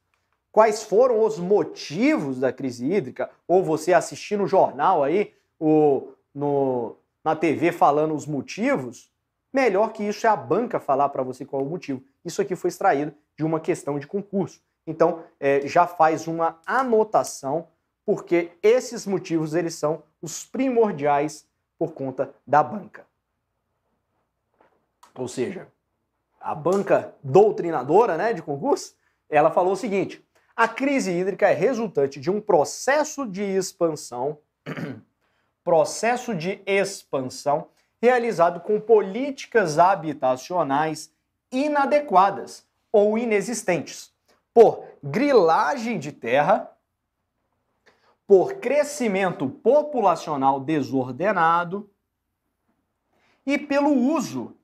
quais foram os motivos da crise hídrica, ou você assistir no jornal aí, ou no, na TV falando os motivos, melhor que isso é a banca falar para você qual é o motivo. Isso aqui foi extraído de uma questão de concurso. Então, é, já faz uma anotação, porque esses motivos eles são os primordiais por conta da banca. Ou seja, a banca doutrinadora né, de concurso, ela falou o seguinte: a crise hídrica é resultante de um processo de expansão, processo de expansão realizado com políticas habitacionais inadequadas ou inexistentes, por grilagem de terra, por crescimento populacional desordenado e pelo uso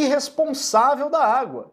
irresponsável da água.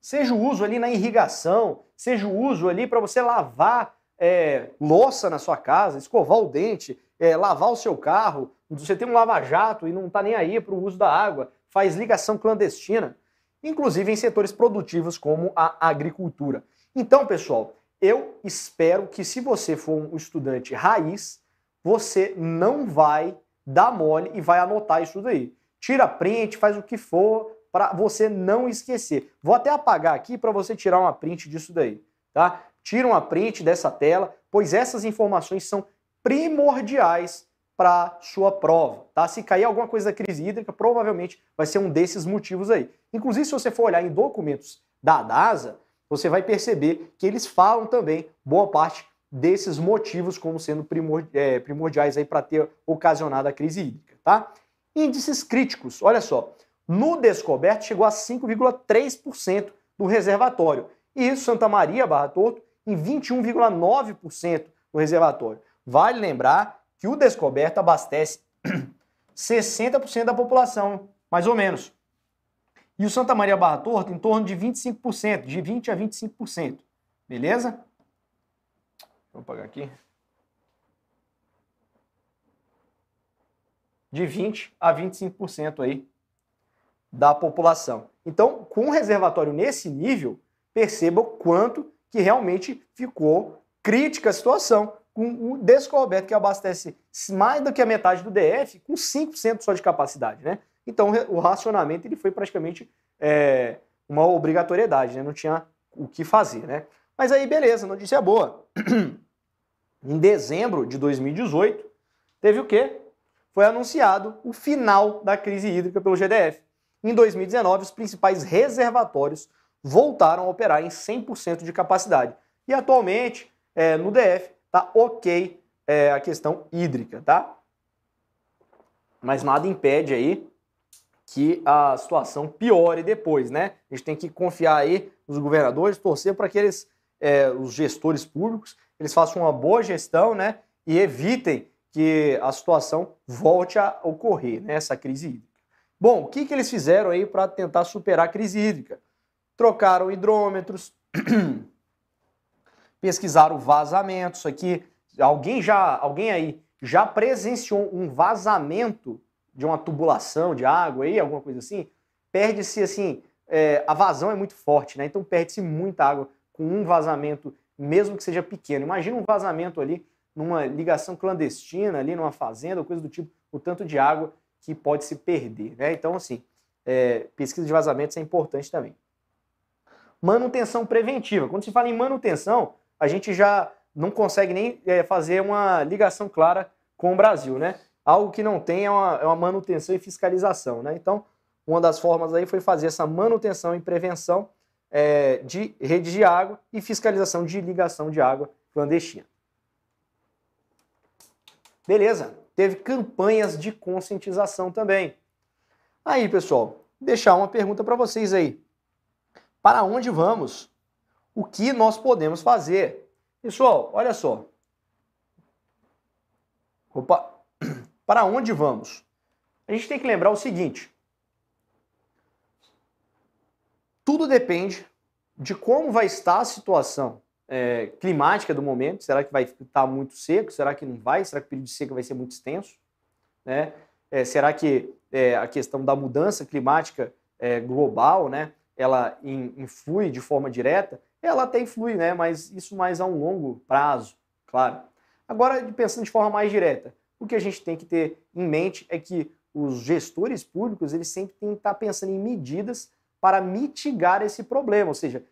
Seja o uso ali na irrigação, seja o uso ali para você lavar é, louça na sua casa, escovar o dente, é, lavar o seu carro, você tem um lava-jato e não está nem aí para o uso da água, faz ligação clandestina, inclusive em setores produtivos como a agricultura. Então, pessoal, eu espero que se você for um estudante raiz, você não vai dar mole e vai anotar isso daí. Tira print, faz o que for, para você não esquecer. Vou até apagar aqui para você tirar uma print disso daí, tá? Tira uma print dessa tela, pois essas informações são primordiais para sua prova, tá? Se cair alguma coisa da crise hídrica, provavelmente vai ser um desses motivos aí. Inclusive, se você for olhar em documentos da DASA, você vai perceber que eles falam também boa parte desses motivos como sendo é, primordiais aí para ter ocasionado a crise hídrica, tá? Índices críticos, olha só, no descoberto chegou a 5,3% do reservatório. E Santa Maria Barra Torto em 21,9% do reservatório. Vale lembrar que o descoberto abastece 60% da população, mais ou menos. E o Santa Maria Barra Torta em torno de 25%, de 20 a 25%. Beleza? Vou apagar aqui. De 20 a 25% aí da população. Então, com um reservatório nesse nível, perceba o quanto que realmente ficou crítica a situação, com o descoberto que abastece mais do que a metade do DF, com 5% só de capacidade. Né? Então, o racionamento ele foi praticamente é, uma obrigatoriedade, né? não tinha o que fazer. Né? Mas aí, beleza, notícia boa. em dezembro de 2018, teve o quê? Foi anunciado o final da crise hídrica pelo GDF. Em 2019, os principais reservatórios voltaram a operar em 100% de capacidade. E atualmente, é, no DF, está ok é, a questão hídrica, tá? Mas nada impede aí que a situação piore depois, né? A gente tem que confiar aí nos governadores, torcer para que eles, é, os gestores públicos, eles façam uma boa gestão, né? E evitem que a situação volte a ocorrer, né? Essa crise hídrica. Bom, o que, que eles fizeram aí para tentar superar a crise hídrica? Trocaram hidrômetros, pesquisaram vazamentos aqui. Alguém já, alguém aí já presenciou um vazamento de uma tubulação de água aí, alguma coisa assim? Perde-se assim, é, a vazão é muito forte, né? Então perde-se muita água com um vazamento, mesmo que seja pequeno. Imagina um vazamento ali numa ligação clandestina ali numa fazenda, coisa do tipo, o tanto de água que pode se perder. Né? Então, assim, é, pesquisa de vazamentos é importante também. Manutenção preventiva. Quando se fala em manutenção, a gente já não consegue nem é, fazer uma ligação clara com o Brasil, né? Algo que não tem é uma, é uma manutenção e fiscalização, né? Então, uma das formas aí foi fazer essa manutenção e prevenção é, de redes de água e fiscalização de ligação de água clandestina. Beleza, teve campanhas de conscientização também. Aí, pessoal, deixar uma pergunta para vocês aí. Para onde vamos? O que nós podemos fazer? Pessoal, olha só. Opa. Para onde vamos? A gente tem que lembrar o seguinte: tudo depende de como vai estar a situação é, climática do momento. Será que vai estar tá muito seco? Será que não vai? Será que o período de seca vai ser muito extenso? Né? É, será que é, a questão da mudança climática é, global, né, ela influi de forma direta? Ela até influi, né, mas isso mais a um longo prazo, claro. Agora, pensando de forma mais direta, o que a gente tem que ter em mente é que os gestores públicos eles sempre têm que estar tá pensando em medidas para mitigar esse problema, ou seja,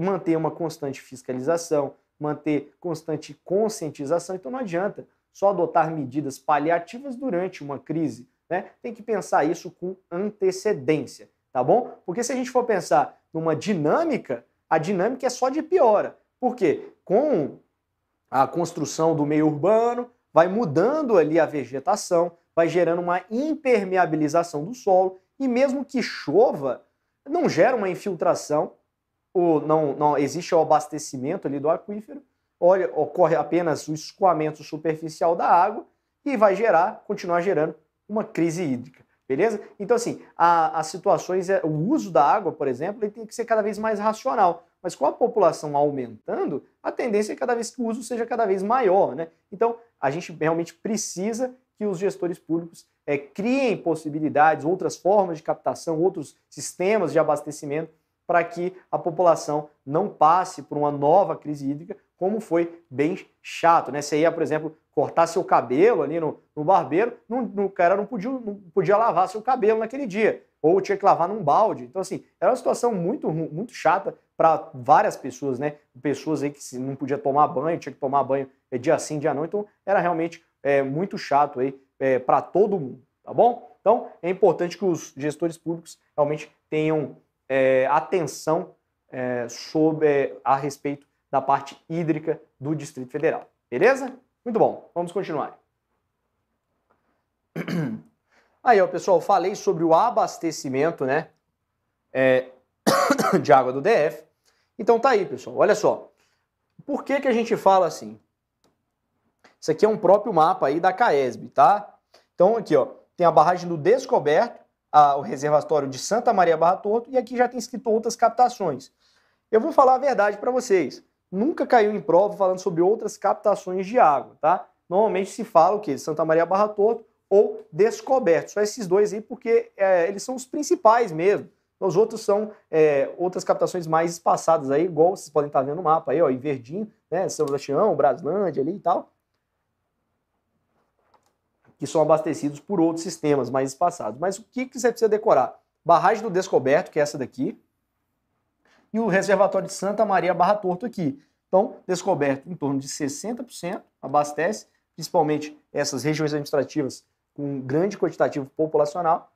manter uma constante fiscalização, manter constante conscientização. Então não adianta só adotar medidas paliativas durante uma crise. Né? Tem que pensar isso com antecedência, tá bom? Porque se a gente for pensar numa dinâmica, a dinâmica é só de piora. Por quê? Com a construção do meio urbano, vai mudando ali a vegetação, vai gerando uma impermeabilização do solo e mesmo que chova, não gera uma infiltração o, não, não existe o abastecimento ali do aquífero, olha, ocorre apenas o escoamento superficial da água e vai gerar, continuar gerando uma crise hídrica. Beleza? Então, assim, as situações, é, o uso da água, por exemplo, ele tem que ser cada vez mais racional. Mas com a população aumentando, a tendência é cada vez que o uso seja cada vez maior. Né? Então, a gente realmente precisa que os gestores públicos é, criem possibilidades, outras formas de captação, outros sistemas de abastecimento para que a população não passe por uma nova crise hídrica, como foi bem chato. Né? Você ia, por exemplo, cortar seu cabelo ali no, no barbeiro, não, no, o cara não podia, não podia lavar seu cabelo naquele dia, ou tinha que lavar num balde. Então, assim, era uma situação muito, muito chata para várias pessoas, né? Pessoas aí que não podia tomar banho, tinha que tomar banho é, dia sim, dia não. Então, era realmente é, muito chato aí é, para todo mundo, tá bom? Então, é importante que os gestores públicos realmente tenham é, atenção é, sobre, a respeito da parte hídrica do Distrito Federal. Beleza? Muito bom, vamos continuar. Aí, ó, pessoal, falei sobre o abastecimento, né, é, de água do DF. Então tá aí, pessoal, olha só. Por que que a gente fala assim? Isso aqui é um próprio mapa aí da CAESB, tá? Então aqui, ó, tem a barragem do Descoberto, a, o reservatório de Santa Maria Barra Torto e aqui já tem escrito outras captações. Eu vou falar a verdade para vocês. Nunca caiu em prova falando sobre outras captações de água, tá? Normalmente se fala o quê? Santa Maria Barra Torto ou Descoberto. Só esses dois aí porque é, eles são os principais mesmo. Os outros são é, outras captações mais espaçadas aí, igual vocês podem estar tá vendo no mapa aí, ó, em verdinho, né? São Sebastião, Braslândia ali e tal que são abastecidos por outros sistemas mais espaçados. Mas o que, que você precisa decorar? Barragem do Descoberto, que é essa daqui, e o reservatório de Santa Maria Barra Torto aqui. Então, Descoberto em torno de 60% abastece, principalmente essas regiões administrativas com um grande quantitativo populacional,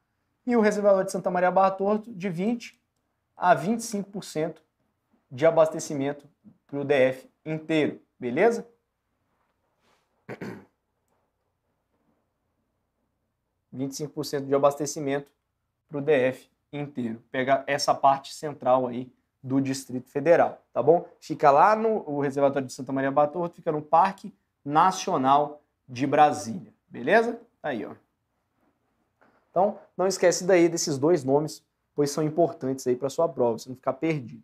e o reservatório de Santa Maria Barra Torto de 20% a 25% de abastecimento para o DF inteiro, beleza? 25% de abastecimento para o DF inteiro. Pega essa parte central aí do Distrito Federal, tá bom? Fica lá no o Reservatório de Santa Maria Batorto, fica no Parque Nacional de Brasília, beleza? Tá aí, ó. Então, não esquece daí desses dois nomes, pois são importantes aí para sua prova, você não ficar perdido.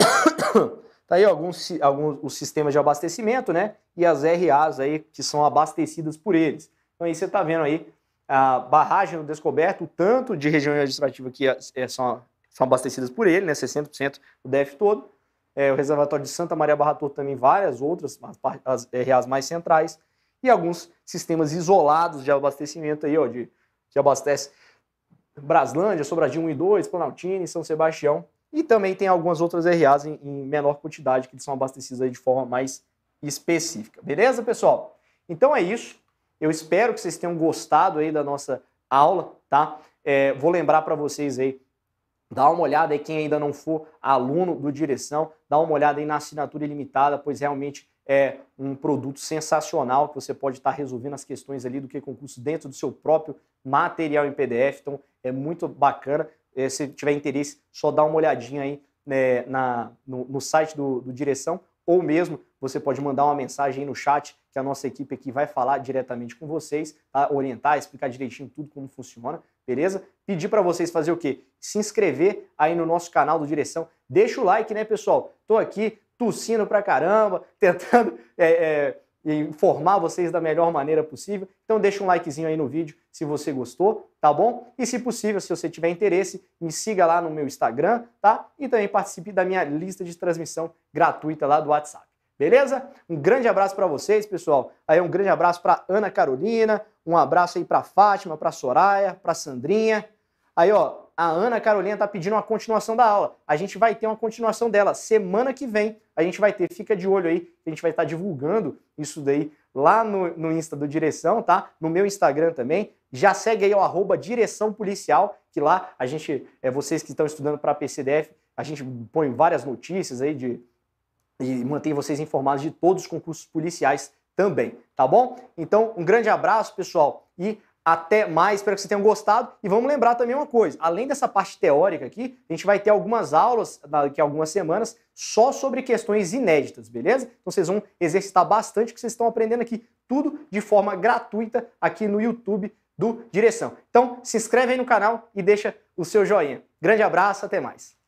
tá aí alguns, alguns os sistemas de abastecimento, né? E as RAs aí que são abastecidas por eles. Então aí você está vendo aí a barragem do descoberto, o tanto de região administrativa que é, é, são, são abastecidas por ele, né, 60% do DF todo. É, o reservatório de Santa Maria Barra Torto também, várias outras, as, as RAs mais centrais. E alguns sistemas isolados de abastecimento aí, ó, de, que abastece Braslândia, Sobradinho 1 e 2, Planaltina, São Sebastião. E também tem algumas outras RAs em, em menor quantidade que são abastecidas de forma mais específica. Beleza, pessoal? Então é isso. Eu espero que vocês tenham gostado aí da nossa aula, tá? É, vou lembrar para vocês aí, dá uma olhada aí quem ainda não for aluno do Direção, dá uma olhada aí na assinatura ilimitada, pois realmente é um produto sensacional que você pode estar tá resolvendo as questões ali do que concurso dentro do seu próprio material em PDF. Então é muito bacana. É, se tiver interesse, só dá uma olhadinha aí né, na, no, no, site do, do Direção ou mesmo você pode mandar uma mensagem aí no chat que a nossa equipe aqui vai falar diretamente com vocês, tá? orientar, explicar direitinho tudo como funciona, beleza? Pedir para vocês fazer o quê? Se inscrever aí no nosso canal do Direção. Deixa o like, né, pessoal? Tô aqui tossindo pra caramba, tentando é, é, informar vocês da melhor maneira possível. Então deixa um likezinho aí no vídeo se você gostou, tá bom? E se possível, se você tiver interesse, me siga lá no meu Instagram, tá? E também participe da minha lista de transmissão gratuita lá do WhatsApp. Beleza? Um grande abraço para vocês, pessoal. Aí um grande abraço para Ana Carolina, um abraço aí para Fátima, para Soraya, para Sandrinha. Aí, ó, a Ana Carolina tá pedindo uma continuação da aula. A gente vai ter uma continuação dela semana que vem. A gente vai ter, fica de olho aí, a gente vai estar tá divulgando isso daí lá no, no Insta do Direção, tá? No meu Instagram também. Já segue aí o arroba Direção Policial, que lá a gente, é vocês que estão estudando para PCDF, a gente põe várias notícias aí de e mantenho vocês informados de todos os concursos policiais também, tá bom? Então, um grande abraço, pessoal, e até mais, espero que vocês tenham gostado. E vamos lembrar também uma coisa: além dessa parte teórica aqui, a gente vai ter algumas aulas daqui a algumas semanas só sobre questões inéditas, beleza? Então vocês vão exercitar bastante o que vocês estão aprendendo aqui, tudo de forma gratuita aqui no YouTube do Direção. Então se inscreve aí no canal e deixa o seu joinha. Grande abraço, até mais.